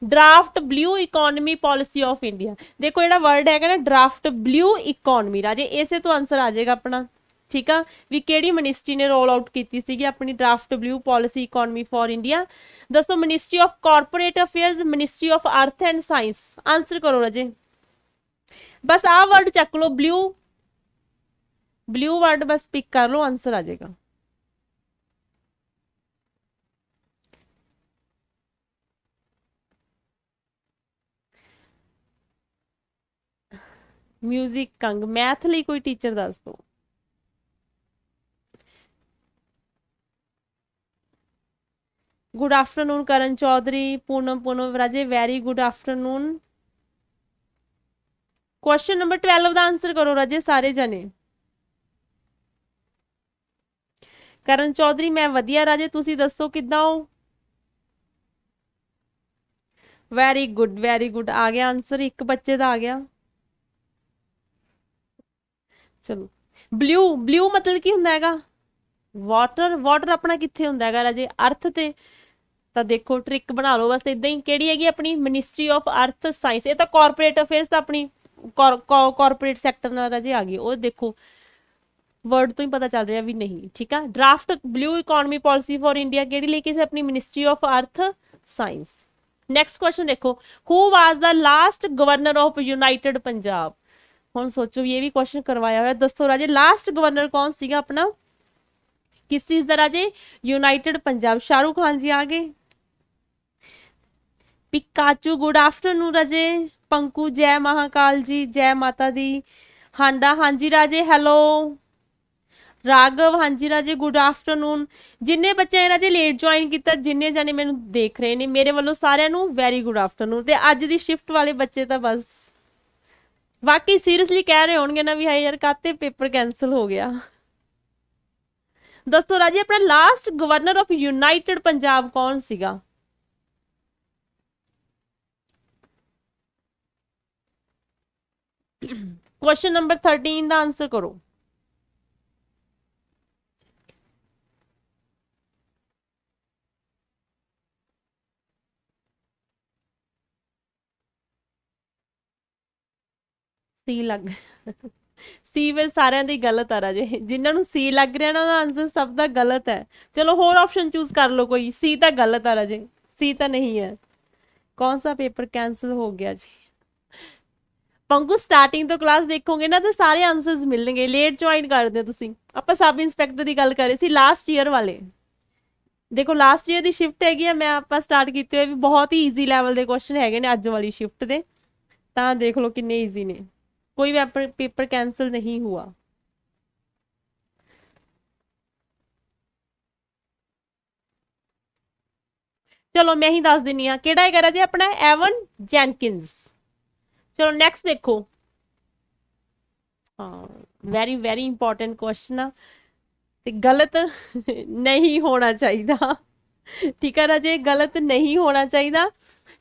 Speaker 1: draft blue economy policy of India देखो जो वर्ड है ना ड्राफ्ट ब्ल्यू इकोनमी राजे इसे तो आंसर आ जाएगा अपना ठीक है भी कि मिनिस्ट्री ने रोल आउट की अपनी draft blue policy economy for India दसो ministry of corporate affair ministry of earth and science answer करो राजे बस आ वर्ड चक लो ब्ल्यू ब्ल्यू वर्ड बस पिक कर लो आंसर आ जाएगा ਮਿਊਜ਼ਿਕ ਕੰਗ ਮੈਥ ਲਈ ਕੋਈ ਟੀਚਰ ਦੱਸ ਦੋ ਗੁੱਡ ਆਫਟਰਨੂਨ ਕਰਨ ਚੌਧਰੀ ਪੂਨਮ ਪੂਨਮ ਰਾਜੇ very good afternoon question number 12 ਦਾ ਆਨਸਰ ਕਰੋ ਰਾਜੇ ਸਾਰੇ ਜਣੇ ਕਰਨ ਚੌਧਰੀ ਮੈਂ ਵਧੀਆ ਰਾਜੇ ਤੁਸੀਂ ਦੱਸੋ ਕਿੱਦਾਂ ਹੋ ਵੈਰੀ ਗੁੱਡ ਵੈਰੀ ਗੁੱਡ ਆ ਗਿਆ ਆਨਸਰ ਇੱਕ ਬੱਚੇ ਦਾ ਆ ਗਿਆ ਚਲੋ ਬਲੂ ਬਲੂ ਮਤਲਬ ਕੀ ਹੁੰਦਾ ਹੈਗਾ ਵਾਟਰ ਵਾਟਰ ਆਪਣਾ ਕਿੱਥੇ ਹੁੰਦਾ ਹੈਗਾ ਰਾਜੇ ਅਰਥ ਤੇ ਤਾਂ ਦੇਖੋ ਟ੍ਰਿਕ ਬਣਾ ਲਓ ਬਸ ਇਦਾਂ ਹੀ ਕਿਹੜੀ ਹੈਗੀ ਆਪਣੀ ਮਿਨਿਸਟਰੀ ਆਫ ਅਰਥ ਸਾਇੰਸ ਇਹ ਤਾਂ ਕਾਰਪੋਰੇਟ ਅਫੇਅਰਸ ਤਾਂ ਆਪਣੀ ਕਾਰਪੋਰੇਟ ਸੈਕਟਰ ਨਾਲ ਰਾਜੇ ਆ ਗਈ ਉਹ ਦੇਖੋ ਵਰਡ ਤੋਂ ਹੀ ਪਤਾ ਚੱਲ ਰਿਹਾ ਵੀ ਨਹੀਂ ਠੀਕ ਆ draft blue economy policy for India ਕਿਹੜੀ ਲੈ ਕੇ ਸੀ ਆਪਣੀ ministry of earth science next question ਦੇਖੋ who was the last governor of united Punjab ਹੁਣ ਸੋਚੋ ਇਹ ਵੀ ਕੁਐਸਚਨ ਕਰਵਾਇਆ ਹੋਇਆ ਦੱਸੋ ਰਾਜੇ ਲਾਸਟ ਗਵਰਨਰ ਕੌਣ ਸੀਗਾ ਆਪਣਾ ਕਿਸ ਚੀਜ਼ ਦਾ ਰਾਜੇ ਯੂਨਾਈਟਿਡ ਪੰਜਾਬ ਸ਼ਾਹਰੂਖ ਖਾਨ ਜੀ ਆ ਗਏ ਪਿਕਾਚੂ ਗੁੱਡ ਆਫਟਰਨੂਨ ਰਾਜੇ ਪੰਕੂ ਜੈ ਮਹਾਕਾਲ ਜੀ ਜੈ ਮਾਤਾ ਦੀ ਹਾਂਡਾ ਹਾਂਜੀ ਰਾਜੇ ਹੈਲੋ ਰਾਗਵ ਹਾਂਜੀ ਰਾਜੇ ਗੁੱਡ ਆਫਟਰਨੂਨ ਜਿੰਨੇ ਬੱਚੇ ਰਾਜੇ ਲੇਟ ਜੁਆਇਨ ਕੀਤਾ ਜਿੰਨੇ ਜਾਨੇ ਮੈਨੂੰ ਦੇਖ ਰਹੇ ਨੇ ਮੇਰੇ ਵੱਲੋਂ ਸਾਰਿਆਂ ਨੂੰ ਵੈਰੀ ਗੁੱਡ ਆਫਟਰਨੂਨ ਤੇ ਅੱਜ ਦੀ ਸ਼ਿਫਟ ਵਾਲੇ ਬੱਚੇ ਤਾਂ ਬਸ ਵਾਕਈ ਸੀਰੀਅਸਲੀ ਕਹਿ ਰਹੇ ਹੋਣਗੇ ਨਾ ਵੀ ਹਾਏ ਯਾਰ ਕਾਤੇ ਪੇਪਰ ਕੈਨਸਲ ਹੋ ਗਿਆ ਦੱਸੋ ਰਾਜੀ ਆਪਣਾ last governor of united Punjab ਕੌਣ ਸੀਗਾ ਕੁਐਸਚਨ ਨੰਬਰ 13 ਦਾ ਆਨਸਰ ਕਰੋ ਸੀ ਲੱਗ ਸੀ ਵੀ ਸਾਰਿਆਂ ਦੀ ਗਲਤ ਆ ਰਾਜੇ ਜਿਨ੍ਹਾਂ ਨੂੰ ਸੀ ਲੱਗ ਰਿਹਾ ਨਾ ਉਹਦਾ ਆਨਸਰ ਸਭ ਦਾ ਗਲਤ ਹੈ ਚਲੋ ਹੋਰ ਆਪਸ਼ਨ ਚੂਜ਼ ਕਰ ਲਓ ਕੋਈ ਸੀ ਤਾਂ ਗਲਤ ਆ ਰਾਜੇ ਸੀ ਤਾਂ ਨਹੀਂ ਹੈ ਕੌਣ ਸਾ ਪੇਪਰ ਕੈਨਸਲ ਹੋ ਗਿਆ ਜੀ ਪੰਗੂ ਸਟਾਰਟਿੰਗ ਤੋਂ ਕਲਾਸ ਦੇਖੋਗੇ ਨਾ ਤਾਂ ਸਾਰੇ ਆਨਸਰਸ ਮਿਲਣਗੇ ਲੇਟ ਜੁਆਇਨ ਕਰਦੇ ਹੋ ਤੁਸੀਂ ਆਪਾਂ ਸਬ ਇੰਸਪੈਕਟਰ ਦੀ ਗੱਲ ਕਰ ਰਹੇ ਸੀ ਲਾਸਟ ਈਅਰ ਵਾਲੇ ਦੇਖੋ ਲਾਸਟ ਈਅਰ ਦੀ ਸ਼ਿਫਟ ਹੈਗੀ ਆ ਮੈਂ ਆਪਾਂ ਸਟਾਰਟ ਕੀਤੇ ਹੋਏ ਵੀ ਬਹੁਤ ਹੀ ਈਜ਼ੀ ਲੈਵਲ ਦੇ ਕੁਐਸਚਨ ਹੈਗੇ ਨੇ ਅੱਜ ਵਾਲੀ ਸ਼ਿਫਟ ਦੇ ਤਾਂ ਦੇਖ ਲਓ ਕਿੰਨੇ ਈਜ਼ੀ ਨੇ कोई पेपर ਪੇਪਰ ਕੈਨਸਲ ਨਹੀਂ ਹੁਆ ਚਲੋ ਮੈਂ ਹੀ ਦੱਸ ਦਿੰਨੀ ਆ ਕਿਹੜਾ ਹੈਗਾ ਜੀ ਆਪਣਾ ਐਵਨ ਜੈਨਕਿੰਸ ਚਲੋ ਨੈਕਸਟ ਦੇਖੋ ਹਾਂ ਵੈਰੀ ਵੈਰੀ ਇੰਪੋਰਟੈਂਟ ਕੁਐਸਚਨ ਆ ਤੇ ਗਲਤ ਨਹੀਂ ਹੋਣਾ ਚਾਹੀਦਾ ਠੀਕ ਹੈ ਰਾਜੇ ਗਲਤ ਨਹੀਂ ਹੋਣਾ ਚਾਹੀਦਾ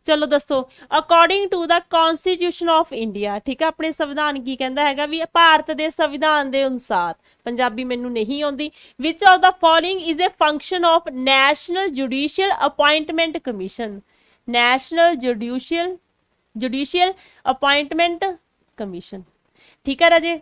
Speaker 1: ਚਲੋ ਦੱਸੋ according to the constitution of India ਠੀਕ ਹੈ ਆਪਣੇ ਸੰਵਿਧਾਨ ਕੀ ਕਹਿੰਦਾ ਹੈਗਾ ਵੀ ਭਾਰਤ ਦੇ ਸੰਵਿਧਾਨ ਦੇ ਅਨੁਸਾਰ ਪੰਜਾਬੀ ਮੈਨੂੰ ਨਹੀਂ ਆਉਂਦੀ which of the following is a function of national judicial appointment commission national judicial judicial appointment commission ਠੀਕ ਹੈ ਰਾਜੇ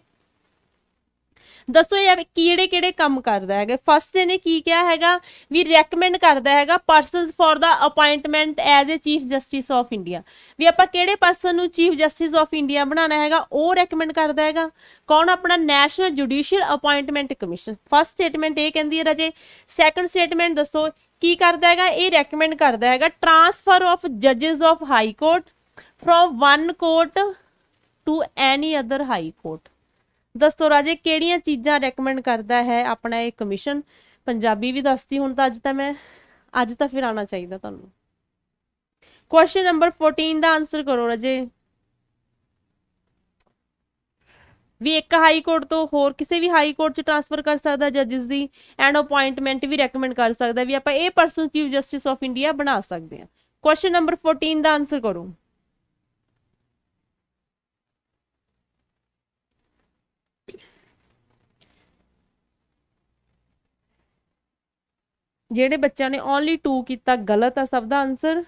Speaker 1: ਦੱਸੋ ਇਹ ਕਿਹੜੇ ਕਿਹੜੇ ਕੰਮ ਕਰਦਾ ਹੈਗਾ ਫਸਟ ਇਹਨੇ ਕੀ ਕਿਹਾ ਹੈਗਾ ਵੀ ਰეკਮੈਂਡ ਕਰਦਾ ਹੈਗਾ persons for the appointment as a chief justice of India ਵੀ ਆਪਾਂ ਕਿਹੜੇ ਪਰਸਨ ਨੂੰ ਚੀਫ ਜਸਟਿਸ ਆਫ ਇੰਡੀਆ ਬਣਾਉਣਾ ਹੈਗਾ ਉਹ ਰეკਮੈਂਡ ਕਰਦਾ ਹੈਗਾ ਕੌਣ ਆਪਣਾ national judicial appointment commission first statement ਇਹ ਕਹਿੰਦੀ ਹੈ ਰਜੇ ਸੈਕੰਡ ਸਟੇਟਮੈਂਟ ਦੱਸੋ ਕੀ ਕਰਦਾ ਹੈਗਾ ਇਹ ਰეკਮੈਂਡ ਕਰਦਾ ਹੈਗਾ ਟ੍ਰਾਂਸਫਰ ਆਫ ਜੱਜਸ of high court from one court to any other high court ਦੱਸੋ ਰਾਜੇ ਕਿਹੜੀਆਂ ਚੀਜ਼ਾਂ ਰეკਮੈਂਡ ਕਰਦਾ ਹੈ ਆਪਣਾ ਇਹ ਕਮਿਸ਼ਨ ਪੰਜਾਬੀ ਵੀ ਦੱਸਤੀ ਹੁਣ ਤਾਂ ਅੱਜ ਤਾਂ ਮੈਂ ਅੱਜ ਤਾਂ ਫਿਰ ਆਣਾ ਚਾਹੀਦਾ ਤੁਹਾਨੂੰ ਕੁਐਸਚਨ ਨੰਬਰ 14 ਦਾ ਆਨਸਰ ਕਰੋ ਰਾਜੇ ਵੀ ਇੱਕ ਹਾਈ ਕੋਰਟ ਤੋਂ ਹੋਰ ਕਿਸੇ ਵੀ ਹਾਈ ਕੋਰਟ 'ਚ ਟ੍ਰਾਂਸਫਰ ਕਰ ਸਕਦਾ ਜੱਜਸ ਦੀ ਐਂਡ ਅਪਾਇੰਟਮੈਂਟ ਵੀ ਰეკਮੈਂਡ ਕਰ ਸਕਦਾ ਵੀ ਆਪਾਂ ਇਹ person chief justice of India ਬਣਾ ਸਕਦੇ ਹਾਂ ਕੁਐਸਚਨ ਨੰਬਰ 14 ਦਾ ਆਨਸਰ ਕਰੋ ਜਿਹੜੇ ਬੱਚਿਆਂ ਨੇ ਓਨਲੀ 2 ਕੀਤਾ ਗਲਤ ਆ ਸਭ ਦਾ ਆਨਸਰ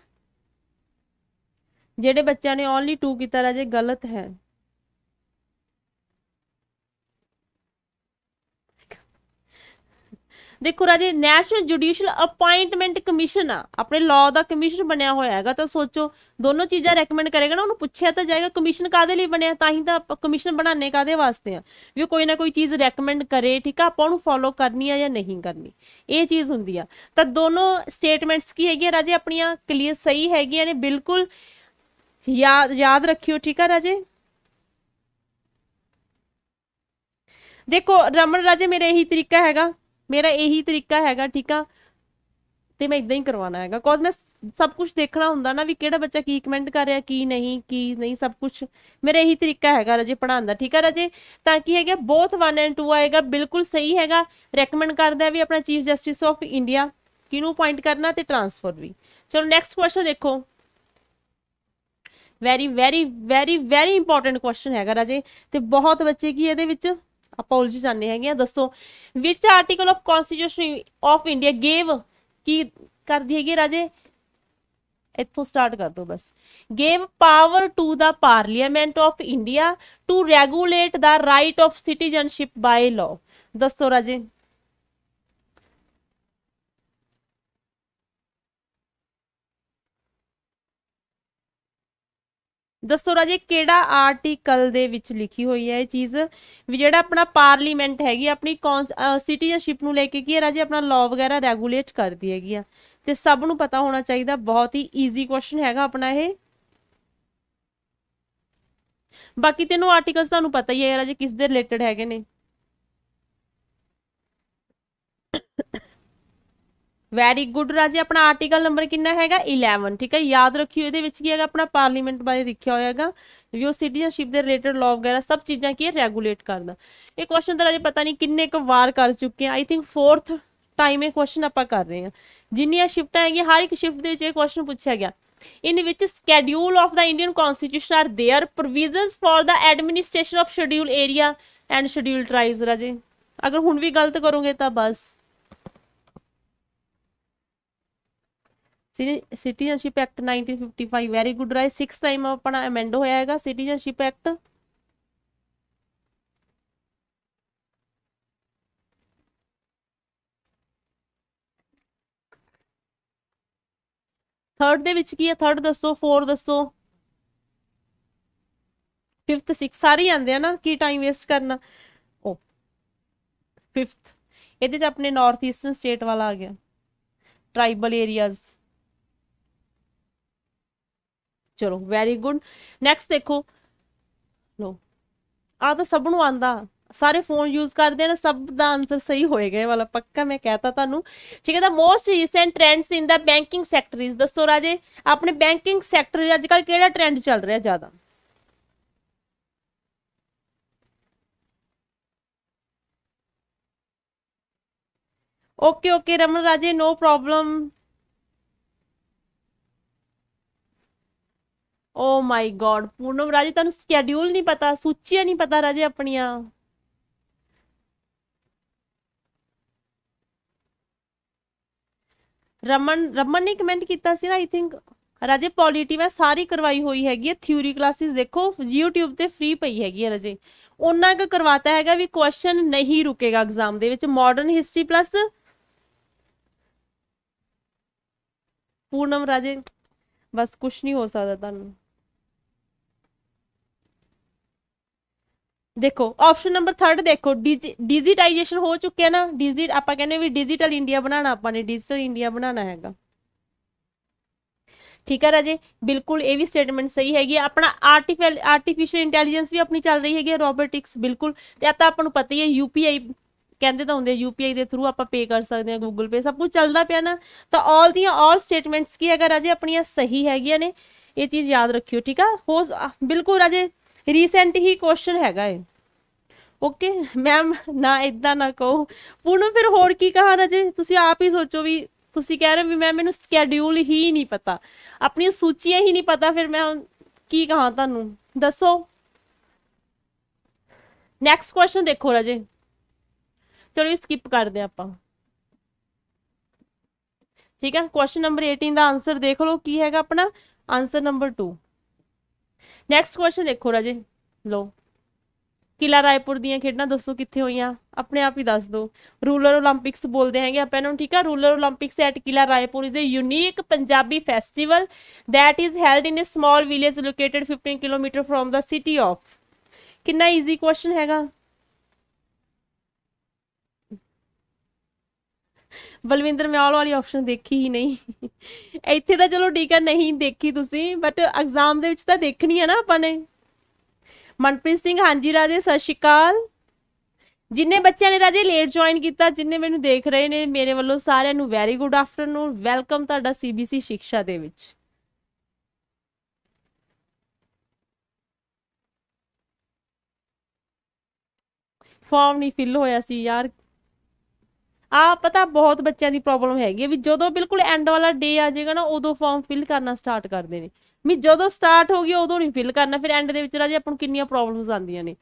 Speaker 1: ਜਿਹੜੇ ਬੱਚਿਆਂ ਨੇ ਓਨਲੀ 2 ਕੀਤਾ ਰਾਜੇ ਗਲਤ ਹੈ ਦੇਖੋ ਰਾਜੇ ਨੈਸ਼ਨਲ ਜੁਡੀਸ਼ੀਅਲ ਅਪਾਇੰਟਮੈਂਟ ਕਮਿਸ਼ਨ ਆ ਆਪਣੇ ਲਾਅ ਦਾ ਕਮਿਸ਼ਨ ਬਣਿਆ ਹੋਇਆ ਹੈਗਾ ਤਾਂ ਸੋਚੋ ਦੋਨੋਂ ਚੀਜ਼ਾਂ ਰეკਮੈਂਡ ਕਰੇਗਾ ਨਾ ਉਹਨੂੰ ਪੁੱਛਿਆ ਤਾਂ ਜਾਏਗਾ ਕਮਿਸ਼ਨ ਕਾਦੇ ਲਈ ਬਣਿਆ ਤਾਂ ਹੀ ਤਾਂ ਕਮਿਸ਼ਨ ਬਣਾਣੇ ਕਾਦੇ ਵਾਸਤੇ ਆ ਵੀ ਕੋਈ ਨਾ ਕੋਈ ਚੀਜ਼ ਰეკਮੈਂਡ ਕਰੇ ਠੀਕ ਆ ਆਪਾਂ ਉਹਨੂੰ ਫੋਲੋ ਕਰਨੀ ਆ ਜਾਂ ਨਹੀਂ ਕਰਨੀ ਇਹ ਚੀਜ਼ ਹੁੰਦੀ ਆ ਤਾਂ ਦੋਨੋਂ ਸਟੇਟਮੈਂਟਸ ਕੀ ਹੈਗੀਆਂ ਰਾਜੇ ਆਪਣੀਆਂ ਕਲੀਅਰ ਸਹੀ ਹੈਗੀਆਂ ਨੇ ਬਿਲਕੁਲ ਯਾਦ ਯਾਦ ਰੱਖਿਓ ਠੀਕ ਆ ਰਾਜੇ ਦੇਖੋ ਰਮਨ ਰਾਜੇ ਮੇਰੇ ਇਹੀ ਤਰੀਕਾ ਹੈਗਾ ਮੇਰਾ ਇਹੀ ਤਰੀਕਾ ਹੈਗਾ ਠੀਕ ਆ ਤੇ ਮੈਂ ਇਦਾਂ ਹੀ ਕਰਵਾਉਣਾ ਹੈਗਾ ਕੋਸ ਮੈਂ ਸਭ ਕੁਝ ਦੇਖਣਾ ਹੁੰਦਾ ਨਾ ਵੀ ਕਿਹੜਾ ਬੱਚਾ ਕੀ ਕਮੈਂਟ ਕਰ ਰਿਹਾ ਕੀ ਨਹੀਂ ਕੀ ਨਹੀਂ ਸਭ ਕੁਝ ਮੇਰਾ ਇਹੀ ਤਰੀਕਾ ਹੈਗਾ ਰਜੇ ਪੜਾਉਣ ਦਾ ਠੀਕ ਆ ਰਜੇ ਤਾਂ ਕੀ ਹੈਗਾ ਬੋਥ 1 ਐਂਡ 2 ਆਏਗਾ ਬਿਲਕੁਲ ਸਹੀ ਹੈਗਾ ਰეკਮੈਂਡ ਕਰਦਾ ਵੀ ਆਪਣਾ ਚੀਫ ਜਸਟਿਸ ਆਫ ਇੰਡੀਆ ਕਿਨੂੰ ਪੁਆਇੰਟ ਕਰਨਾ ਤੇ ਟ੍ਰਾਂਸਫਰ ਵੀ ਚਲੋ ਨੈਕਸਟ ਕੁਐਸਚਨ ਦੇਖੋ very very very very important question ਹੈਗਾ ਰਾਜੇ ਤੇ ਬਹੁਤ ਬੱਚੇ ਕੀ ਇਹਦੇ ਵਿੱਚ ਆਪਾਂ ਉਲਝ ਜਾਂਦੇ ਹੈਗੇ ਆ ਦੱਸੋ which article of constitution of India gave ਕੀ ਕਰਦੀ ਹੈਗੀ ਰਾਜੇ ਇੱਥੋਂ ਸਟਾਰਟ ਕਰ ਦੋ ਬਸ gave power to the parliament of India to regulate the right of citizenship by law ਦੱਸੋ ਰਾਜੇ ਦੱਸੋ ਰਾਜੇ ਕਿਹੜਾ ਆਰਟੀਕਲ ਦੇ ਵਿੱਚ ਲਿਖੀ ਹੋਈ ਹੈ ਇਹ ਚੀਜ਼ ਵੀ ਜਿਹੜਾ ਆਪਣਾ ਪਾਰਲੀਮੈਂਟ ਹੈਗੀ ਆਪਣੀ ਸਿਟੀਜ਼ਨਸ਼ਿਪ ਨੂੰ ਲੈ ਕੇ ਕੀ ਹੈ ਰਾਜੇ ਆਪਣਾ ਲਾਅ ਵਗੈਰਾ ਰੈਗੂਲੇਟ ਕਰਦੀ ਹੈਗੀ ਆ ਤੇ ਸਭ ਨੂੰ ਪਤਾ ਹੋਣਾ ਚਾਹੀਦਾ ਬਹੁਤ ਹੀ ਈਜ਼ੀ ਕੁਐਸਚਨ ਹੈਗਾ ਆਪਣਾ ਇਹ ਬਾਕੀ ਤੈਨੂੰ ਆਰਟੀਕਲਸ ਤੁਹਾਨੂੰ ਪਤਾ ਹੀ ਹੈ ਰਾਜੇ ਕਿਸ ਦੇ ਰਿਲੇਟਡ ਹੈਗੇ ਨੇ ਵੈਰੀ ਗੁੱਡ ਰਾਜੇ ਆਪਣਾ ਆਰਟੀਕਲ ਨੰਬਰ ਕਿੰਨਾ ਹੈਗਾ 11 ਠੀਕ ਹੈ ਯਾਦ ਰੱਖਿਓ ਇਹਦੇ ਵਿੱਚ ਕੀ ਹੈਗਾ ਆਪਣਾ ਪਾਰਲੀਮੈਂਟ ਬਾਰੇ ਲਿਖਿਆ ਹੋਇਆ ਹੈਗਾ ਵੀ ਉਹ ਸਿਟੀਜ਼ਨਸ਼ਿਪ ਦੇ ਰਿਲੇਟਡ ਲਾਅ ਵਗੈਰਾ ਸਭ ਚੀਜ਼ਾਂ ਕੀ ਹੈ ਰੈਗੂਲੇਟ ਕਰਦਾ ਇਹ ਕੁਐਸਚਨ ਤਾਂ ਰਾਜੇ ਪਤਾ ਨਹੀਂ ਕਿੰਨੇ ਕੁ ਵਾਰ ਕਰ ਚੁੱਕੇ ਆ ਆਈ ਥਿੰਕ 4th ਟਾਈਮ ਇਹ ਕੁਐਸਚਨ ਆਪਾਂ ਕਰ ਰਹੇ ਹਾਂ ਜਿੰਨੀਆਂ ਸ਼ਿਫਟਾਂ ਹੈਗੀਆਂ ਹਰ ਇੱਕ ਸ਼ਿਫਟ ਦੇ ਵਿੱਚ ਇਹ ਕੁਐਸਚਨ ਪੁੱਛਿਆ ਗਿਆ in which schedule of the Indian constitution are there provisions for the administration of schedule area and schedule tribes ਰਾਜੇ ਅਗਰ ਹੁਣ ਵੀ ਗਲਤ ਕਰੋਗੇ ਤਾਂ ਬਸ ਸਿਟੀਜ਼ਨਸ਼ਿਪ ਐਕਟ 1955 ਵੈਰੀ ਗੁੱਡ ਰਾਏ 6 ਟਾਈਮ ਆਪਣਾ ਅਮੈਂਡ ਹੋਇਆ ਹੈਗਾ ਸਿਟੀਜ਼ਨਸ਼ਿਪ ਐਕਟ ਥਰਡ ਦੇ ਵਿੱਚ ਕੀ ਹੈ ਥਰਡ ਦੱਸੋ 4 ਦੱਸੋ 5th 6 ਸਾਰੇ ਆਂਦੇ ਆ ਨਾ ਕੀ ਟਾਈਮ ਵੇਸਟ ਕਰਨਾ ਓ 5th ਇਹਦੇ ਚ ਆਪਣੇ ਨਾਰਥ ਈਸਟਰਨ ਸਟੇਟ ਵਾਲਾ ਆ ਗਿਆ ਟ੍ਰਾਈਬਲ ਏਰੀਆਜ਼ ਚਲੋ ਵੈਰੀ ਗੁੱਡ ਨੈਕਸਟ ਦੇਖੋ ਲੋ ਆ ਤਾਂ ਸਭ ਨੂੰ ਆਂਦਾ ਸਾਰੇ ਫੋਨ ਯੂਜ਼ ਕਰਦੇ ਨੇ ਸਭ ਦਾ ਆਨਸਰ ਸਹੀ ਹੋਏਗਾ ਇਹ ਵਾਲਾ ਪੱਕਾ ਮੈਂ ਕਹਤਾ ਤੁਹਾਨੂੰ ਠੀਕ ਹੈ the most recent trends in the banking sector ਇਸ ਦੱਸੋ ਰਾਜੇ ਆਪਣੇ ਬੈਂਕਿੰਗ ਸੈਕਟਰ ਅੱਜ ਕੱਲ ਕਿਹੜਾ ਟ੍ਰੈਂਡ ਚੱਲ ਰਿਹਾ ਜ਼ਿਆਦਾ ਓਕੇ ਓਕੇ ਰਮਨ ਰਾਜੇ no problem oh my God Poonam ਰਾਜੇ ਤੁਹਾਨੂੰ ਸਕੇਡਿਊਲ ਨਹੀਂ ਪਤਾ ਸੂਚੀਆਂ ਨਹੀਂ ਪਤਾ ਰਾਜੇ ਆਪਣੀਆਂ ਰਮਨ ਰਮਨ ਨੇ ਕਮੈਂਟ ਕੀਤਾ ਸੀ ਨਾ ਆਈ ਥਿੰਕ ਰਾਜੇ ਪੋਲੀਟੀ ਮੈਂ ਸਾਰੀ ਕਰਵਾਈ ਹੋਈ ਹੈਗੀ ਹੈ ਥਿਊਰੀ ਕਲਾਸਿਸ ਦੇਖੋ YouTube ਤੇ ਫ੍ਰੀ ਪਈ ਹੈਗੀ ਹੈ ਰਾਜੇ ਉਹਨਾਂ ਕ ਕਰਵਾਤਾ ਹੈਗਾ ਵੀ ਕੁਐਸਚਨ ਨਹੀਂ ਰੁਕੇਗਾ ਐਗਜ਼ਾਮ ਦੇ ਵਿੱਚ ਮਾਡਰਨ ਹਿਸਟਰੀ ਪਲੱਸ ਪੂਰਨਮ ਰਾਜੇ ਬਸ ਕੁਝ ਨਹੀਂ ਹੋ ਸਕਦਾ ਤੁਹਾਨੂੰ ਦੇਖੋ ਆਪਸ਼ਨ ਨੰਬਰ 3 ਦੇਖੋ ਡਿਜੀਟਾਈਜੇਸ਼ਨ ਹੋ ਚੁੱਕਿਆ ਨਾ ਡਿਜੀਟ ਆਪਾਂ ਕਹਿੰਦੇ ਵੀ ਡਿਜੀਟਲ ਇੰਡੀਆ ਬਣਾਉਣਾ ਆਪਾਂ ਨੇ ਡਿਜੀਟਲ ਇੰਡੀਆ ਬਣਾਉਣਾ ਹੈਗਾ ਠੀਕ ਹੈ ਰਾਜੇ ਬਿਲਕੁਲ ਇਹ ਵੀ ਸਟੇਟਮੈਂਟ ਸਹੀ ਹੈਗੀ ਆਪਣਾ ਆਰਟੀਫੀਸ਼ੀਅਲ ਆਰਟੀਫੀਸ਼ੀਅਲ ਇੰਟੈਲੀਜੈਂਸ ਵੀ ਆਪਣੀ ਚੱਲ ਰਹੀ ਹੈਗੀ ਰੋਬੋਟਿਕਸ ਬਿਲਕੁਲ ਤੇ ਆ ਤਾਂ ਆਪਾਂ ਨੂੰ ਪਤਾ ਹੀ ਹੈ ਯੂਪੀਆਈ ਕਹਿੰਦੇ ਤਾਂ ਹੁੰਦੇ ਯੂਪੀਆਈ ਦੇ ਥਰੂ ਆਪਾਂ ਪੇ ਕਰ ਸਕਦੇ ਹਾਂ ਗੂਗਲ ਪੇ ਸਭ ਕੁਝ ਚੱਲਦਾ ਪਿਆ ਨਾ ਤਾਂ ਆਲ ਦੀਆਂ ਆਲ ਸਟੇਟਮੈਂਟਸ ਕੀ ਹੈਗਾ ਰਾਜੇ ਆਪਣੀਆਂ ਸਹੀ ਹੈਗੀਆਂ ਨੇ ਇਹ ਚੀਜ਼ ਯਾਦ ਰੱਖਿਓ ਠੀਕ ਆ ਹੋ ਬਿਲਕੁਲ ਰਾਜੇ ਰੀਸੈਂਟ ਹੀ ਕੁਐਸਚਨ ਹੈਗਾ ਇਹ ਓਕੇ ਮੈਮ ਨਾ ਇਦਾਂ ਨਾ ਕਹੋ ਪੂਨਮ ਫਿਰ ਹੋਰ ਕੀ ਕਹਾ ਜੇ ਤੁਸੀਂ ਆਪ ਹੀ ਸੋਚੋ ਵੀ ਤੁਸੀਂ ਕਹਿ ਰਹੇ ਵੀ ਮੈਂ ਮੈਨੂੰ ਸਕੇਡਿਊਲ ਹੀ ਨਹੀਂ ਪਤਾ ਆਪਣੀਆਂ ਸੂਚੀਆਂ ਹੀ ਨਹੀਂ ਪਤਾ ਫਿਰ ਮੈਂ ਕੀ ਕਹਾ ਤੁਹਾਨੂੰ ਦੱਸੋ ਨੈਕਸਟ ਕੁਐਸਚਨ ਦੇਖੋ ਰਜੇ ਚਲੋ ਇਹ ਸਕਿਪ ਕਰਦੇ ਆਪਾਂ ਠੀਕ ਹੈ ਕੁਐਸਚਨ ਨੰਬਰ 18 ਦਾ ਆਨਸਰ ਦੇਖ ਲਓ ਕੀ ਹੈਗਾ ਆਪਣਾ ਆਨਸਰ ਨੰਬਰ 2 ਨੈਕਸਟ ਕੁਐਸਚਨ ਦੇਖੋ ਰਾਜੇ ਲੋ ਕਿਲਾ ਰਾਏਪੁਰ ਦੀਆਂ ਖੇਡਾਂ ਦੱਸੋ ਕਿੱਥੇ ਹੋਈਆਂ ਆਪਣੇ ਆਪ ਹੀ ਦੱਸ ਦਿਓ ਰੂਲਰ 올림픽ਸ ਬੋਲਦੇ ਹੈਗੇ ਆਪਾਂ ਇਹਨਾਂ ਨੂੰ ਠੀਕ ਆ ਰੂਲਰ 올림픽ਸ at Kila Raipur is a unique Punjabi festival that is held in a small village located 15 kilometre from the city of ਕਿੰਨਾ ਈਜ਼ੀ ਕੁਐਸਚਨ ਹੈਗਾ ਬਲਵਿੰਦਰ ਮਿਆਲ ਵਾਲੀ ਆਪਸ਼ਨ ਦੇਖੀ ਹੀ ਨਹੀਂ ਇੱਥੇ ਤਾਂ ਚਲੋ ਠੀਕ ਆ ਨਹੀਂ ਦੇਖੀ ਤੁਸੀਂ ਬਟ ਐਗਜ਼ਾਮ ਦੇ ਵਿੱਚ ਤਾਂ ਦੇਖਣੀ ਹੈ ਨਾ ਆਪਾਂ ਨੇ ਮਨਪ੍ਰੀਤ ਸਿੰਘ ਹਾਂਜੀ ਰਾਜੇ ਸਤਿ ਸ਼੍ਰੀ ਅਕਾਲ ਜਿੰਨੇ ਬੱਚਿਆਂ ਨੇ ਰਾਜੇ ਲੇਟ ਜੁਆਇਨ ਕੀਤਾ ਜਿੰਨੇ ਮੈਨੂੰ ਦੇਖ ਰਹੇ ਨੇ ਮੇਰੇ ਵੱਲੋਂ ਸਾਰਿਆਂ ਨੂੰ ਵੈਰੀ ਗੁੱਡ ਆਫਟਰਨੂਨ ਵੈਲਕਮ ਤੁਹਾਡਾ ਸੀਬੀਸੀ ਸਿੱਖਿਆ ਦੇ ਵਿੱਚ ਫਾਰਮ ਨਹੀਂ ਫਿਲ ਹੋਇਆ ਸੀ ਯਾਰ ਆ ਪਤਾ ਬਹੁਤ ਬੱਚਿਆਂ ਦੀ ਪ੍ਰੋਬਲਮ ਹੈਗੀ ਵੀ ਜਦੋਂ ਬਿਲਕੁਲ ਐਂਡ ਵਾਲਾ ਡੇ ਆ ਜਾਏਗਾ ਨਾ ਉਦੋਂ ਫਾਰਮ ਫਿਲ ਕਰਨਾ ਸਟਾਰਟ ਕਰਦੇ ਨੇ ਵੀ ਜਦੋਂ ਸਟਾਰਟ ਹੋ ਗਈ ਉਦੋਂ ਨਹੀਂ ਫੀਲ ਕਰਨਾ ਫਿਰ ਐਂਡ ਦੇ ਵਿੱਚ ਰਾਜੇ ਆਪਾਂ ਨੂੰ ਕਿੰਨੀਆਂ ਪ੍ਰੋਬਲਮਸ ਆਉਂਦੀਆਂ ਨੇ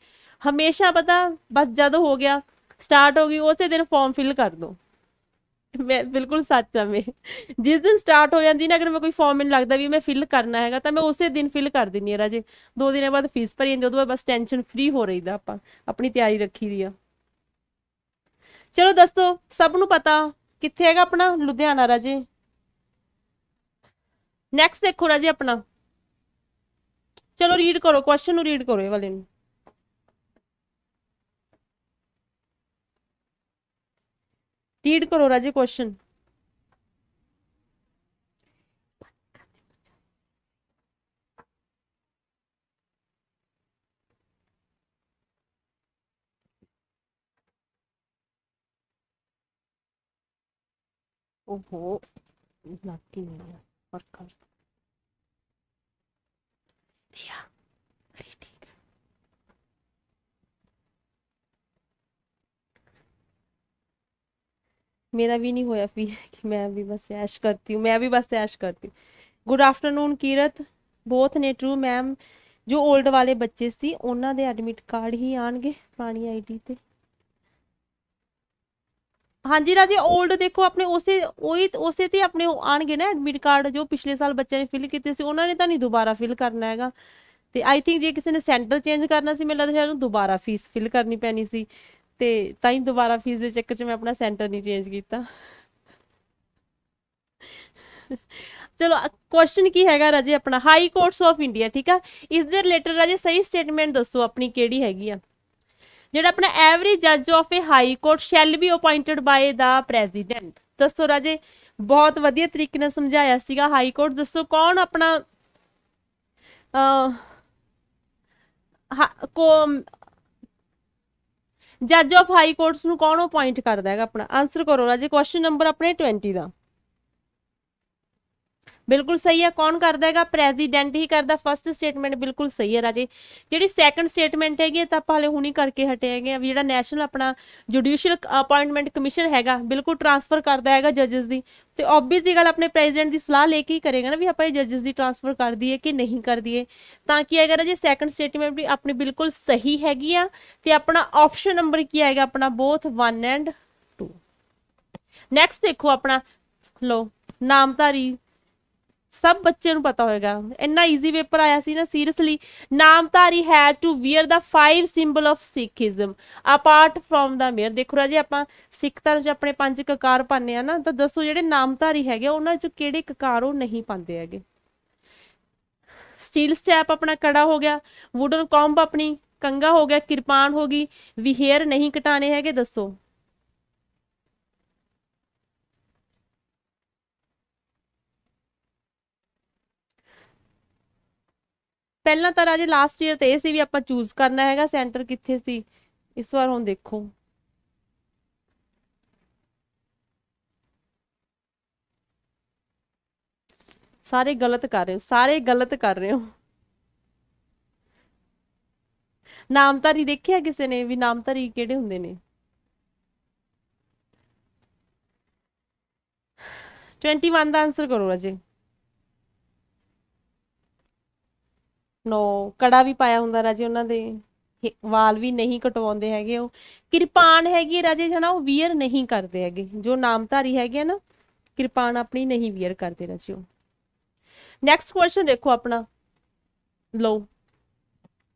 Speaker 1: ਹਮੇਸ਼ਾ ਪਤਾ ਬਸ ਜਦੋਂ ਹੋ ਗਿਆ ਸਟਾਰਟ ਹੋ ਗਈ ਉਸੇ ਦਿਨ ਫਾਰਮ ਫਿਲ ਕਰ ਦੋ ਮੈਂ ਬਿਲਕੁਲ ਸੱਚ ਆ ਮੈਂ ਜਿਸ ਦਿਨ ਸਟਾਰਟ ਹੋ ਜਾਂਦੀ ਨਾ ਅਗਰ ਮੈਂ ਕੋਈ ਫਾਰਮ ਨਹੀਂ ਲੱਗਦਾ ਵੀ ਮੈਂ ਫਿਲ ਕਰਨਾ ਹੈਗਾ ਤਾਂ ਮੈਂ ਉਸੇ ਦਿਨ ਫਿਲ ਕਰ ਦਿੰਨੀ ਆ ਰਾਜੇ ਦੋ ਦਿਨਾਂ ਬਾਅਦ ਫੀਸ ਭਰੀ ਜਾਂਦੀ ਉਦੋਂ ਬਾਅਦ ਬਸ ਟੈਨਸ਼ਨ ਫ੍ਰੀ ਹੋ ਰਹੀਦਾ ਆਪਾਂ ਆਪਣੀ ਤਿਆਰੀ ਰੱਖੀ ਦੀ ਆ ਚਲੋ ਦੱਸੋ ਸਭ ਨੂੰ ਪਤਾ ਕਿੱਥੇ ਹੈਗਾ ਆਪਣਾ ਲੁਧਿਆਣਾ ਰਾਜੇ ਨੈਕਸਟ ਦੇਖੋ ਰਾਜੇ ਆਪਣਾ चलो रीड करो क्वेश्चन रीड करो ये वाले रीड करो राजे क्वेश्चन ओहो है और कर मेरा भी नहीं होया फिर कि मैं भी बस ऐश करती हूँ मैं भी बस ऐश करती हूँ गुड आफ्टरनून कीरत बोथ ने ट्रू मैम जो ओल्ड वाले बच्चे से उन्होंने एडमिट कार्ड ही गए पुरानी आई डी ਹਾਂਜੀ ਰਾਜੇ 올ਡ ਦੇਖੋ ਆਪਣੇ ਉਸੇ ਉਹੀ ਉਸੇ ਤੇ ਆਪਣੇ ਆਣਗੇ ਨਾ ਐਡਮਿਟ ਕਾਰਡ ਜੋ ਪਿਛਲੇ ਸਾਲ ਬੱਚਿਆਂ ਨੇ ਫਿਲ ਕੀਤੇ ਸੀ ਉਹਨਾਂ ਨੇ ਤਾਂ ਨਹੀਂ ਦੁਬਾਰਾ ਫਿਲ ਕਰਨਾ ਹੈਗਾ ਤੇ ਆਈ ਥਿੰਕ ਜੇ ਕਿਸੇ ਨੇ ਸੈਂਟਰ ਚੇਂਜ ਕਰਨਾ ਸੀ ਮੇਰੇ ਲੱਗਦਾ ਸ਼ਾਇਦ ਉਹਨੂੰ ਦੁਬਾਰਾ ਫੀਸ ਫਿਲ ਕਰਨੀ ਪੈਣੀ ਸੀ ਤੇ ਤਾਂ ਹੀ ਦੁਬਾਰਾ ਫੀਸ ਦੇ ਚੱਕਰ 'ਚ ਮੈਂ ਆਪਣਾ ਸੈਂਟਰ ਨਹੀਂ ਚੇਂਜ ਕੀਤਾ ਚਲੋ ਕੁਐਸਚਨ ਕੀ ਹੈਗਾ ਰਾਜੇ ਆਪਣਾ ਹਾਈ ਕੋਰਟਸ ਆਫ ਇੰਡੀਆ ਠੀਕ ਆ ਇਸ ਦੇ ਰਿਲੇਟਡ ਰਾਜੇ ਸਹੀ ਸਟੇਟਮੈਂਟ ਦੱਸੋ ਆਪਣੀ ਕਿਹੜੀ ਹੈਗੀ ਆ ਜਿਹੜਾ ਆਪਣਾ ਐਵਰੀ ਜੱਜ of a high court shall be appointed by the president ਦੱਸੋ ਰਾਜੇ ਬਹੁਤ ਵਧੀਆ ਤਰੀਕੇ ਨਾਲ ਸਮਝਾਇਆ ਸੀਗਾ ਹਾਈ ਕੋਰਟ ਦੱਸੋ ਕੌਣ ਆਪਣਾ ਕੋ ਜੱਜ ਆਫ ਹਾਈ ਕੋਰਟਸ ਨੂੰ ਕੌਣ ਅਪਾਇੰਟ ਕਰਦਾ ਹੈਗਾ ਆਪਣਾ ਆਨਸਰ ਕਰੋ ਰਾਜੇ ਕੁਐਸਚਨ ਨੰਬਰ ਆਪਣੇ 20 ਦਾ ਬਿਲਕੁਲ ਸਹੀ ਹੈ ਕੌਣ ਕਰਦਾ ਹੈਗਾ ਪ੍ਰੈਜ਼ੀਡੈਂਟ ਹੀ ਕਰਦਾ ਫਰਸਟ ਸਟੇਟਮੈਂਟ ਬਿਲਕੁਲ ਸਹੀ ਹੈ ਰਾਜੇ ਜਿਹੜੀ ਸੈਕੰਡ ਸਟੇਟਮੈਂਟ ਹੈਗੀ ਤਾਂ ਆਪਾਂ ਹਲੇ ਹੁਣੀ ਕਰਕੇ ਹਟੇ ਹੈਗੇ ਆ ਵੀ ਜਿਹੜਾ ਨੈਸ਼ਨਲ ਆਪਣਾ ਜੁਡੀਸ਼ੀਅਲ ਅਪਾਇੰਟਮੈਂਟ ਕਮਿਸ਼ਨ ਹੈਗਾ ਬਿਲਕੁਲ ਟ੍ਰਾਂਸਫਰ ਕਰਦਾ ਹੈਗਾ ਜੱਜਸ ਦੀ ਤੇ ਆਬਵੀਅਸ ਜੀ ਗੱਲ ਆਪਣੇ ਪ੍ਰੈਜ਼ੀਡੈਂਟ ਦੀ ਸਲਾਹ ਲੈ ਕੇ ਹੀ ਕਰੇਗਾ ਨਾ ਵੀ ਆਪਾਂ ਇਹ ਜੱਜਸ ਦੀ ਟ੍ਰਾਂਸਫਰ ਕਰ ਦਈਏ ਕਿ ਨਹੀਂ ਕਰ ਦਈਏ ਤਾਂ ਕਿ ਹੈਗਾ ਜੇ ਸੈਕੰਡ ਸਟੇਟਮੈਂਟ ਵੀ ਆਪਣੀ ਬਿਲਕੁਲ ਸਹੀ ਹੈਗੀ ਆ ਤੇ ਆਪਣਾ ਆਪਸ਼ਨ ਨੰਬਰ ਕੀ ਆਏਗਾ ਆਪਣਾ ਬੋਥ 1 ਐਂਡ 2 ਨੈਕਸਟ ਦੇਖੋ ਆਪਣਾ ਲੋ ਨਾਮਧਾਰੀ ਸਭ ਬੱਚੇ ਨੂੰ ਪਤਾ ਹੋਏਗਾ ਇੰਨਾ ਈਜ਼ੀ ਪੇਪਰ ਆਇਆ ਸੀ ਨਾ seriously Namdhari had to wear the five symbol of Sikhism apart from the ਮੇਰ ਦੇਖੋ ਰਾਜੇ ਆਪਾਂ ਸਿੱਖ ਧਰਮ 'ਚ ਆਪਣੇ ਪੰਜ ਕਕਾਰ ਪਾਣੇ ਆ ਨਾ ਤਾਂ ਦੱਸੋ ਜਿਹੜੇ ਨਾਮਧਾਰੀ ਹੈਗੇ ਉਹਨਾਂ 'ਚ ਕਿਹੜੇ ਕਕਾਰ ਉਹ ਨਹੀਂ ਪਾਉਂਦੇ ਹੈਗੇ ਸਟੀਲ ਸਟੈਪ ਆਪਣਾ ਕੜਾ ਹੋ ਗਿਆ ਵੁਡਨ ਕੰਬ ਆਪਣੀ ਕੰਗਾ ਹੋ ਗਿਆ ਕਿਰਪਾਨ ਹੋ ਗਈ ਵੀ ਹੇਅਰ ਨਹੀਂ ਕਟਾਣੇ ਹੈਗੇ ਦੱਸੋ ਪਹਿਲਾਂ ਤਾਂ ਰਾਜੇ ਲਾਸਟ ਈਅਰ ਤੇ ਇਹ ਸੀ ਵੀ ਆਪਾਂ ਚੂਜ਼ ਕਰਨਾ ਹੈਗਾ ਸੈਂਟਰ ਕਿੱਥੇ ਸੀ ਇਸ ਵਾਰ ਹੁਣ ਦੇਖੋ ਸਾਰੇ ਗਲਤ ਕਰ ਰਹੇ ਹੋ ਸਾਰੇ ਗਲਤ ਕਰ ਰਹੇ ਹੋ ਨਾਮਧਾਰੀ ਦੇਖਿਆ ਕਿਸੇ ਨੇ ਵੀ ਨਾਮਧਾਰੀ ਕਿਹੜੇ ਹੁੰਦੇ ਨੇ 21 ਦਾ ਆਨਸਰ ਕਰੋ ਰਾਜੇ ਨੋ ਕੜਾ ਵੀ ਪਾਇਆ ਹੁੰਦਾ ਰਾਜੇ ਉਹਨਾਂ ਦੇ ਵਾਲ ਵੀ ਨਹੀਂ ਕਟਵਾਉਂਦੇ ਹੈਗੇ ਉਹ ਕਿਰਪਾਨ ਹੈਗੀ ਰਾਜੇ ਜਣਾ ਉਹ ਵੀਅਰ ਨਹੀਂ ਕਰਦੇ ਹੈਗੇ ਜੋ ਨਾਮਧਾਰੀ ਹੈਗੇ ਨਾ ਕਿਰਪਾਨ ਆਪਣੀ ਨਹੀਂ ਵੀਅਰ ਕਰਦੇ ਰਾਜੇ ਉਹ ਨੈਕਸਟ ਕੁਐਸਚਨ ਦੇਖੋ ਆਪਣਾ ਲਓ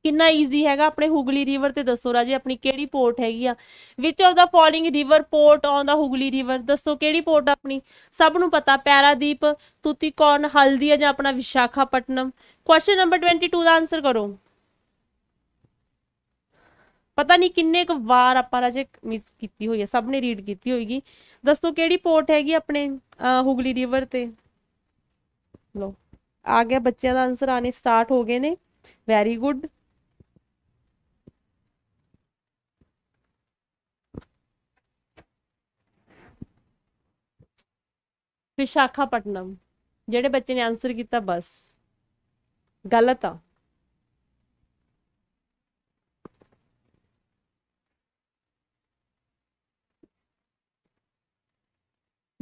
Speaker 1: ਕਿੰਨਾ ਈਜ਼ੀ ਹੈਗਾ ਆਪਣੇ ਹੁਗਲੀ ਰਿਵਰ ਤੇ ਦੱਸੋ ਰਾਜੇ ਆਪਣੀ ਕਿਹੜੀ ਪੋਰਟ ਹੈਗੀ ਆ which of the following river port on the Hooghly river ਦੱਸੋ ਕਿਹੜੀ ਪੋਰਟ ਆਪਣੀ ਸਭ ਨੂੰ ਪਤਾ ਪੈਰਾਦੀਪ ਹਲਦੀ ਹਲਦੀਆ ਜਾਂ ਆਪਣਾ ਵਿਸ਼ਾਖਾਪਟਨਮ ਕੁਐਸਚਨ ਨੰਬਰ 22 ਦਾ ਆਨਸਰ ਕਰੋ ਪਤਾ ਨਹੀਂ ਕਿੰਨੇ ਕੁ ਵਾਰ ਆਪਾਂ ਰਾਜੇ ਮਿਸ ਕੀਤੀ ਹੋਈ ਹੈ ਸਭ ਨੇ ਰੀਡ ਕੀਤੀ ਹੋਏਗੀ ਦੱਸੋ ਕਿਹੜੀ ਪੋਰਟ ਹੈਗੀ ਆਪਣੇ ਹੁਗਲੀ ਰਿਵਰ ਤੇ ਲੋ ਆ ਗਿਆ ਬੱਚਿਆਂ ਦਾ ਆਨਸਰ ਆਨੇ ਸਟਾਰਟ ਹੋ ਗਏ ਨੇ ਵੈਰੀ ਗੁੱਡ ਵਿਸ਼ਾਖਾਪਟਨਮ ਜਿਹੜੇ ਬੱਚੇ ਨੇ ਆਨਸਰ ਕੀਤਾ ਬਸ ਗਲਤ ਆ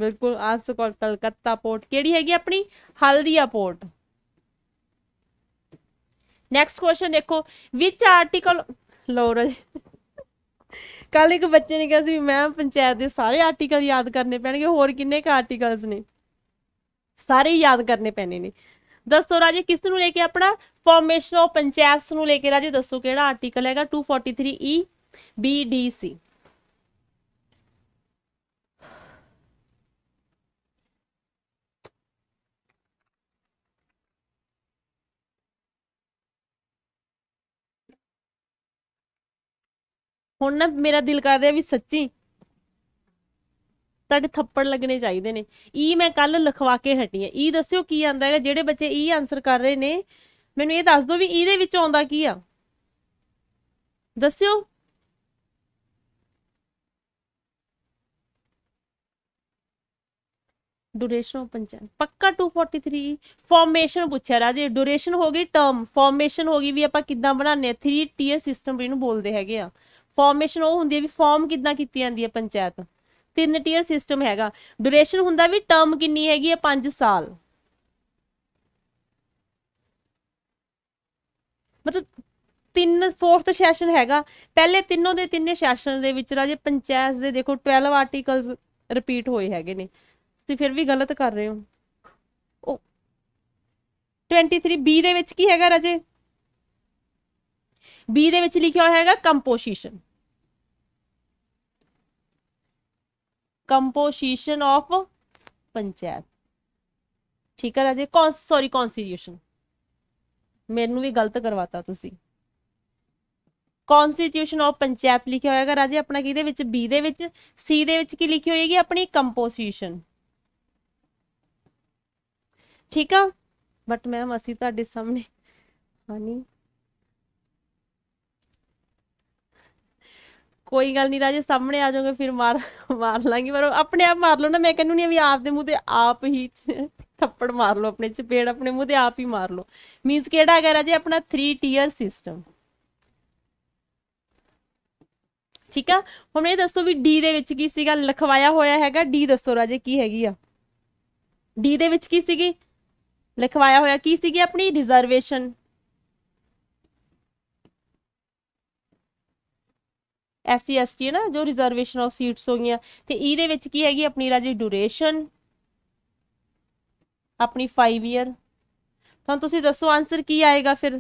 Speaker 1: ਬਿਲਕੁਲ ਆਸ ਕੋਲ ਕਲਕੱਤਾ ਪੋਰਟ ਕਿਹੜੀ ਹੈਗੀ ਆਪਣੀ ਹਲਦੀਆ ਪੋਰਟ ਨੈਕਸਟ ਕੁਐਸਚਨ ਦੇਖੋ ਵਿਚ ਆਰਟੀਕਲ ਲੋਰਲ ਕੱਲ ਇੱਕ ਬੱਚੇ ਨੇ ਕਿਹਾ ਸੀ ਮੈਂ ਪੰਚਾਇਤ ਦੇ ਸਾਰੇ ਆਰਟੀਕਲ ਯਾਦ ਕਰਨੇ ਪੈਣਗੇ ਹੋਰ ਕਿੰਨੇ ਕ ਆਰਟੀਕਲਸ ਨੇ ਸਾਰੇ ਯਾਦ ਕਰਨੇ ਪੈਣੇ ਨੇ ਦੱਸੋ ਰਾਜੇ ਕਿਸ ਨੂੰ ਲੈ ਕੇ ਆਪਣਾ ਫਾਰਮੇਸ਼ਨ ਆਫ ਪੰਚਾਇਤਸ ਨੂੰ ਲੈ ਕੇ ਰਾਜੇ ਦੱਸੋ ਕਿਹੜਾ ਆਰਟੀਕਲ ਹੈਗਾ 243 ਈ ਬੀ ਡੀ ਸੀ ਹੁਣ ਨਾ ਮੇਰਾ ਦਿਲ ਕਰਦਾ ਵੀ ਸੱਚੀ ਤੁਹਾਡੇ ਥੱਪੜ ਲੱਗਣੇ ਚਾਹੀਦੇ ਨੇ ਈ ਮੈਂ ਕੱਲ ਲਿਖਵਾ ਕੇ ਹਟੀ ਆ ਈ ਦੱਸਿਓ ਕੀ ਆਂਦਾ ਹੈਗਾ ਜਿਹੜੇ ਬੱਚੇ ਈ ਆਨਸਰ ਕਰ ਰਹੇ ਨੇ ਮੈਨੂੰ ਇਹ ਦੱਸ ਦਿਓ ਵੀ ਈ ਦੇ ਵਿੱਚ ਆਉਂਦਾ ਕੀ ਆ ਦੱਸਿਓ ਡਿਊਰੇਸ਼ਨ ਆਫ ਪੱਕਾ 243 ਫਾਰਮੇਸ਼ਨ ਪੁੱਛਿਆ ਰਾਜੇ ਡਿਊਰੇਸ਼ਨ ਹੋ ਗਈ ਟਰਮ ਫਾਰਮੇਸ਼ਨ ਹੋ ਗਈ ਵੀ ਆਪਾਂ ਕਿੱਦਾਂ ਬਣਾਉਂਦੇ ਆ 3 ਟੀਅਰ ਸਿਸਟਮ ਵੀ ਇਹਨੂੰ ਬੋਲਦੇ ਹੈਗੇ ਆ ਫਾਰਮੇਸ਼ਨ ਉਹ ਹੁੰਦੀ ਹੈ ਵੀ ਫਾਰਮ ਕਿਦਾਂ ਕੀਤੀ ਜਾਂਦੀ ਹੈ ਪੰਚਾਇਤ ਤਿੰਨ ਟੀਅਰ ਸਿਸਟਮ ਹੈਗਾ ਡਿਊਰੇਸ਼ਨ ਹੁੰਦਾ ਵੀ ਟਰਮ ਕਿੰਨੀ ਹੈਗੀ ਹੈ 5 ਸਾਲ ਮਤਲਬ ਤਿੰਨ ਫੋਰਥ ਸੈਸ਼ਨ ਹੈਗਾ ਪਹਿਲੇ ਤਿੰਨੋਂ ਦੇ ਤਿੰਨੇ ਸੈਸ਼ਨ ਦੇ ਵਿੱਚ ਰਾਜੇ ਪੰਚਾਇਤ ਦੇ ਦੇਖੋ 12 ਆਰਟੀਕਲਸ ਰਿਪੀਟ ਹੋਏ ਹੈਗੇ ਨੇ ਤੁਸੀਂ ਫਿਰ ਵੀ ਗਲਤ ਕਰ ਰਹੇ ਹੋ 23 ਬੀ ਦੇ ਵਿੱਚ ਕੀ ਹੈਗਾ ਰਾਜੇ ਬੀ ਦੇ ਵਿੱਚ ਲਿਖਿਆ ਹੋਇਆ ਹੈਗਾ ਕੰਪੋਜੀਸ਼ਨ ਕੰਪੋਜੀਸ਼ਨ ਆਫ ਪੰਚਾਇਤ ਠੀਕ ਹੈ ਰਾਜੇ ਕੌਨ ਸੌਰੀ ਕਨਸਟੀਟਿਊਸ਼ਨ ਮੈਨੂੰ ਵੀ ਗਲਤ ਕਰਵਾਤਾ ਤੁਸੀਂ ਕਨਸਟੀਟਿਊਸ਼ਨ ਆਫ ਪੰਚਾਇਤ ਲਿਖਿਆ ਹੋਇਆਗਾ ਰਾਜੇ ਆਪਣਾ ਕਿਹਦੇ ਵਿੱਚ ਬੀ ਦੇ ਵਿੱਚ ਸੀ ਦੇ ਵਿੱਚ ਕੀ ਲਿਖੀ ਹੋਏਗੀ ਆਪਣੀ ਕੰਪੋਜੀਸ਼ਨ ਠੀਕ ਆ ਬਟ ਮੈਮ ਅਸੀਂ ਤੁਹਾਡੇ ਸਾਹਮਣੇ ਹਾਨੀ ਕੋਈ ਗੱਲ ਨਹੀਂ ਰਾਜੇ ਸਾਹਮਣੇ ਆ ਜਾਓਗੇ ਫਿਰ ਮਾਰ ਮਾਰ ਲਾਂਗੇ ਪਰ ਆਪਣੇ ਆਪ ਮਾਰ ਲਓ ਨਾ ਮੈਂ ਕਹਿੰਨੂ ਨਹੀਂ ਵੀ ਆਪ ਦੇ ਮੂੰਹ ਤੇ ਆਪ ਹੀ ਥੱਪੜ ਮਾਰ ਲਓ ਆਪਣੇ ਚਪੇੜ ਆਪਣੇ ਮੂੰਹ ਤੇ ਆਪ ਹੀ ਮਾਰ ਲਓ ਮੀਨਸ ਕਿਹੜਾ ਹੈ ਰਾਜੇ ਆਪਣਾ 3 ਟੀਅਰ ਸਿਸਟਮ ਠੀਕ ਆ ਹੁਣ ਇਹ ਦੱਸੋ ਵੀ ਡੀ ਦੇ ਵਿੱਚ ਕੀ ਸੀਗਾ ਲਿਖਵਾਇਆ ਹੋਇਆ ਹੈਗਾ ਡੀ ਦੱਸੋ ਰਾਜੇ ਕੀ ਹੈਗੀ ਆ ਡੀ ਦੇ ਵਿੱਚ ਕੀ ਸੀਗੀ ਲਿਖਵਾਇਆ ਹੋਇਆ ਕੀ ਸੀਗੀ ਆਪਣੀ ਰਿਜ਼ਰਵੇਸ਼ਨ ਐਸਸੀ ਐਸਟੀ ਨਾ ਜੋ ਰਿਜ਼ਰਵੇਸ਼ਨ ਆਫ ਸੀਟਸ ਹੋ ਗਈਆਂ ਤੇ ਈ ਦੇ ਵਿੱਚ ਕੀ ਹੈਗੀ ਆਪਣੀ ਰਾਜੀ ਡਿਊਰੇਸ਼ਨ ਆਪਣੀ 5 ਇਅਰ ਤਾਂ ਤੁਸੀਂ ਦੱਸੋ ਆਨਸਰ ਕੀ ਆਏਗਾ ਫਿਰ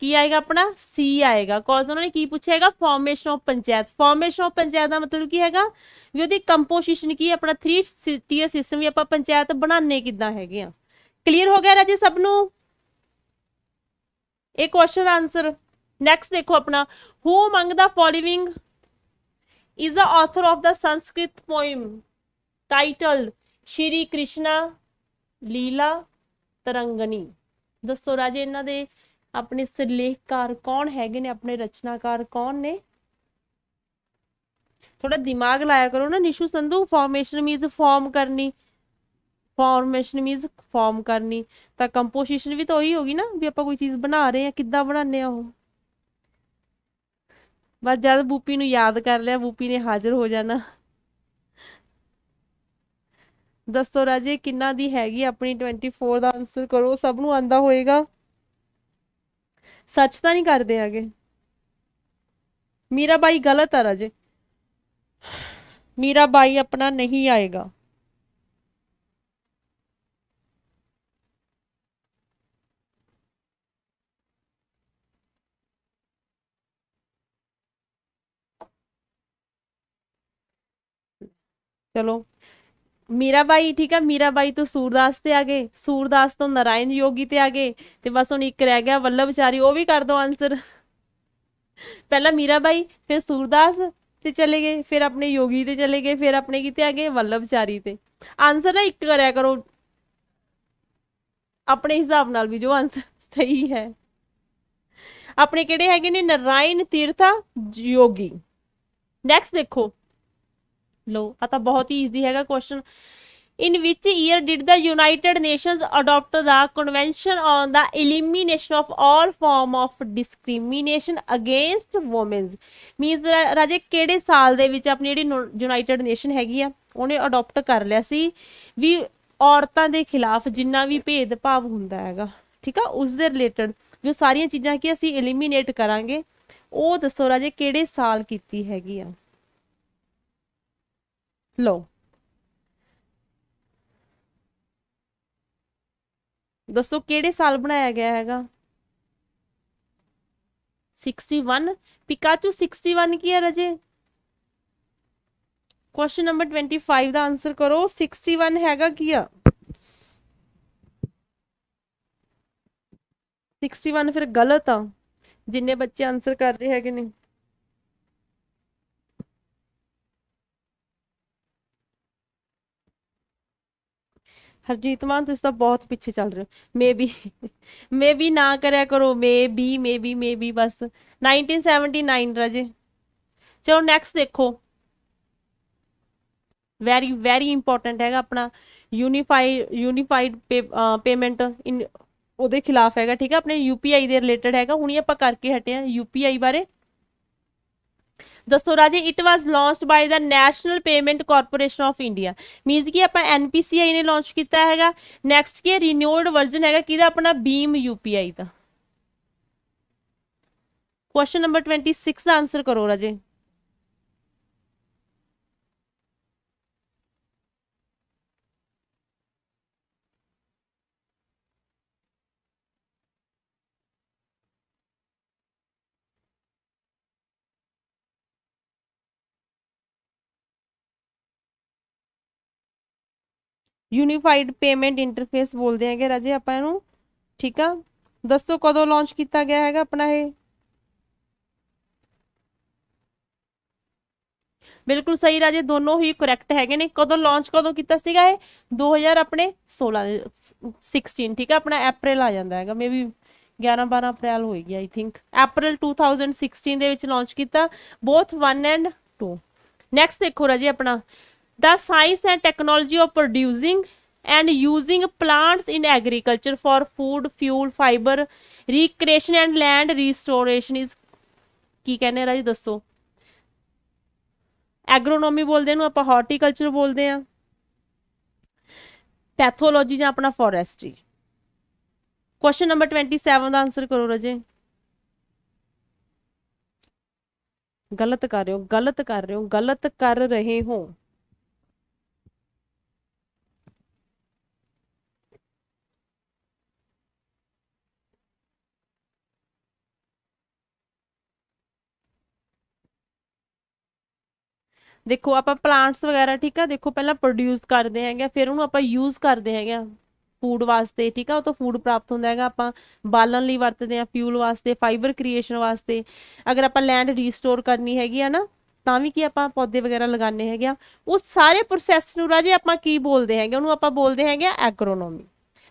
Speaker 1: ਕੀ ਆਏਗਾ ਆਪਣਾ ਸੀ ਆਏਗਾ ਕੌਜ਼ ਉਹਨਾਂ ਨੇ ਕੀ ਪੁੱਛਿਆ ਹੈਗਾ formation of panchayat formation of panchayat ਦਾ ਮਤਲਬ ਕੀ ਹੈਗਾ ਵੀ ਉਹਦੀ ਕੰਪੋਜੀਸ਼ਨ ਕੀ ਆਪਣਾ 3 ਟੀਅਰ ਸਿਸਟਮ ਵੀ ਆਪਾਂ ਪੰਚਾਇਤ ਬਣਾਉਣੇ ਕਿਦਾਂ ਹੈਗੇ ਆ ਕਲੀਅਰ ਹੋ ਗਿਆ ਰਾਜੇ ਸਭ ਨੂੰ ਇਹ ਕੁਐਸਚਨ ਦਾ ਆਨਸਰ ਨੈਕਸਟ ਦੇਖੋ ਆਪਣਾ who among the following is the author of the Sanskrit poem title Shri Krishna Lila Tarangini ਦੱਸੋ ਰਾਜੇ ਇਹਨਾਂ ਦੇ ਆਪਣੇ ਸਿਰਲੇਖਕਾਰ ਕੌਣ ਹੈਗੇ ਨੇ ਆਪਣੇ ਰਚਨਾਕਾਰ ਕੌਣ ਨੇ ਥੋੜਾ ਦਿਮਾਗ ਲਾਇਆ ਕਰੋ ਨਾ Nishu Sandhu formation means form ਕਰਨੀ ਫਾਰਮੇਸ਼ਨ ਮੀਨਸ ਫਾਰਮ ਕਰਨੀ ਤਾਂ ਕੰਪੋਜੀਸ਼ਨ ਵੀ ਤਾਂ ਉਹੀ ਹੋਗੀ ਨਾ ਵੀ ਆਪਾਂ ਕੋਈ ਚੀਜ਼ ਬਣਾ ਰਹੇ ਆ ਕਿੱਦਾਂ ਬਣਾਉਂਦੇ ਆ ਉਹ ਬਸ ਜਦ ਬੂਪੀ ਨੂੰ ਯਾਦ ਕਰ ਲਿਆ ਬੂਪੀ ਨੇ ਹਾਜ਼ਰ ਹੋ ਜਾਣਾ ਦੱਸੋ ਰਾਜੇ ਕਿੰਨਾ ਦੀ ਹੈਗੀ ਆਪਣੀ 24 ਦਾ ਆਨਸਰ ਕਰੋ ਸਭ ਨੂੰ ਆਂਦਾ ਹੋਏਗਾ ਸੱਚ ਤਾਂ ਨਹੀਂ ਕਰਦੇ ਆਗੇ ਮੀਰਾ ਬਾਈ ਗਲਤ ਆ ਰਾਜੇ ਮੀਰਾ ਬਾਈ ਆਪਣਾ ਨਹੀਂ ਆਏਗਾ ਚਲੋ ਮੀਰਾਬਾਈ ਠੀਕ ਹੈ ਮੀਰਾਬਾਈ ਤੋਂ ਸੂਰਦਾਸ ਤੇ ਆ ਗਏ ਸੂਰਦਾਸ ਤੋਂ ਨਰਾਇਣ ਯੋਗੀ ਤੇ ਆ ਗਏ ਤੇ ਬਸ ਹੁਣ ਇੱਕ ਰਹਿ ਗਿਆ ਵੱਲਭ ਵਿਚਾਰੀ ਉਹ ਵੀ ਕਰ ਦੋ ਆਨਸਰ ਪਹਿਲਾਂ ਮੀਰਾਬਾਈ ਫਿਰ ਸੂਰਦਾਸ ਤੇ ਚਲੇ ਗਏ ਫਿਰ ਆਪਣੇ ਯੋਗੀ ਤੇ ਚਲੇ ਗਏ ਫਿਰ ਆਪਣੇ ਕਿਤੇ ਆ ਗਏ ਵੱਲਭ ਵਿਚਾਰੀ ਤੇ ਆਨਸਰ ਨਾ ਇੱਕ ਕਰਿਆ ਕਰੋ ਆਪਣੇ ਹਿਸਾਬ ਨਾਲ ਵੀ ਜੋ ਆਨਸਰ ਸਹੀ ਹੈ ਆਪਣੇ ਕਿਹੜੇ ਹੈਗੇ ਨੇ ਨਰਾਇਣ ਤੀਰਥਾ ਯੋਗੀ ਨੈਕਸਟ ਦੇਖੋ ਲੋ ਆ ਤਾਂ ਬਹੁਤ ਹੀ ਈਜ਼ੀ ਹੈਗਾ question in which year did the United Nations adopt the convention on the elimination of all form of discrimination against women means ਰਾਜੇ ਕਿਹੜੇ ਸਾਲ ਦੇ ਵਿੱਚ ਆਪਣੀ ਜਿਹੜੀ ਯੂਨਾਈਟਿਡ ਨੇਸ਼ਨ ਹੈਗੀ ਆ ਉਹਨੇ ਅਡਾਪਟ ਕਰ ਲਿਆ ਸੀ ਵੀ ਔਰਤਾਂ ਦੇ ਖਿਲਾਫ ਜਿੰਨਾ ਵੀ ਭੇਦਭਾਵ ਹੁੰਦਾ ਹੈਗਾ ਠੀਕ ਆ ਉਸ ਦੇ ਰਿਲੇਟਡ ਜੋ ਸਾਰੀਆਂ ਚੀਜ਼ਾਂ ਕੀ ਅਸੀਂ ਇਲੀਮੀਨੇਟ ਕਰਾਂਗੇ ਉਹ ਦੱਸੋ ਰਾਜੇ ਕਿਹੜੇ ਸਾਲ ਕੀਤੀ ਹੈਗੀ ਆ ਲਓ ਦੱਸੋ ਕਿਹੜੇ ਸਾਲ ਬਣਾਇਆ ਗਿਆ ਹੈਗਾ 61 ਪਿਕਾਚੂ 61 ਕੀ ਹੈ ਰਜੇ ਕੁਐਸਚਨ ਨੰਬਰ 25 ਦਾ ਆਨਸਰ ਕਰੋ 61 ਹੈਗਾ ਕੀ ਆ 61 ਫਿਰ ਗਲਤ ਆ ਜਿੰਨੇ ਬੱਚੇ ਆਨਸਰ ਕਰ ਰਹੇ ਹੈਗੇ ਨੇ ਹਰਜੀਤ ਮਾਨ ਤੁਸੀਂ ਤਾਂ ਬਹੁਤ ਪਿੱਛੇ ਚੱਲ ਰਹੇ ਹੋ ਮੇਬੀ ਮੇਬੀ ਨਾ ਕਰਿਆ ਕਰੋ ਮੇਬੀ ਮੇਬੀ ਮੇਬੀ ਬਸ 1979 ਰਾਜੇ ਚਲੋ ਨੈਕਸਟ ਦੇਖੋ ਵੈਰੀ ਵੈਰੀ ਇੰਪੋਰਟੈਂਟ ਹੈਗਾ ਆਪਣਾ ਯੂਨੀਫਾਈਡ ਯੂਨੀਫਾਈਡ ਪੇਮੈਂਟ ਉਹਦੇ ਖਿਲਾਫ ਹੈਗਾ ਠੀਕ ਹੈ ਆਪਣੇ ਯੂਪੀਆਈ ਦੇ ਰਿਲੇਟਡ ਹੈਗਾ ਹੁਣੀ ਆਪਾਂ ਕਰਕੇ ਹਟੇ ਆ ਯੂਪੀਆਈ ਬਾਰੇ ਦੱਸੋ ਰਾਜੇ it was launched by the national payment corporation of India means ਕਿ ਆਪਾਂ ਐਨਪੀਸੀਆਈ ਨੇ ਲਾਂਚ ਕੀਤਾ ਹੈਗਾ ਨੈਕਸਟ ਕੀ ਰੀਨਿਊਡ ਵਰਜ਼ਨ ਹੈਗਾ ਕਿਹਦਾ ਆਪਣਾ ਬੀਮ ਯੂਪੀਆਈ ਦਾ ਕੁਐਸਚਨ ਨੰਬਰ 26 ਦਾ ਆਨਸਰ ਕਰੋ ਰਾਜੇ ਯੂਨੀਫਾਈਡ ਪੇਮੈਂਟ ਇੰਟਰਫੇਸ ਬੋਲਦੇ ਹੈਗੇ ਰਾਜੇ ਆਪਾਂ ਇਹਨੂੰ ਠੀਕ ਆ ਦੱਸੋ ਕਦੋਂ ਲਾਂਚ ਕੀਤਾ ਗਿਆ ਹੈਗਾ ਆਪਣਾ ਇਹ ਬਿਲਕੁਲ ਸਹੀ ਰਾਜੇ ਦੋਨੋਂ ਹੀ ਕਰੈਕਟ ਹੈਗੇ ਨੇ ਕਦੋਂ ਲਾਂਚ ਕਦੋਂ ਕੀਤਾ ਸੀਗਾ ਇਹ 2000 ਆਪਣੇ 16 16 ਠੀਕ ਆ ਆਪਣਾ ਅਪ੍ਰੈਲ ਆ ਜਾਂਦਾ ਹੈਗਾ ਮੇਬੀ 11 12 ਅਪ੍ਰੈਲ ਗਿਆ ਆਈ ਥਿੰਕ ਅਪ੍ਰੈਲ 2016 ਦੇ ਵਿੱਚ ਲਾਂਚ ਕੀਤਾ ਬੋਥ 1 ਐਂਡ 2 ਨੈਕਸਟ ਦੇਖੋ ਰਾਜੇ ਆਪਣਾ the science and technology of producing and using plants in agriculture for food fuel fiber recreation and land restoration is ਕੀ ਕਹਿੰਦੇ ਰਾਜ ਦੱਸੋ ਐਗਰੋਨੋਮੀ ਬੋਲਦੇ ਨੂੰ ਆਪਾਂ ਹਾਰਟੀਕਲਚਰ ਬੋਲਦੇ ਆ ਪੈਥੋਲੋਜੀ ਜਾਂ ਆਪਣਾ ਫੋਰੈਸਟਰੀ ਕੁਐਸਚਨ ਨੰਬਰ 27 ਦਾ ਆਨਸਰ ਕਰੋ ਰਜੇ ਗਲਤ ਕਰ ਰਹੇ ਹੋ ਗਲਤ ਕਰ ਰਹੇ ਹੋ ਗਲਤ ਕਰ ਰਹੇ ਹੋ ਦੇਖੋ ਆਪਾਂ ਪਲਾਂਟਸ ਵਗੈਰਾ ਠੀਕ ਆ ਦੇਖੋ ਪਹਿਲਾਂ ਪ੍ਰੋਡਿਊਸ ਕਰਦੇ ਹੈਗੇ ਫਿਰ ਉਹਨੂੰ ਆਪਾਂ ਯੂਜ਼ ਕਰਦੇ ਹੈਗੇ ਫੂਡ ਵਾਸਤੇ ਠੀਕ ਆ ਉਹ ਤੋਂ ਫੂਡ ਪ੍ਰਾਪਤ ਹੁੰਦਾ ਹੈਗਾ ਆਪਾਂ ਬਾਲਣ ਲਈ ਵਰਤਦੇ ਆ ਫਿਊਲ ਵਾਸਤੇ ਫਾਈਬਰ ਕ੍ਰੀਏਸ਼ਨ ਵਾਸਤੇ ਅਗਰ ਆਪਾਂ ਲੈਂਡ ਰੀਸਟੋਰ ਕਰਨੀ ਹੈਗੀ ਆ ਨਾ ਤਾਂ ਵੀ ਕੀ ਆਪਾਂ ਪੌਦੇ ਵਗੈਰਾ ਲਗਾਣੇ ਹੈਗੇ ਆ ਉਹ ਸਾਰੇ ਪ੍ਰੋਸੈਸ ਨੂੰ ਰਾਜੇ ਆਪਾਂ ਕੀ ਬੋਲਦੇ ਹੈਗੇ ਉਹਨੂੰ ਆਪਾਂ ਬੋਲਦੇ ਹੈਗੇ ਐਗਰੋਨੋਮੀ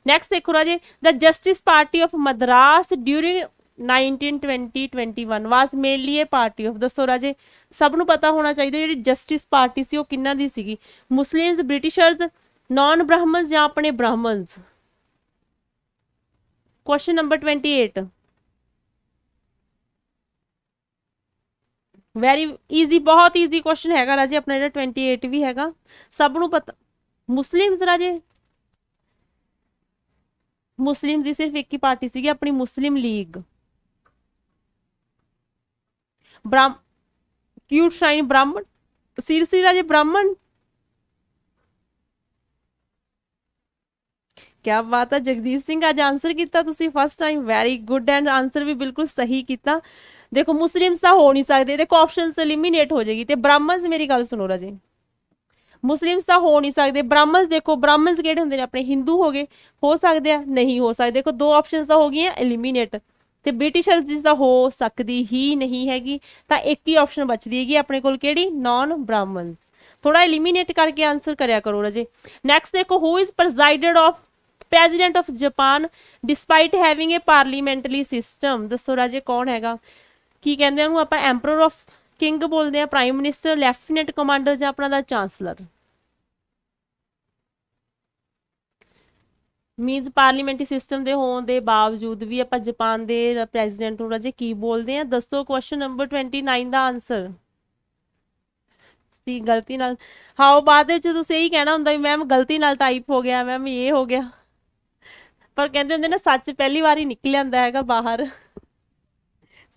Speaker 1: ਨੈਕਸਟ ਦੇਖੋ ਰਾਜੇ the justice party of Madras during 19 21 was mainly ਇਹ ਪਾਰਟੀ ਆਫ ਦੱਸੋ ਰਾਜੇ ਸਭ ਨੂੰ ਪਤਾ ਹੋਣਾ ਚਾਹੀਦਾ ਜਿਹੜੀ ਜਸਟਿਸ ਪਾਰਟੀ ਸੀ ਉਹ ਕਿੰਨਾ ਦੀ ਸੀਗੀ ਮੁਸਲਿਮਸ ਬ੍ਰਿਟਿਸ਼ਰਸ ਨਾਨ ਬ੍ਰਾਹਮਣਸ ਜਾਂ ਆਪਣੇ Brahmins question number 28 very easy ਬਹੁਤ ਈਜ਼ੀ ਕੁਐਸਚਨ ਹੈਗਾ ਰਾਜੇ ਆਪਣਾ ਜਿਹੜਾ 28 ਵੀ ਹੈਗਾ ਸਭ ਨੂੰ ਪਤਾ ਮੁਸਲਿਮਸ ਰਾਜੇ ਮੁਸਲਿਮ ਦੀ ਸਿਰਫ ਇੱਕ ਹੀ ਪਾਰਟੀ ਸੀਗੀ ਆਪਣੀ ਮੁਸਲਿਮ ਲੀਗ ਬ੍ਰਾਹਮ ਕਿਊਟ ਸ਼ਾਈਨ ਬ੍ਰਾਹਮਣ ਸੀਰ ਸੀਰ ਰਾਜੇ ਬ੍ਰਾਹਮਣ ਕੀ ਬਾਤ ਹੈ ਜਗਦੀਸ਼ ਸਿੰਘ ਅੱਜ ਆਨਸਰ ਕੀਤਾ ਤੁਸੀਂ first time very good and answer ਵੀ ਬਿਲਕੁਲ ਸਹੀ ਕੀਤਾ ਦੇਖੋ ਮੁਸਲਿਮਸ ਤਾਂ ਹੋ ਨਹੀਂ ਸਕਦੇ ਦੇਖੋ ਆਪਸ਼ਨਸ ਐਲੀਮੀਨੇਟ ਹੋ ਜੇਗੀ ਤੇ ਬ੍ਰਾਹਮਣਸ ਮੇਰੀ ਗੱਲ ਸੁਣੋ ਰਾਜੇ ਮੁਸਲਿਮਸ ਤਾਂ ਹੋ ਨਹੀਂ ਸਕਦੇ ਬ੍ਰਾਹਮਣਸ ਦੇਖੋ ਬ੍ਰਾਹਮਣਸ ਕਿਹੜੇ ਹੁੰਦੇ ਨੇ ਆਪਣੇ ਹਿੰਦੂ ਹੋ ਗਏ ਹੋ ਸਕਦੇ ਆ ਨਹੀਂ ਹੋ ਸਕਦੇ ਦੇਖੋ ਦੋ ਆਪਸ਼ਨਸ ਤਾਂ ਹੋ ਗਈਆਂ ਐਲੀਮੀਨੇਟ ਤੇ ਬ੍ਰਿਟਿਸ਼ਰਸ ਜਿਸ ਦਾ ਹੋ ਸਕਦੀ ਹੀ ਨਹੀਂ ਹੈਗੀ ਤਾਂ ਇੱਕ ਹੀ ਆਪਸ਼ਨ ਬਚਦੀ ਹੈਗੀ ਆਪਣੇ ਕੋਲ ਕਿਹੜੀ ਨਾਨ ਬ੍ਰਾਹਮਣਸ ਥੋੜਾ ਐਲੀਮੀਨੇਟ ਕਰਕੇ ਆਨਸਰ ਕਰਿਆ ਕਰੋ ਰਜੇ ਨੈਕਸਟ ਦੇਖੋ who is presided of president of Japan despite having a parliamentary system ਦੱਸੋ ਰਜੇ ਕੌਣ ਹੈਗਾ ਕੀ ਕਹਿੰਦੇ ਉਹਨੂੰ ਆਪਾਂ ਐਮਪਰਰ ਆਫ ਕਿੰਗ ਬੋਲਦੇ ਆ ਪ੍ਰਾਈਮ ਮਿਨਿਸਟਰ ਲੈਫਟੀਨੈਂਟ ਕਮਾਂਡਰ ਜਾਂ ਆਪਣਾ the chancellor means parliamentary system ਦੇ ਹੋਣ ਦੇ ਬਾਵਜੂਦ ਵੀ ਆਪਾਂ ਜਾਪਾਨ ਦੇ ਪ੍ਰੈਜ਼ੀਡੈਂਟ ਨੂੰ ਰਾਜੇ ਕੀ ਬੋਲਦੇ ਆ ਦੱਸੋ ਕੁਐਸਚਨ ਨੰਬਰ 29 ਦਾ ਆਨਸਰ ਸੀ ਗਲਤੀ ਨਾਲ ਹਾਉ ਬਾਅਦ ਵਿੱਚ ਤੁਸੀਂ ਇਹੀ ਕਹਿਣਾ ਹੁੰਦਾ ਵੀ ਮੈਮ ਗਲਤੀ ਨਾਲ ਟਾਈਪ ਹੋ ਗਿਆ ਮੈਮ ਇਹ ਹੋ ਗਿਆ ਪਰ ਕਹਿੰਦੇ ਹੁੰਦੇ ਨੇ ਸੱਚ ਪਹਿਲੀ ਵਾਰੀ ਨਿਕਲ ਜਾਂਦਾ ਹੈਗਾ ਬਾਹਰ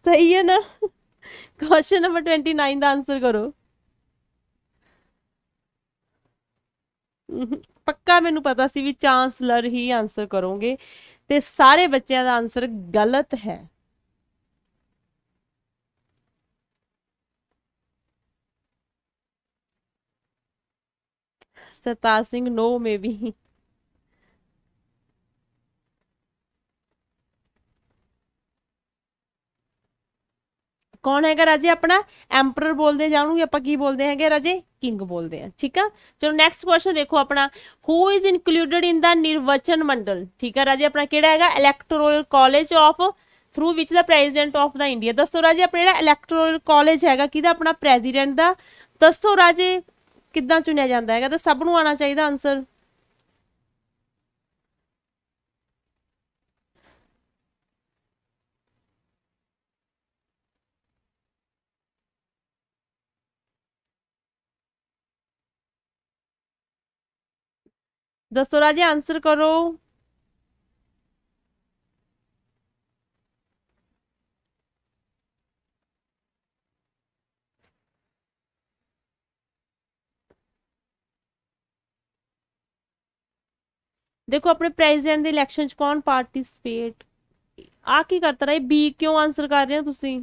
Speaker 1: ਸਹੀ ਹੈ ਨਾ ਕੁਐਸਚਨ ਨੰਬਰ 29 ਦਾ ਆਨਸਰ ਕਰੋ ਪੱਕਾ ਮੈਨੂੰ ਪਤਾ ਸੀ ਵੀ ਚਾਂਸਲਰ ਹੀ ਆਨਸਰ ਕਰੋਗੇ ਤੇ ਸਾਰੇ ਬੱਚਿਆਂ ਦਾ ਆਨਸਰ ਗਲਤ ਹੈ ਸਤਾ ਸਿੰਘ ਨੋ ਮੇਬੀ ਕੌਣ ਹੈਗਾ ਰਾਜੇ ਆਪਣਾ ਐਮਪਰਰ ਬੋਲਦੇ ਜਾਂ ਉਹਨੂੰ ਆਪਾਂ ਕੀ ਬੋਲਦੇ ਹੈਗੇ ਰਾਜੇ ਕਿੰਗ ਬੋਲਦੇ ਆ ਠੀਕ ਆ ਚਲੋ ਨੈਕਸਟ ਕੁਐਸਚਨ ਦੇਖੋ ਆਪਣਾ ਹੂ ਇਜ਼ ਇਨਕਲੂਡਡ ਇਨ ਦਾ ਨਿਰਵਚਨ ਮੰਡਲ ਠੀਕ ਆ ਰਾਜੇ ਆਪਣਾ ਕਿਹੜਾ ਹੈਗਾ electoral college of through which the president of the India ਦੱਸੋ ਰਾਜੇ ਆਪਣਾ ਜਿਹੜਾ ਇਲੈਕਟੋਰਲ ਕਾਲਜ ਹੈਗਾ ਕਿਹਦਾ ਆਪਣਾ ਪ੍ਰੈਜ਼ੀਡੈਂਟ ਦਾ ਦੱਸੋ ਰਾਜੇ ਕਿੱਦਾਂ ਚੁਣਿਆ ਜਾਂਦਾ ਹੈਗਾ ਤਾਂ ਸਭ ਨੂੰ ਆਣਾ ਚਾਹੀਦਾ ਆਨਸਰ ਦੱਸੋ ਰਾਜੇ ਆਨਸਰ ਕਰੋ ਦੇਖੋ ਆਪਣੇ ਪ੍ਰੈਜ਼ੀਡੈਂਟ ਦੇ ਇਲੈਕਸ਼ਨ ਚ ਕੌਣ ਪਾਰਟਿਸਿਪੇਟ ਆ ਕੀ ਕਰਤਾ ਰਹੇ ਬੀ ਕਿਉਂ ਆਨਸਰ ਕਰ ਰਹੇ ਹੋ ਤੁਸੀਂ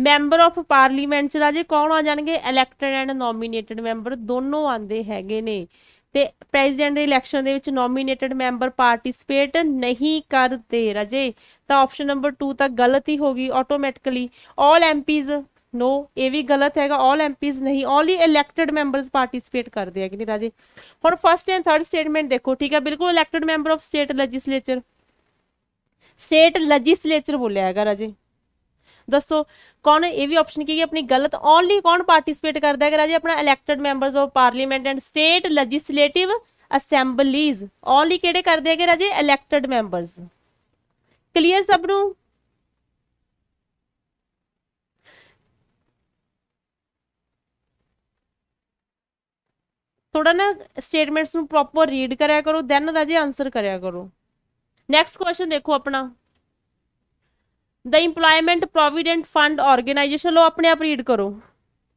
Speaker 1: ਮੈਂਬਰ ਆਫ ਪਾਰਲੀਮੈਂਟ ਚ ਰਾਜੇ ਕੌਣ ਆ ਜਾਣਗੇ ਇਲੈਕਟਡ ਐਂਡ ਨੋਮੀਨੇਟਡ ਮੈਂਬਰ ਦੋਨੋਂ ਆਂਦੇ ਹੈਗੇ ਨੇ ਤੇ ਪ੍ਰੈਜ਼ੀਡੈਂਟ ਦੇ ਇਲੈਕਸ਼ਨ ਦੇ ਵਿੱਚ ਨੋਮੀਨੇਟਡ ਮੈਂਬਰ ਪਾਰਟਿਸਿਪੇਟ ਨਹੀਂ ਕਰਦੇ ਰਾਜੇ ਤਾਂ ਆਪਸ਼ਨ ਨੰਬਰ 2 ਤਾਂ ਗਲਤ ਹੀ ਹੋਗੀ ਆਟੋਮੈਟਿਕਲੀ 올 ਐਮਪੀਜ਼ ਨੋ ਇਹ ਵੀ ਗਲਤ ਹੈਗਾ 올 ਐਮਪੀਜ਼ ਨਹੀਂ ਓਨਲੀ ਇਲੈਕਟਡ ਮੈਂਬਰਸ ਪਾਰਟਿਸਿਪੇਟ ਕਰਦੇ ਹੈਗੇ ਨੇ ਰਾਜੇ ਹੁਣ ਫਰਸਟ ਐਂਡ ਥਰਡ ਸਟੇਟਮੈਂਟ ਦੇਖੋ ਠੀਕ ਹੈ ਬਿਲਕੁਲ elected member of state legislature state legislature ਬੋਲਿਆ ਹੈਗਾ ਰਾਜੇ ਦੱਸੋ ਕੌਣ ਇਹ ਵੀ ਆਪਸ਼ਨ ਕੀ ਹੈ ਆਪਣੀ ਗਲਤ ਓਨਲੀ ਕੌਣ ਪਾਰਟਿਸਿਪੇਟ ਕਰਦਾ ਹੈ ਕਿ ਰਾਜੇ ਆਪਣਾ elected members of parliament and state legislative assemblies only ਕਿਹੜੇ ਕਰਦੇ ਹੈਗੇ ਰਾਜੇ ਇਲੈਕਟਡ ਮੈਂਬਰਸ ਕਲੀਅਰ ਸਭ ਨੂੰ ਥੋੜਾ ਨਾ ਸਟੇਟਮੈਂਟਸ ਨੂੰ ਪ੍ਰੋਪਰ ਰੀਡ ਕਰਿਆ ਕਰੋ ਦੈਨ ਰਾਜੇ ਆਨਸਰ ਕਰਿਆ ਕਰੋ ਨੈਕਸਟ ਕੁਐਸਚਨ ਦੇਖੋ ਆਪਣਾ the employment provident fund organisation ਲੋ ਆਪਣੇ ਆਪ ਰੀਡ ਕਰੋ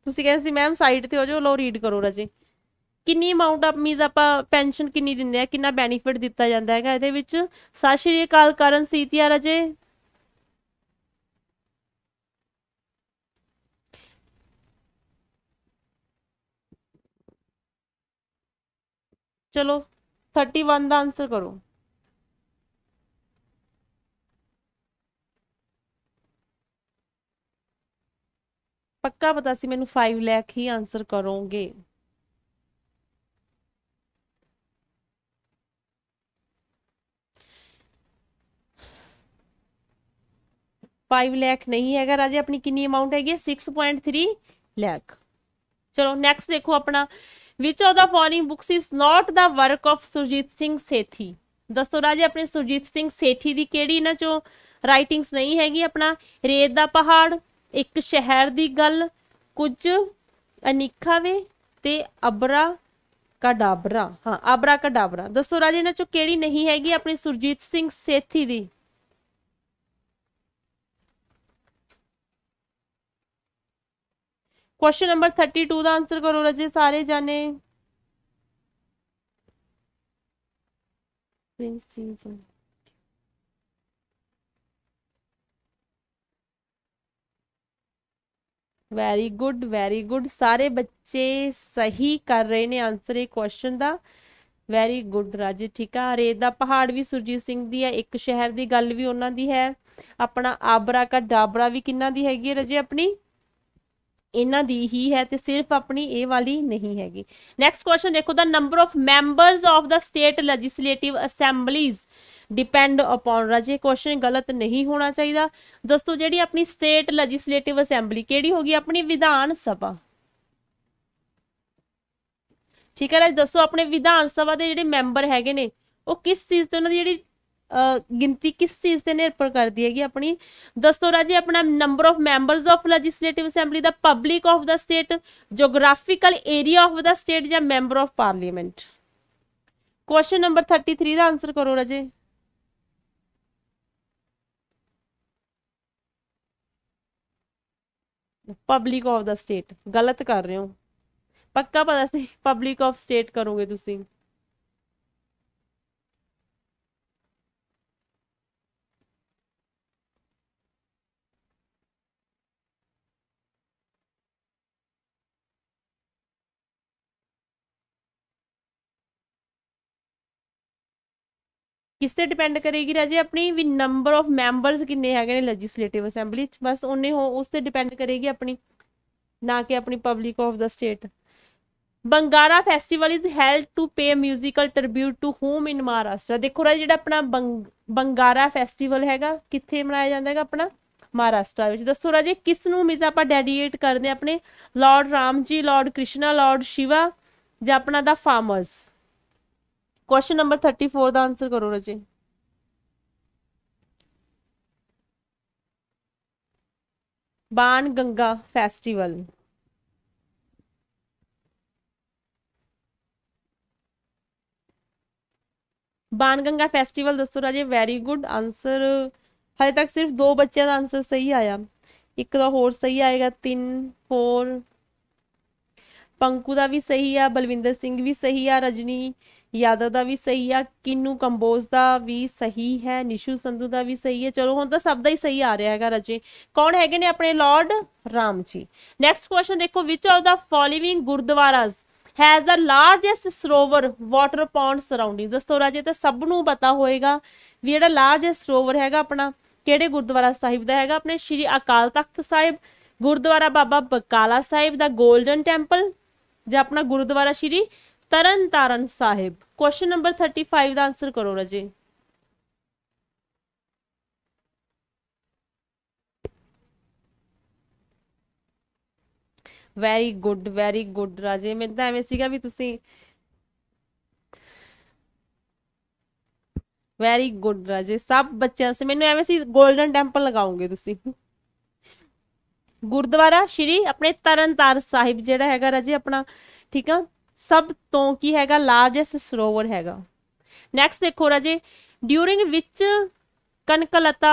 Speaker 1: ਤੁਸੀਂ ਕਹਿੰਦੇ ਸੀ ਮੈਮ ਸਾਈਡ ਤੇ ਹੋ ਜਾਓ ਲੋ ਰੀਡ ਕਰੋ ਰਾਜੇ ਕਿੰਨੀ ਅਮਾਉਂਟ ਆਪ ਮੀਜ਼ ਆਪਾਂ ਪੈਨਸ਼ਨ ਕਿੰਨੀ ਦਿੰਦੇ ਆ ਕਿੰਨਾ ਬੈਨੀਫਿਟ ਦਿੱਤਾ ਜਾਂਦਾ ਹੈਗਾ ਇਹਦੇ ਵਿੱਚ ਸਤਿ ਸ਼੍ਰੀ ਅਕਾਲ ਕਰਨ ਸੀਤੀਆ ਰਾਜੇ ਚਲੋ 31 ਦਾ ਆਨਸਰ ਕਰੋ ਪੱਕਾ ਪਤਾ ਸੀ ਮੈਨੂੰ 5 ਲੱਖ ਹੀ ਆਨਸਰ ਕਰੋਗੇ ਪਾਈਵ ਲੱਖ ਨਹੀਂ ਹੈਗਾ ਰਾਜੇ ਆਪਣੀ ਕਿੰਨੀ ਅਮਾਉਂਟ ਹੈਗੀ 6.3 ਲੱਖ ਚਲੋ ਨੈਕਸਟ ਦੇਖੋ ਆਪਣਾ which of the following books is not the work of Surjit Singh Sethi ਦੱਸੋ ਰਾਜੇ ਆਪਣੇ ਸੁਰਜੀਤ ਸਿੰਘ ਸੇਠੀ ਦੀ ਕਿਹੜੀ ਇਹਨਾਂ ਚੋਂ ਰਾਈਟਿੰਗਸ ਨਹੀਂ ਹੈਗੀ ਆਪਣਾ ਰੇਤ ਦਾ ਪਹਾੜ ਇੱਕ ਸ਼ਹਿਰ ਦੀ ਗੱਲ ਕੁਝ ਅਨਿਖਾ ਵੇ ਤੇ ਅਬਰਾ ਕਡਾਬਰਾ ਹਾਂ ਅਬਰਾ ਕਡਾਬਰਾ ਦੱਸੋ ਰਾਜੇ ਇਹਨਾਂ ਚੋਂ ਕਿਹੜੀ ਨਹੀਂ ਹੈਗੀ ਆਪਣੀ ਸੁਰਜੀਤ ਸਿੰਘ ਸੇਥੀ ਦੀ ਕੁਐਸਚਨ ਨੰਬਰ 32 ਦਾ ਆਨਸਰ ਕਰੋ ਰਾਜੇ ਸਾਰੇ ਜਾਣੇ ਪ੍ਰਿੰਸ ਜੀ ਜੀ ਵੈਰੀ ਗੁੱਡ ਵੈਰੀ ਗੁੱਡ ਸਾਰੇ ਬੱਚੇ ਸਹੀ ਕਰ ਰਹੇ ਨੇ ਆਨਸਰ ਇਹ ਕੁਐਸਚਨ ਦਾ ਵੈਰੀ ਗੁੱਡ ਰਾਜੇ ਠੀਕ ਆ ਰੇਤ ਦਾ ਪਹਾੜ ਵੀ ਸੁਰਜੀਤ ਸਿੰਘ ਦੀ ਹੈ ਇੱਕ ਸ਼ਹਿਰ ਦੀ ਗੱਲ ਵੀ ਉਹਨਾਂ ਦੀ ਹੈ ਆਪਣਾ ਆਬਰਾ ਕਾ ਡਾਬਰਾ ਵੀ ਕਿੰਨਾ ਦੀ ਹੈਗੀ ਰਜੇ ਆਪਣੀ ਇਹਨਾਂ ਦੀ ਹੀ ਹੈ ਤੇ ਸਿਰਫ ਆਪਣੀ ਇਹ ਵਾਲੀ ਨਹੀਂ ਹੈਗੀ ਨੈਕਸਟ ਕੁਐਸਚਨ ਦੇਖੋ the number of members of the state legislative assemblies depend upon ਰਾਜੇ ਕੁਐਸਚਨ ਗਲਤ ਨਹੀਂ ਹੋਣਾ ਚਾਹੀਦਾ ਦੋਸਤੋ ਜਿਹੜੀ ਆਪਣੀ ਸਟੇਟ ਲੈਜਿਸਲੇਟਿਵ ਅਸੈਂਬਲੀ ਕਿਹੜੀ ਹੋਗੀ ਆਪਣੀ ਵਿਧਾਨ ਸਭਾ ਠੀਕ ਹੈ ਰਾਜ ਦੋਸਤੋ ਆਪਣੇ ਵਿਧਾਨ ਸਭਾ ਦੇ ਜਿਹੜੇ ਮੈਂਬਰ ਹੈਗੇ ਨੇ ਉਹ ਕਿਸ ਚੀਜ਼ ਤੇ ਉਹਨਾਂ ਦੀ ਜਿਹੜੀ ਗਿਣਤੀ ਕਿਸ ਚੀਜ਼ ਤੇ ਨਿਰਭਰ ਕਰਦੀ ਹੈਗੀ ਆਪਣੀ ਦੋਸਤੋ ਰਾਜੇ ਆਪਣਾ number of members of legislative assembly the public of the state geographical area of the state ਜਾਂ member of parliament question number 33 ਦਾ ਆਨਸਰ ਕਰੋ ਰਾਜੇ ਪਬਲਿਕ ਆਫ ਦਾ ਸਟੇਟ ਗਲਤ ਕਰ ਰਹੇ ਹੋ ਪੱਕਾ ਪਤਾ ਸੀ ਪਬਲਿਕ ਆਫ ਸਟੇਟ ਕਰੋਗੇ ਤੁਸੀਂ ਕਿਸ ਤੇ ਡਿਪੈਂਡ ਕਰੇਗੀ ਰਾਜੇ ਆਪਣੀ ਵੀ ਨੰਬਰ ਆਫ ਮੈਂਬਰਸ ਕਿੰਨੇ ਹੈਗੇ ਨੇ ਲੈਜਿਸਲੇਟਿਵ ਅਸੈਂਬਲੀ ਚ ਬਸ ਉਹਨੇ ਹੋ ਉਸ ਤੇ ਡਿਪੈਂਡ ਕਰੇਗੀ ਆਪਣੀ ਨਾ ਕਿ ਆਪਣੀ public of the state Bangara festival is held to pay musical tribute to whom in Maharashtra ਦੇਖੋ ਰਾਜੇ ਜਿਹੜਾ ਆਪਣਾ ਬੰਗਾਰਾ ਫੈਸਟੀਵਲ ਹੈਗਾ ਕਿੱਥੇ ਮਨਾਇਆ ਜਾਂਦਾ ਹੈਗਾ ਆਪਣਾ ਮਹਾਰਾਸ਼ਟਰ ਵਿੱਚ ਦੱਸੋ ਰਾਜੇ ਕਿਸ ਨੂੰ ਮਿਸ ਆਪਾਂ ਡੈਡੀਕੇਟ ਕਰਦੇ ਆਪਣੇ ਲਾਰਡ ਰਾਮ ਜੀ ਲਾਰਡ ਕ੍ਰਿਸ਼ਨਾ ਲਾਰਡ ਸ਼ਿਵਾ ਜਾਂ ਆਪਣਾ ਦਾ ਫਾਰਮਰਸ ਕੁਐਸਚਨ ਨੰਬਰ 34 ਦਾ ਆਨਸਰ ਕਰੋ ਰਜੇ ਬਾਣ ਗੰਗਾ ਫੈਸਟੀਵਲ ਬਾਣ ਗੰਗਾ ਫੈਸਟੀਵਲ ਦੱਸੋ ਰਾਜੇ ਵੈਰੀ ਗੁੱਡ ਆਨਸਰ ਹਲੇ ਤੱਕ ਸਿਰਫ ਦੋ ਬੱਚਿਆਂ ਦਾ ਆਨਸਰ ਸਹੀ ਆਇਆ ਇੱਕ ਦਾ ਹੋਰ ਸਹੀ ਆਏਗਾ 3 4 ਪੰਕੂ ਦਾ ਵੀ ਸਹੀ ਆ ਬਲਵਿੰਦਰ ਸਿੰਘ ਵੀ ਸਹੀ ਆ ਰਜਨੀ ਯਾਦਵ ਦਾ ਵੀ ਸਹੀ ਆ ਕਿੰਨੂ ਕੰਬੋਜ ਦਾ ਵੀ ਸਹੀ ਹੈ ਨਿਸ਼ੂ ਸੰਧੂ ਦਾ ਵੀ ਸਹੀ ਹੈ ਚਲੋ ਹੁਣ ਤਾਂ ਸਭ ਦਾ ਹੀ ਸਹੀ ਆ ਰਿਹਾ ਹੈਗਾ ਰਾਜੇ ਕੌਣ ਹੈਗੇ ਨੇ ਆਪਣੇ ਲਾਰਡ ਰਾਮ ਜੀ ਨੈਕਸਟ ਕੁਐਸਚਨ ਦੇਖੋ which of the following gurdwaras has the largest sarovar water pond surrounding ਦੱਸੋ ਰਾਜੇ ਤਾਂ ਸਭ ਨੂੰ ਪਤਾ ਹੋਏਗਾ ਵੀ ਜਿਹੜਾ ਲਾਰਜੈਸਟ ਸਰੋਵਰ ਹੈਗਾ ਆਪਣਾ ਕਿਹੜੇ ਗੁਰਦੁਆਰਾ ਸਾਹਿਬ ਦਾ ਹੈਗਾ ਆਪਣੇ Shri Akal Takht Sahib Gurdwara Baba Bakala Sahib the Golden Temple ਜਾਂ ਆਪਣਾ ਗੁਰਦੁਆਰਾ ਸ਼੍ਰੀ ਤਰਨਤਾਰਨ ਸਾਹਿਬ ਕੁਐਸਚਨ ਨੰਬਰ 35 ਦਾ ਆਨਸਰ ਕਰੋ ਰਾਜੇ ਵੈਰੀ ਗੁੱਡ ਵੈਰੀ ਗੁੱਡ ਰਾਜੇ ਮੈਨੂੰ ਤਾਂ ਐਵੇਂ ਸੀਗਾ ਵੀ ਤੁਸੀਂ ਵੈਰੀ ਗੁੱਡ ਰਾਜੇ ਸਭ ਬੱਚਿਆਂ ਸੇ ਮੈਨੂੰ ਐਵੇਂ ਸੀ 골ਡਨ ਟੈਂਪਲ ਲਗਾਉਂਗੇ ਤੁਸੀਂ ਗੁਰਦੁਆਰਾ ਸ਼੍ਰੀ ਆਪਣੇ ਤਰਨਤਾਰ ਸਾਹਿਬ ਜਿਹੜਾ ਹੈਗਾ ਰਾਜੇ ਆਪਣਾ ਠੀਕ ਆ ਸਭ ਤੋਂ ਕੀ ਹੈਗਾ ਲਾਰਜੈਸਟ ਸਰੋਵਰ ਹੈਗਾ ਨੈਕਸਟ ਦੇਖੋ ਰਾਜੇ during which Kanaklata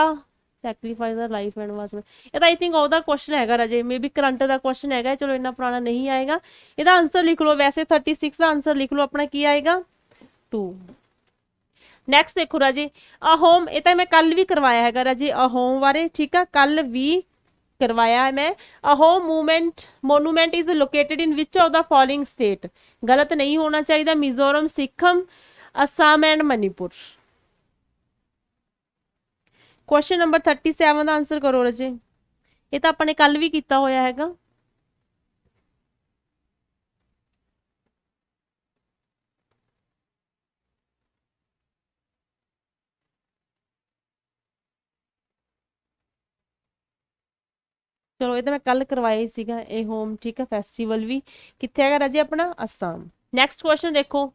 Speaker 1: sacrifice the life and was ਇਹ ਤਾਂ ਆਈ ਥਿੰਕ ਉਹਦਾ ਕੁਐਸਚਨ ਹੈਗਾ ਰਾਜੇ ਮੇਬੀ ਕਰੰਟ ਦਾ ਕੁਐਸਚਨ ਹੈਗਾ ਚਲੋ ਇੰਨਾ ਪੁਰਾਣਾ ਨਹੀਂ ਆਏਗਾ ਇਹਦਾ ਆਨਸਰ ਲਿਖ ਲਓ ਵੈਸੇ 36 ਦਾ ਆਨਸਰ ਲਿਖ ਲਓ ਆਪਣਾ ਕੀ ਆਏਗਾ 2 ਨੈਕਸਟ ਦੇਖੋ ਰਾਜੇ ਅ ਹੋਮ ਇਹ ਤਾਂ ਮੈਂ ਕੱਲ ਵੀ ਕਰਵਾਇਆ ਹੈਗਾ ਰਾਜੇ ਅ ਹੋਮ ਬਾਰੇ ਠੀਕ ਆ ਕੱਲ ਵੀ ਕਰਵਾਇਆ ਹੈ ਮੈਂ a home movement monument is located in which of the following state ਗਲਤ ਨਹੀਂ ਹੋਣਾ ਚਾਹੀਦਾ Mizoram Sikkim Assam and Manipur question number 37 ਦਾ ਆਨਸਰ ਕਰੋ ਰਜੇ ਇਹ ਤਾਂ ਆਪਾਂ ਨੇ ਕੱਲ ਵੀ ਕੀਤਾ ਹੋਇਆ ਹੈਗਾ ਚਲੋ ਇਹ ਤਾਂ ਮੈਂ ਕੱਲ ਕਰਵਾਇਆ ਸੀਗਾ ਇਹ ਹੋਮ ਠੀਕ ਹੈ ਫੈਸਟੀਵਲ ਵੀ ਕਿੱਥੇ ਹੈਗਾ ਰਾਜੀ ਆਪਣਾ ਅਸਾਮ ਨੈਕਸਟ ਕੁਐਸਚਨ ਦੇਖੋ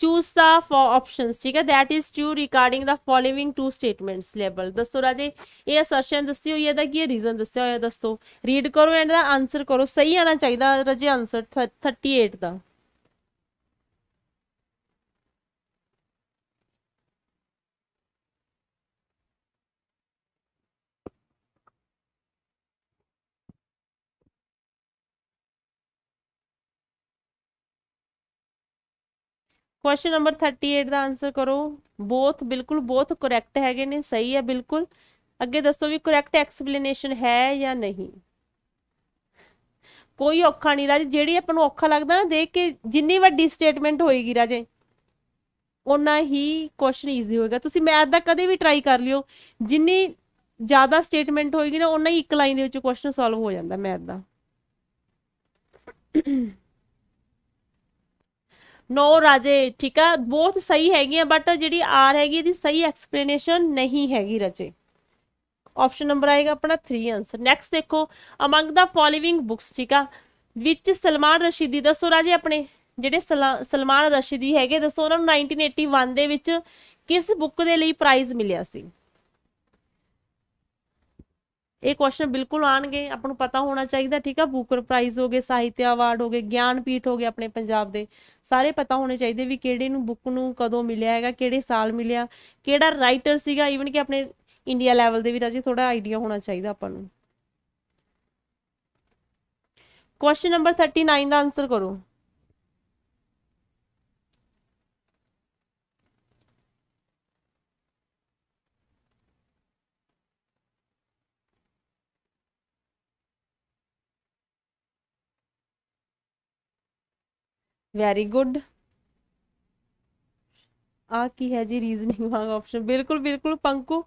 Speaker 1: ਚੂਸ ਦਾ ਫੋਰ ਆਪਸ਼ਨਸ ਠੀਕ ਹੈ that is to regarding the following two statements level ਦੱਸੋ ਰਾਜੇ ਇਹ ਅਸਰਸ਼ਨ ਦੱਸੀ ਹੋਈ ਹੈ ਦਾ ਕੀ ਰੀਜ਼ਨ ਦੱਸਿਆ ਹੋਇਆ ਦੱਸੋ ਰੀਡ ਕਰੋ ਐਂਡ ਦਾ ਆਨਸਰ ਕਰੋ ਸਹੀ ਆਣਾ ਚਾਹੀਦਾ ਰਾਜੇ ਆਨਸਰ 38 ਦਾ ਕੁਐਸਚਨ ਨੰਬਰ 38 ਦਾ ਆਨਸਰ ਕਰੋ ਬੋਥ ਬਿਲਕੁਲ ਬੋਥ ਕਰੈਕਟ ਹੈਗੇ ਨੇ ਸਹੀ ਹੈ ਬਿਲਕੁਲ ਅੱਗੇ ਦੱਸੋ ਵੀ ਕਰੈਕਟ ਐਕਸਪਲੇਨੇਸ਼ਨ ਹੈ ਜਾਂ ਨਹੀਂ ਕੋਈ ਔਖਾ ਨਹੀਂ ਰਾਜੇ ਜਿਹੜੀ ਆਪਾਂ ਨੂੰ ਔਖਾ ਲੱਗਦਾ ਨਾ ਦੇਖ ਕੇ ਜਿੰਨੀ ਵੱਡੀ ਸਟੇਟਮੈਂਟ ਹੋਏਗੀ ਰਾਜੇ ਉਨਾ ਹੀ ਕੁਐਸਚਨ ਈਜ਼ੀ ਹੋਏਗਾ ਤੁਸੀਂ ਮੈਥ ਦਾ ਕਦੇ ਵੀ ਟਰਾਈ ਕਰ ਲਿਓ ਜਿੰਨੀ ਜ਼ਿਆਦਾ ਸਟੇਟਮੈਂਟ ਹੋਏਗੀ ਨਾ ਉਨਾ ਹੀ ਇੱਕ ਲਾਈਨ ਦੇ ਵਿੱਚ ਕੁਐਸਚਨ ਸੋਲਵ ਹੋ ਜਾਂਦਾ ਮੈਥ ਦਾ ਨੋ ਰਾਜੇ ਠੀਕ ਆ ਬਹੁਤ ਸਹੀ ਆ ਬਟ ਜਿਹੜੀ ਆਰ ਹੈਗੀ ਇਹਦੀ ਸਹੀ ਐਕਸਪਲੇਨੇਸ਼ਨ ਨਹੀਂ ਹੈਗੀ ਰਾਜੇ ਆਪਸ਼ਨ ਨੰਬਰ ਆਏਗਾ ਆਪਣਾ 3 ਆਨਸਰ ਨੈਕਸਟ ਦੇਖੋ ਅਮੰਗ ਦਾ ਫੋਲੋਇੰਗ ਬੁక్స్ ਠੀਕ ਆ ਵਿੱਚ ਸਲਮਾਨ ਰਸ਼ੀਦੀ ਦੱਸੋ ਰਾਜੇ ਆਪਣੇ ਜਿਹੜੇ ਸਲਮਾਨ ਰਸ਼ੀਦੀ ਹੈਗੇ ਦੱਸੋ ਉਹਨਾਂ ਨੂੰ 1981 ਦੇ ਵਿੱਚ ਕਿਸ ਬੁੱਕ ਦੇ ਲਈ ਪ੍ਰਾਈਜ਼ ਮਿਲਿਆ ਸੀ ਇਹ ਕੁਐਸਚਨ ਬਿਲਕੁਲ ਆਣਗੇ ਆਪਾਂ ਨੂੰ ਪਤਾ ਹੋਣਾ ਚਾਹੀਦਾ ਠੀਕ ਆ ਬੂਕਰ ਪ੍ਰਾਈਜ਼ ਹੋਗੇ ਗਏ ਸਾਹਿਤ ਅਵਾਰਡ ਹੋਗੇ ਗਿਆਨਪੀਠ ਗਿਆਨ ਪੀਠ ਆਪਣੇ ਪੰਜਾਬ ਦੇ ਸਾਰੇ ਪਤਾ ਹੋਣੇ ਚਾਹੀਦੇ ਵੀ ਕਿਹੜੇ ਨੂੰ ਬੁੱਕ ਨੂੰ ਕਦੋਂ ਮਿਲਿਆ ਹੈਗਾ ਕਿਹੜੇ ਸਾਲ ਮਿਲਿਆ ਕਿਹੜਾ ਰਾਈਟਰ ਸੀਗਾ ਈਵਨ ਕਿ ਆਪਣੇ ਇੰਡੀਆ ਲੈਵਲ ਦੇ ਵੀ ਰਾਜੀ ਥੋੜਾ ਆਈਡੀਆ ਹੋਣਾ ਚਾਹੀਦਾ ਆਪਾਂ ਨੂੰ ਕੁਐਸਚਨ ਨੰਬਰ 39 ਦਾ ਆਨਸਰ ਕਰੋ ਵੈਰੀ ਗੁੱਡ ਆ ਕੀ ਹੈ ਜੀ ਰੀਜ਼ਨਿੰਗ ਵਾਂਗ ਆਪਸ਼ਨ ਬਿਲਕੁਲ ਬਿਲਕੁਲ ਪੰਕੂ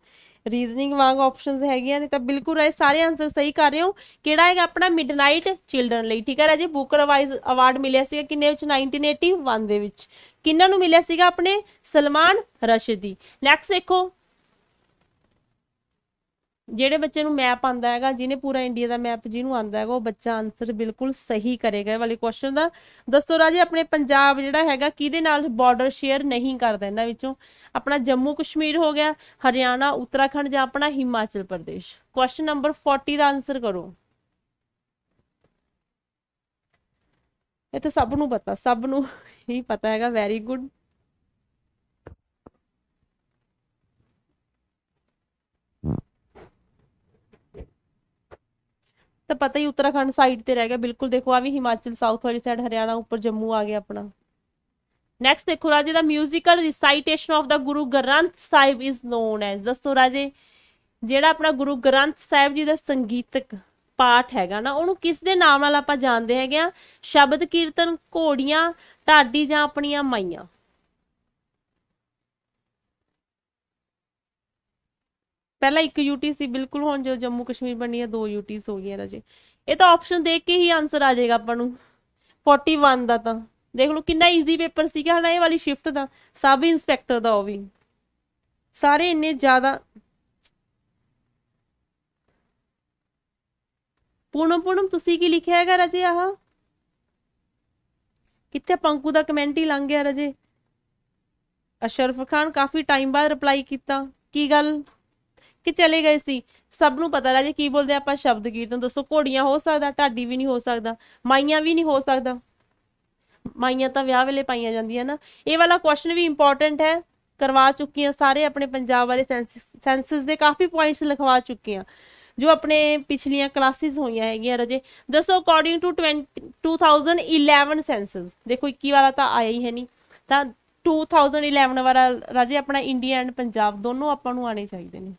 Speaker 1: ਰੀਜ਼ਨਿੰਗ ਵਾਂਗ ਆਪਸ਼ਨਸ ਹੈਗੀਆਂ ਨੇ ਤਾਂ ਬਿਲਕੁਲ ਰਾਈ ਸਾਰੇ ਆਨਸਰ ਸਹੀ ਕਰ ਰਹੇ ਹੋ ਕਿਹੜਾ ਹੈਗਾ ਆਪਣਾ ਮਿਡਨਾਈਟ ਚਿਲਡਰਨ ਲਈ ਠੀਕ ਹੈ ਰਾਜੀ ਬੁਕਰ ਵਾਈਜ਼ ਅਵਾਰਡ ਮਿਲਿਆ ਸੀਗਾ ਕਿੰਨੇ ਵਿੱਚ 1981 ਦੇ ਵਿੱਚ ਕਿੰਨਾਂ ਨੂੰ ਮਿਲਿਆ ਸੀਗਾ ਆਪਣੇ ਸਲਮਾਨ ਰਸ਼ਦੀ ਨੈਕਸਟ ਦੇਖੋ ਜਿਹੜੇ ਬੱਚੇ ਨੂੰ ਮੈਪ ਆਂਦਾ ਹੈਗਾ ਜਿਹਨੇ ਪੂਰਾ ਇੰਡੀਆ ਦਾ ਮੈਪ ਜਿਹਨੂੰ ਆਂਦਾ ਹੈਗਾ ਉਹ ਬੱਚਾ ਆਨਸਰ ਬਿਲਕੁਲ ਸਹੀ ਕਰੇਗਾ ਇਹ ਵਾਲੇ ਕੁਐਸਚਨ ਦਾ ਦੱਸੋ ਰਾਜੇ ਆਪਣੇ ਪੰਜਾਬ ਜਿਹੜਾ ਹੈਗਾ ਕਿਹਦੇ ਨਾਲ ਬਾਰਡਰ ਸ਼ੇਅਰ ਨਹੀਂ ਕਰਦਾ ਇਹਨਾਂ ਵਿੱਚੋਂ ਆਪਣਾ ਜੰਮੂ ਕਸ਼ਮੀਰ ਹੋ ਗਿਆ ਹਰਿਆਣਾ ਉੱਤਰਾਖੰਡ ਜਾਂ ਆਪਣਾ ਹਿਮਾਚਲ ਪ੍ਰਦੇਸ਼ ਕੁਐਸਚਨ ਨੰਬਰ 40 ਦਾ ਆਨਸਰ ਕਰੋ ਇਹ ਤਾਂ ਸਭ ਨੂੰ ਪਤਾ ਸਭ ਨੂੰ ਹੀ ਪਤਾ ਹੈਗਾ ਵੈਰੀ ਗੁੱਡ ਤਾਂ ਪਤਾ ਹੀ ਉੱਤਰਾਖੰਡ ਸਾਈਡ ਤੇ ਰਹਿ ਗਿਆ ਬਿਲਕੁਲ ਦੇਖੋ ਆ ਵੀ ਹਿਮਾਚਲ ਸਾਊਥ ਵਾਲੀ ਸਾਈਡ ਹਰਿਆਣਾ ਉੱਪਰ ਜੰਮੂ ਆ ਗਿਆ ਆਪਣਾ ਨੈਕਸਟ ਦੇਖੋ ਰਾਜੇ the 뮤지컬 recitation of the Guru Granth Sahib is known as ਦੱਸੋ ਰਾਜੇ ਜਿਹੜਾ ਆਪਣਾ ਗੁਰੂ ਗ੍ਰੰਥ ਸਾਹਿਬ ਜੀ ਦਾ ਸੰਗੀਤਕ ਪਾਠ ਹੈਗਾ ਨਾ ਉਹਨੂੰ ਕਿਸ ਦੇ ਨਾਮ ਨਾਲ ਆਪਾਂ ਜਾਣਦੇ ਹੈਗੇ ਆ ਸ਼ਬਦ ਕੀਰਤਨ ਘੋੜੀਆਂ ਢਾਡੀ ਜਾਂ ਆਪਣੀਆਂ ਮਾਈਆਂ ਪਹਿਲਾਂ ਇੱਕ ਯੂਟੀ ਸੀ ਬਿਲਕੁਲ ਹੁਣ ਜੋ ਜੰਮੂ ਕਸ਼ਮੀਰ ਬਣੀ ਹੈ ਦੋ ਯੂਟੀਸ ਹੋ ਗਈਆਂ ਰਾਜੇ ਇਹ ਤਾਂ ਆਪਸ਼ਨ ਦੇਖ ਕੇ ਹੀ ਆਨਸਰ ਆ ਜਾਏਗਾ ਆਪਾਂ ਨੂੰ 41 ਦਾ ਤਾਂ ਦੇਖ ਲਓ ਕਿੰਨਾ ਈਜ਼ੀ ਪੇਪਰ ਸੀਗਾ ਹਨਾ ਇਹ ਵਾਲੀ ਸ਼ਿਫਟ ਦਾ ਸਬ ਇੰਸਪੈਕਟਰ ਦਾ ਉਹ ਵੀ ਸਾਰੇ ਇੰਨੇ ਜ਼ਿਆਦਾ ਪੂਨਮ ਪੂਨਮ ਤੁਸੀਂ ਕੀ ਲਿਖਿਆ ਹੈਗਾ ਰਾਜੇ ਆਹ ਕਿੱਥੇ ਪੰਕੂ ਦਾ ਕਮੈਂਟ ਹੀ ਲੰਘ ਗਿਆ ਰਾਜੇ ਅਸ਼ਰਫ ਖਾਨ ਕਾਫੀ ਟਾਈਮ ਬਾਅਦ ਰਿਪਲਾਈ ਕੀਤਾ ਕੀ ਗੱਲ ਕਿ ਚਲੇ ਗਏ ਸੀ ਸਭ ਨੂੰ ਪਤਾ ਲੱਗ ਜੇ ਕੀ ਬੋਲਦੇ ਆਪਾਂ ਸ਼ਬਦ ਕੀਰਤਨ ਦੋਸਤੋ ਘੋੜੀਆਂ ਹੋ ਸਕਦਾ ਢਾਡੀ ਵੀ ਨਹੀਂ ਹੋ ਸਕਦਾ ਮਾਈਆਂ ਵੀ ਨਹੀਂ ਹੋ ਸਕਦਾ ਮਾਈਆਂ ਤਾਂ ਵਿਆਹ ਵੇਲੇ ਪਾਈਆਂ ਜਾਂਦੀਆਂ ਨਾ ਇਹ ਵਾਲਾ ਕੁਐਸਚਨ ਵੀ ਇੰਪੋਰਟੈਂਟ ਹੈ ਕਰਵਾ ਚੁੱਕੀ ਆ ਸਾਰੇ ਆਪਣੇ ਪੰਜਾਬ ਵਾਲੇ ਸੈਂਸਸ ਦੇ ਕਾਫੀ ਪੁਆਇੰਟਸ ਲਿਖਵਾ ਚੁੱਕੇ ਆ ਜੋ ਆਪਣੇ ਪਿਛਲੀਆਂ ਕਲਾਸਿਸ ਹੋਈਆਂ ਹੈਗੀਆਂ ਰਜੇ ਦੱਸੋ ਅਕੋਰਡਿੰਗ ਟੂ 2011 ਸੈਂਸਸ ਦੇਖੋ 21 ਵਾਲਾ ਤਾਂ ਆਇਆ ਹੀ ਹੈ ਨਹੀਂ ਤਾਂ 2011 ਵਾਲਾ ਰਾਜੇ ਆਪਣਾ ਇੰਡੀਆ ਐਂਡ ਪੰਜਾਬ ਦੋਨੋਂ ਆਪਾਂ ਨੂੰ ਆਣੇ ਚਾਹੀਦੇ ਨੇ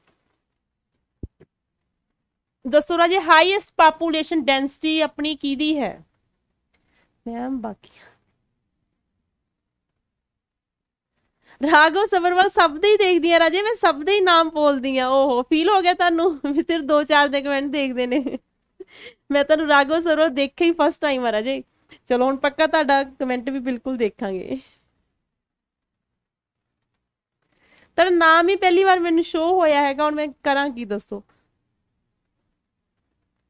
Speaker 1: ਦੱਸੋ ਰਾਜੇ ਹਾਈਐਸਟ ਪਾਪੂਲੇਸ਼ਨ ਡੈਂਸਿਟੀ ਆਪਣੀ ਕਿਹਦੀ ਹੈ ਮੈਮ ਬਾਕੀ ਰਾਗੋ ਸਵਰਵਲ ਸਭ ਦੇ ਹੀ ਦੇਖਦੀ ਆ ਰਾਜੇ ਮੈਂ ਸਭ ਦੇ ਹੀ ਨਾਮ ਬੋਲਦੀ ਆ ਓਹੋ ਫੀਲ ਹੋ ਗਿਆ ਤੁਹਾਨੂੰ ਵੀ ਸਿਰ ਦੋ ਚਾਰ ਦੇ ਕਮੈਂਟ ਦੇਖਦੇ ਨੇ ਮੈਂ ਤੁਹਾਨੂੰ ਰਾਗੋ ਸਰੋ ਦੇਖੇ ਹੀ ਫਸਟ ਟਾਈਮ ਆ ਰਾਜੇ ਚਲੋ ਹੁਣ ਪੱਕਾ ਤੁਹਾਡਾ ਕਮੈਂਟ ਵੀ ਬਿਲਕੁਲ ਦੇਖਾਂਗੇ ਤੇਰਾ ਨਾਮ ਹੀ ਪਹਿਲੀ ਵਾਰ ਮੈਨੂੰ ਸ਼ੋ ਹੋਇਆ ਹੈਗਾ ਹੁਣ ਮੈਂ ਕਰਾਂ ਕੀ ਦੱਸੋ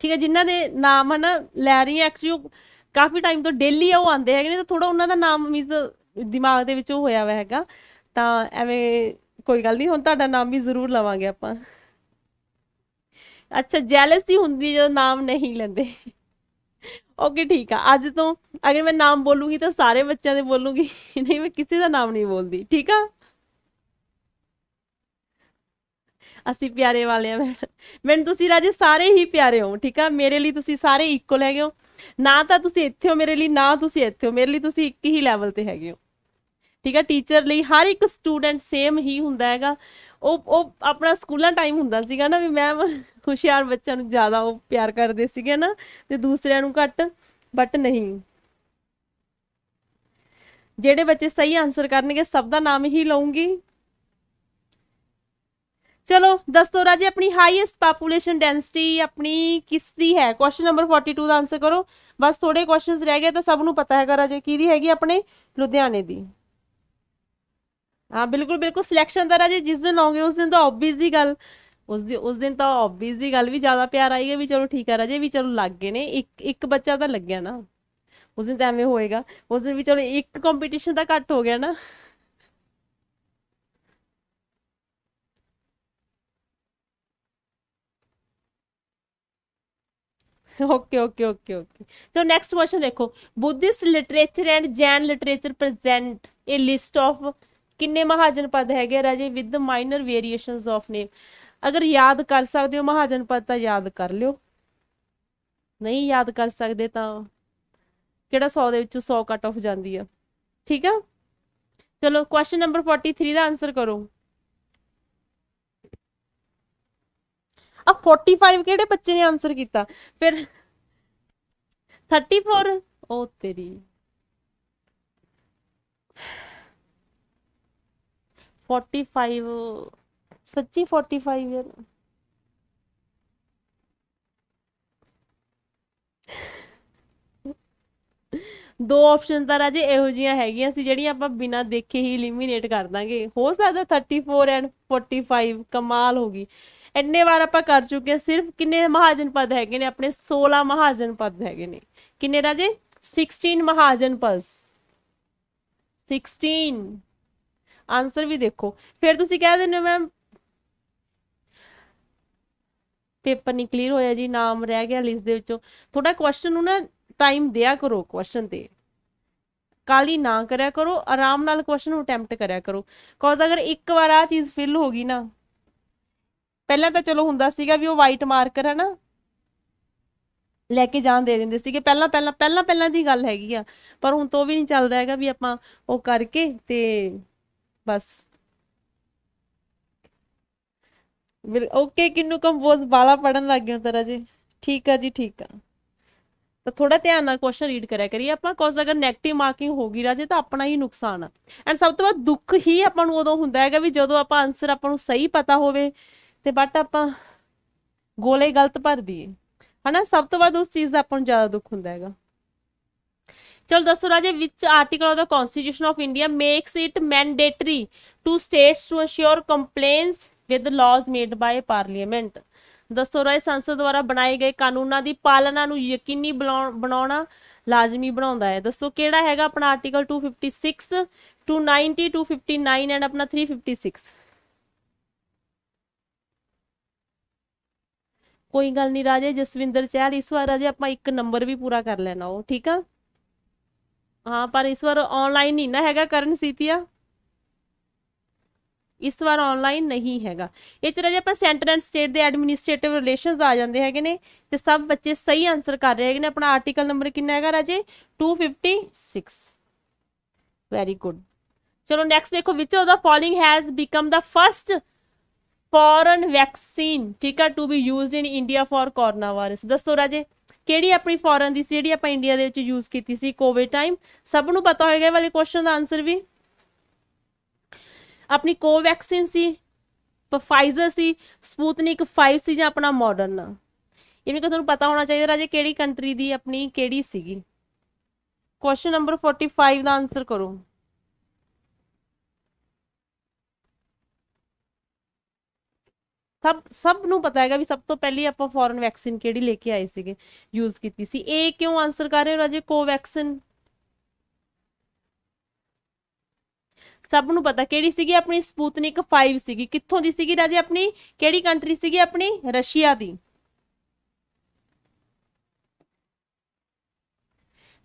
Speaker 1: ਠੀਕ ਹੈ ਜਿਨ੍ਹਾਂ ਦੇ ਨਾਮ ਹਨ ਲੈ ਰਹੀ ਹੈ ਐਕਚੁਅਲੀ ਕਾਫੀ ਟਾਈਮ ਤੋਂ ਡੇਲੀ ਉਹ ਆਉਂਦੇ ਹੈਗੇ ਨੇ ਤਾਂ ਥੋੜਾ ਉਹਨਾਂ ਦਾ ਨਾਮ ਮੀਨਸ ਦਿਮਾਗ ਦੇ ਵਿੱਚ ਉਹ ਹੋਇਆ ਵਾ ਹੈਗਾ ਤਾਂ ਐਵੇਂ ਕੋਈ ਗੱਲ ਨਹੀਂ ਹੁਣ ਤੁਹਾਡਾ ਨਾਮ ਵੀ ਜ਼ਰੂਰ ਲਵਾਂਗੇ ਆਪਾਂ ਅੱਛਾ ਜੈਲਸੀ ਹੁੰਦੀ ਜਦੋਂ ਨਾਮ ਨਹੀਂ ਲੈਂਦੇ ਓਕੇ ਠੀਕ ਆ ਅੱਜ ਤੋਂ ਅਗਰ ਮੈਂ ਨਾਮ ਬੋਲੂਗੀ ਤਾਂ ਸਾਰੇ ਬੱਚਿਆਂ ਦੇ ਬੋਲੂਗੀ ਨਹੀਂ ਮੈਂ ਕਿਸੇ ਦਾ ਨਾਮ ਨਹੀਂ ਬੋਲਦੀ ਠੀਕ ਆ ਅਸੀਂ ਪਿਆਰੇ ਵਾਲੇ ਆ ਮੈਨੂੰ ਤੁਸੀਂ ਰਾਜੇ ਸਾਰੇ ਹੀ ਪਿਆਰੇ ਹੋ ਠੀਕ ਆ ਮੇਰੇ ਲਈ ਤੁਸੀਂ ਸਾਰੇ ਇਕੁਅਲ ਹੈਗੇ ਹੋ ਨਾ ਤਾਂ ਤੁਸੀਂ ਇੱਥੇ ਹੋ ਮੇਰੇ ਲਈ ਨਾ ਤੁਸੀਂ ਇੱਥੇ ਹੋ ਮੇਰੇ ਲਈ ਤੁਸੀਂ ਇੱਕ ਹੀ ਲੈਵਲ ਤੇ ਹੈਗੇ ਹੋ ਠੀਕ ਆ ਟੀਚਰ ਲਈ ਹਰ ਇੱਕ ਸਟੂਡੈਂਟ ਸੇਮ ਹੀ ਹੁੰਦਾ ਹੈਗਾ ਉਹ ਉਹ ਆਪਣਾ ਸਕੂਲਾਂ ਟਾਈਮ ਹੁੰਦਾ ਸੀਗਾ ਨਾ ਵੀ ਮੈਮ ਹੁਸ਼ਿਆਰ ਬੱਚਿਆਂ ਨੂੰ ਜ਼ਿਆਦਾ ਉਹ ਪਿਆਰ ਕਰਦੇ ਸੀਗੇ ਨਾ ਤੇ ਦੂਸਰਿਆਂ ਨੂੰ ਘੱਟ ਬਟ ਨਹੀਂ ਜਿਹੜੇ ਬੱਚੇ ਸਹੀ ਆਨਸਰ ਕਰਨਗੇ ਸਭ ਦਾ ਨਾਮ ਹੀ ਲਵਾਂਗੀ ਚਲੋ ਦੱਸੋ ਰਾਜੇ ਆਪਣੀ ਹਾਈਐਸਟ ਪਾਪੂਲੇਸ਼ਨ ਡੈਂਸਿਟੀ ਆਪਣੀ ਕਿਸ ਦੀ ਹੈ ਕੁਐਸਚਨ ਨੰਬਰ 42 ਦਾ ਆਨਸਰ ਕਰੋ ਬਸ ਥੋੜੇ ਕੁਐਸਚਨਸ ਰਹਿ ਗਏ ਤਾਂ ਸਭ ਨੂੰ ਪਤਾ ਹੈਗਾ ਰਾਜੇ ਕੀ ਦੀ ਹੈਗੀ ਆਪਣੇ ਲੁਧਿਆਣੇ ਦੀ ਹਾਂ ਬਿਲਕੁਲ ਬਿਲਕੁਲ ਸਿਲੈਕਸ਼ਨ ਦਾ ਰਾਜੇ ਜਿਸ ਦਿਨ ਆਉਂਗੇ ਉਸ ਦਿਨ ਤਾਂ ਆਬਵੀਅਸ ਦੀ ਗੱਲ ਉਸ ਦਿਨ ਉਸ ਦਿਨ ਤਾਂ ਆਬਵੀਅਸ ਦੀ ਗੱਲ ਵੀ ਜ਼ਿਆਦਾ ਪਿਆਰ ਆਈ ਹੈ ਵੀ ਚਲੋ ਠੀਕ ਹੈ ਰਾਜੇ ਵੀ ਚਲੋ ਲੱਗ ਗਏ ਨੇ ਇੱਕ ਇੱਕ ਬੱਚਾ ਤਾਂ ਲੱਗਿਆ ਨਾ ਉਸ ਦਿਨ ਤਾਂ ਐਵੇਂ ਹੋਏਗਾ ਉਸ ਦਿਨ ਵੀ ਚਲੋ ਇੱਕ ਕੰਪੀਟੀਸ਼ਨ ਤਾਂ ਘੱਟ ਹੋ ਗਿਆ ਨਾ okay okay okay okay so next question ਦੇਖੋ Buddhist literature and Jain literature present ਇਹ ਲਿਸਟ ਆਫ ਕਿੰਨੇ ਮਹਾਜਨ ਪਦ ਹੈਗੇ ਰਾਜੇ with minor variations of name ਅਗਰ ਯਾਦ ਕਰ ਸਕਦੇ ਹੋ ਮਹਾਜਨ ਪਦ ਤਾਂ ਯਾਦ ਕਰ ਲਿਓ ਨਹੀਂ ਯਾਦ ਕਰ ਸਕਦੇ ਤਾਂ ਕਿਹੜਾ 100 ਦੇ ਵਿੱਚੋਂ 100 ਕੱਟ ਆਫ ਜਾਂਦੀ ਆ ਠੀਕ ਆ ਚਲੋ ਕੁਐਸਚਨ ਨੰਬਰ 43 ਦਾ ਆਨਸਰ ਕਰੋ ਆ 45 ਕਿਹੜੇ ਬੱਚੇ ਨੇ ਆਨਸਰ ਕੀਤਾ ਫਿਰ 34 ਉਹ ਤੇਰੀ 45 ਸੱਚੀ 45 ਯਾਰ ਦੋ ਆਪਸ਼ਨਸ ਤਾਂ ਰਾਜੇ ਇਹੋ ਜੀਆਂ ਹੈਗੀਆਂ ਸੀ ਜਿਹੜੀਆਂ ਆਪਾਂ ਬਿਨਾਂ ਦੇਖੇ ਹੀ ਇਲੀਮੀਨੇਟ ਕਰ ਦਾਂਗੇ ਹੋ ਸਕਦਾ 34 ਐਂਡ 45 ਕਮਾਲ ਹੋ ਗਈ इन्ने बार आप कर चुके हैं सिर्फ किन्ने महाजन पद है अपने सोलह महाजन पद है किन्ने राजे सिक्सटीन महाजन सिक्सटीन आंसर भी देखो फिर तुम कह दें मैम पेपर नहीं क्लीयर होया जी नाम रह गया लिस्ट के थोड़ा क्वेश्चन ना टाइम दिया करो क्वेश्चन से कल ही ना करो आराम क्वेश्चन अटैम्प्ट करो बिकॉज अगर एक बार आ चीज़ फिल होगी ना ਪਹਿਲਾਂ ਤਾਂ ਚਲੋ ਹੁੰਦਾ ਸੀਗਾ ਵੀ ਉਹ ਵਾਈਟ ਮਾਰਕਰ ਹੈ ਨਾ ਲੈ ਕੇ ਜਾਣ ਦੇ ਦਿੰਦੇ ਸੀਗੇ ਪਹਿਲਾਂ ਪਹਿਲਾਂ ਪਹਿਲਾਂ ਪਹਿਲਾਂ ਦੀ ਗੱਲ ਹੈਗੀ ਆ ਪਰ ਹੁਣ ਤੋਂ ਵੀ ਨਹੀਂ ਚੱਲਦਾ ਹੈਗਾ ਵੀ ਆਪਾਂ ਉਹ ਕਰਕੇ ਤੇ ਬਸ ਓਕੇ ਕਿੰਨੂ ਕੰਪੋਜ਼ ਵਾਲਾ ਪੜਨ ਲੱਗ ਗਿਆ ਤਰਾ ਜੀ ਠੀਕ ਆ ਜੀ ਠੀਕ ਆ ਤਾਂ ਥੋੜਾ ਧਿਆਨ ਨਾਲ ਕੁਐਸਚਨ ਰੀਡ ਕਰਿਆ ਕਰੀਏ ਆਪਾਂ ਕੋਸ ਅਗਰ 네ਗੇਟਿਵ ਮਾਰਕਿੰਗ ਹੋ ਗਈ ਰਾਜੇ ਤਾਂ ਆਪਣਾ ਹੀ ਨੁਕਸਾਨ ਆ ਐਂਡ ਸਭ ਤੋਂ ਵੱਧ ਦੁੱਖ ਹੀ ਆਪਾਂ ਨੂੰ ਉਦੋਂ ਹੁੰਦਾ ਹੈਗਾ ਵੀ ਜਦੋਂ ਆਪਾਂ ਆਨਸਰ ਆਪਾਂ ਨੂੰ ਸਹੀ ਪਤਾ ਹੋਵੇ ਤੇ ਬਟ ਆਪਾਂ ਗੋਲੇ ਗਲਤ ਭਰ ਦਈਏ ਹਨਾ ਸਭ ਤੋਂ ਵੱਧ ਉਸ ਚੀਜ਼ ਦਾ ਆਪਾਂ ਨੂੰ ਜ਼ਿਆਦਾ ਦੁੱਖ ਹੁੰਦਾ ਹੈਗਾ ਚਲ ਦੱਸੋ ਰਾਜੇ which article of the constitution of India makes it mandatory to states to ensure compliance with laws made by parliament ਦੱਸੋ ਰਾਏ ਸੰਸਦ ਦੁਆਰਾ ਬਣਾਏ ਗਏ ਕਾਨੂੰਨਾਂ ਦੀ ਪਾਲਣਾ ਨੂੰ ਯਕੀਨੀ ਬਣਾਉਣਾ ਲਾਜ਼ਮੀ ਬਣਾਉਂਦਾ ਹੈ ਦੱਸੋ ਕਿਹੜਾ ਹੈਗਾ ਆਪਣਾ ਆਰਟੀਕਲ 256 290 259 ਐਂਡ ਆਪਣਾ 356 ਕੋਈ ਗੱਲ ਨਹੀਂ ਰਾਜੇ ਜਸਵਿੰਦਰ ਚਹਿਲ ਇਸ ਵਾਰ ਰਾਜੇ ਆਪਾਂ ਇੱਕ ਨੰਬਰ ਵੀ ਪੂਰਾ ਕਰ ਲੈਣਾ ਉਹ ਠੀਕ ਆ ਹਾਂ ਪਰ ਇਸ ਵਾਰ ਆਨਲਾਈਨ ਨਹੀਂ ਨਾ ਹੈਗਾ ਕਰਨ ਸੀਤੀਆ ਇਸ ਵਾਰ ਆਨਲਾਈਨ ਨਹੀਂ ਹੈਗਾ ਇਹ ਚ ਰਾਜੇ ਆਪਾਂ ਸੈਂਟਰ ਐਂਡ ਸਟੇਟ ਦੇ ਐਡਮਿਨਿਸਟ੍ਰੇਟਿਵ ਰਿਲੇਸ਼ਨਸ ਆ ਜਾਂਦੇ ਹੈਗੇ ਨੇ ਤੇ ਸਭ ਬੱਚੇ ਸਹੀ ਆਨਸਰ ਕਰ ਰਹੇ ਹੈਗੇ ਨੇ ਆਪਣਾ ਆਰਟੀਕਲ ਨੰਬਰ ਕਿੰਨਾ ਹੈਗਾ ਰਾਜੇ 256 ਵੈਰੀ ਗੁੱਡ ਚਲੋ ਨੈਕਸਟ ਦੇਖੋ which of the following has become the first foreign vaccine ਠੀਕ ਆ to be used in India for coronavirus ਦੱਸੋ ਰਾਜੇ ਕਿਹੜੀ ਆਪਣੀ ਫੋਰਨ ਦੀ ਸੀ ਜਿਹੜੀ ਆਪਾਂ ਇੰਡੀਆ ਦੇ ਵਿੱਚ ਯੂਜ਼ ਕੀਤੀ ਸੀ ਕੋਵਿਡ ਟਾਈਮ ਸਭ ਨੂੰ ਪਤਾ ਹੋਏਗਾ ਇਹ ਵਾਲੇ ਕੁਐਸਚਨ ਦਾ ਆਨਸਰ ਵੀ ਆਪਣੀ ਕੋਵੈਕਸਿਨ ਸੀ ਫਾਈਜ਼ਰ ਸੀ ਸਪੂਤਨਿਕ 5 ਸੀ ਜਾਂ ਆਪਣਾ ਮਾਡਰਨ ਇਹ ਵੀ ਤੁਹਾਨੂੰ ਪਤਾ ਹੋਣਾ ਚਾਹੀਦਾ ਰਾਜੇ ਕਿਹੜੀ ਕੰਟਰੀ ਦੀ ਆਪਣੀ ਕਿਹੜੀ ਸੀਗੀ ਕੁਐਸਚਨ ਨੰਬਰ 45 ਦਾ ਆਨਸਰ ਕਰੋ ਸਭ ਸਭ ਨੂੰ ਪਤਾ ਹੈਗਾ ਵੀ ਸਭ ਤੋਂ ਪਹਿਲੀ ਆਪਾਂ ਫੋਰਨ ਵੈਕਸੀਨ ਕਿਹੜੀ ਲੈ ਕੇ ਆਏ ਸੀਗੇ ਯੂਜ਼ ਕੀਤੀ ਸੀ ਇਹ ਕਿਉਂ ਆਨਸਰ ਕਰ ਰਹੇ ਹੋ ਰਾਜੇ ਕੋਵੈਕਸਿਨ ਸਭ ਨੂੰ ਪਤਾ ਕਿਹੜੀ ਸੀਗੀ ਆਪਣੀ ਸਪੂਤਨਿਕ 5 ਸੀਗੀ ਕਿੱਥੋਂ ਦੀ ਸੀਗੀ ਰਾਜੇ ਆਪਣੀ ਕਿਹੜੀ ਕੰਟਰੀ ਸੀਗੀ ਆਪਣੀ ਰਸ਼ੀਆ ਦੀ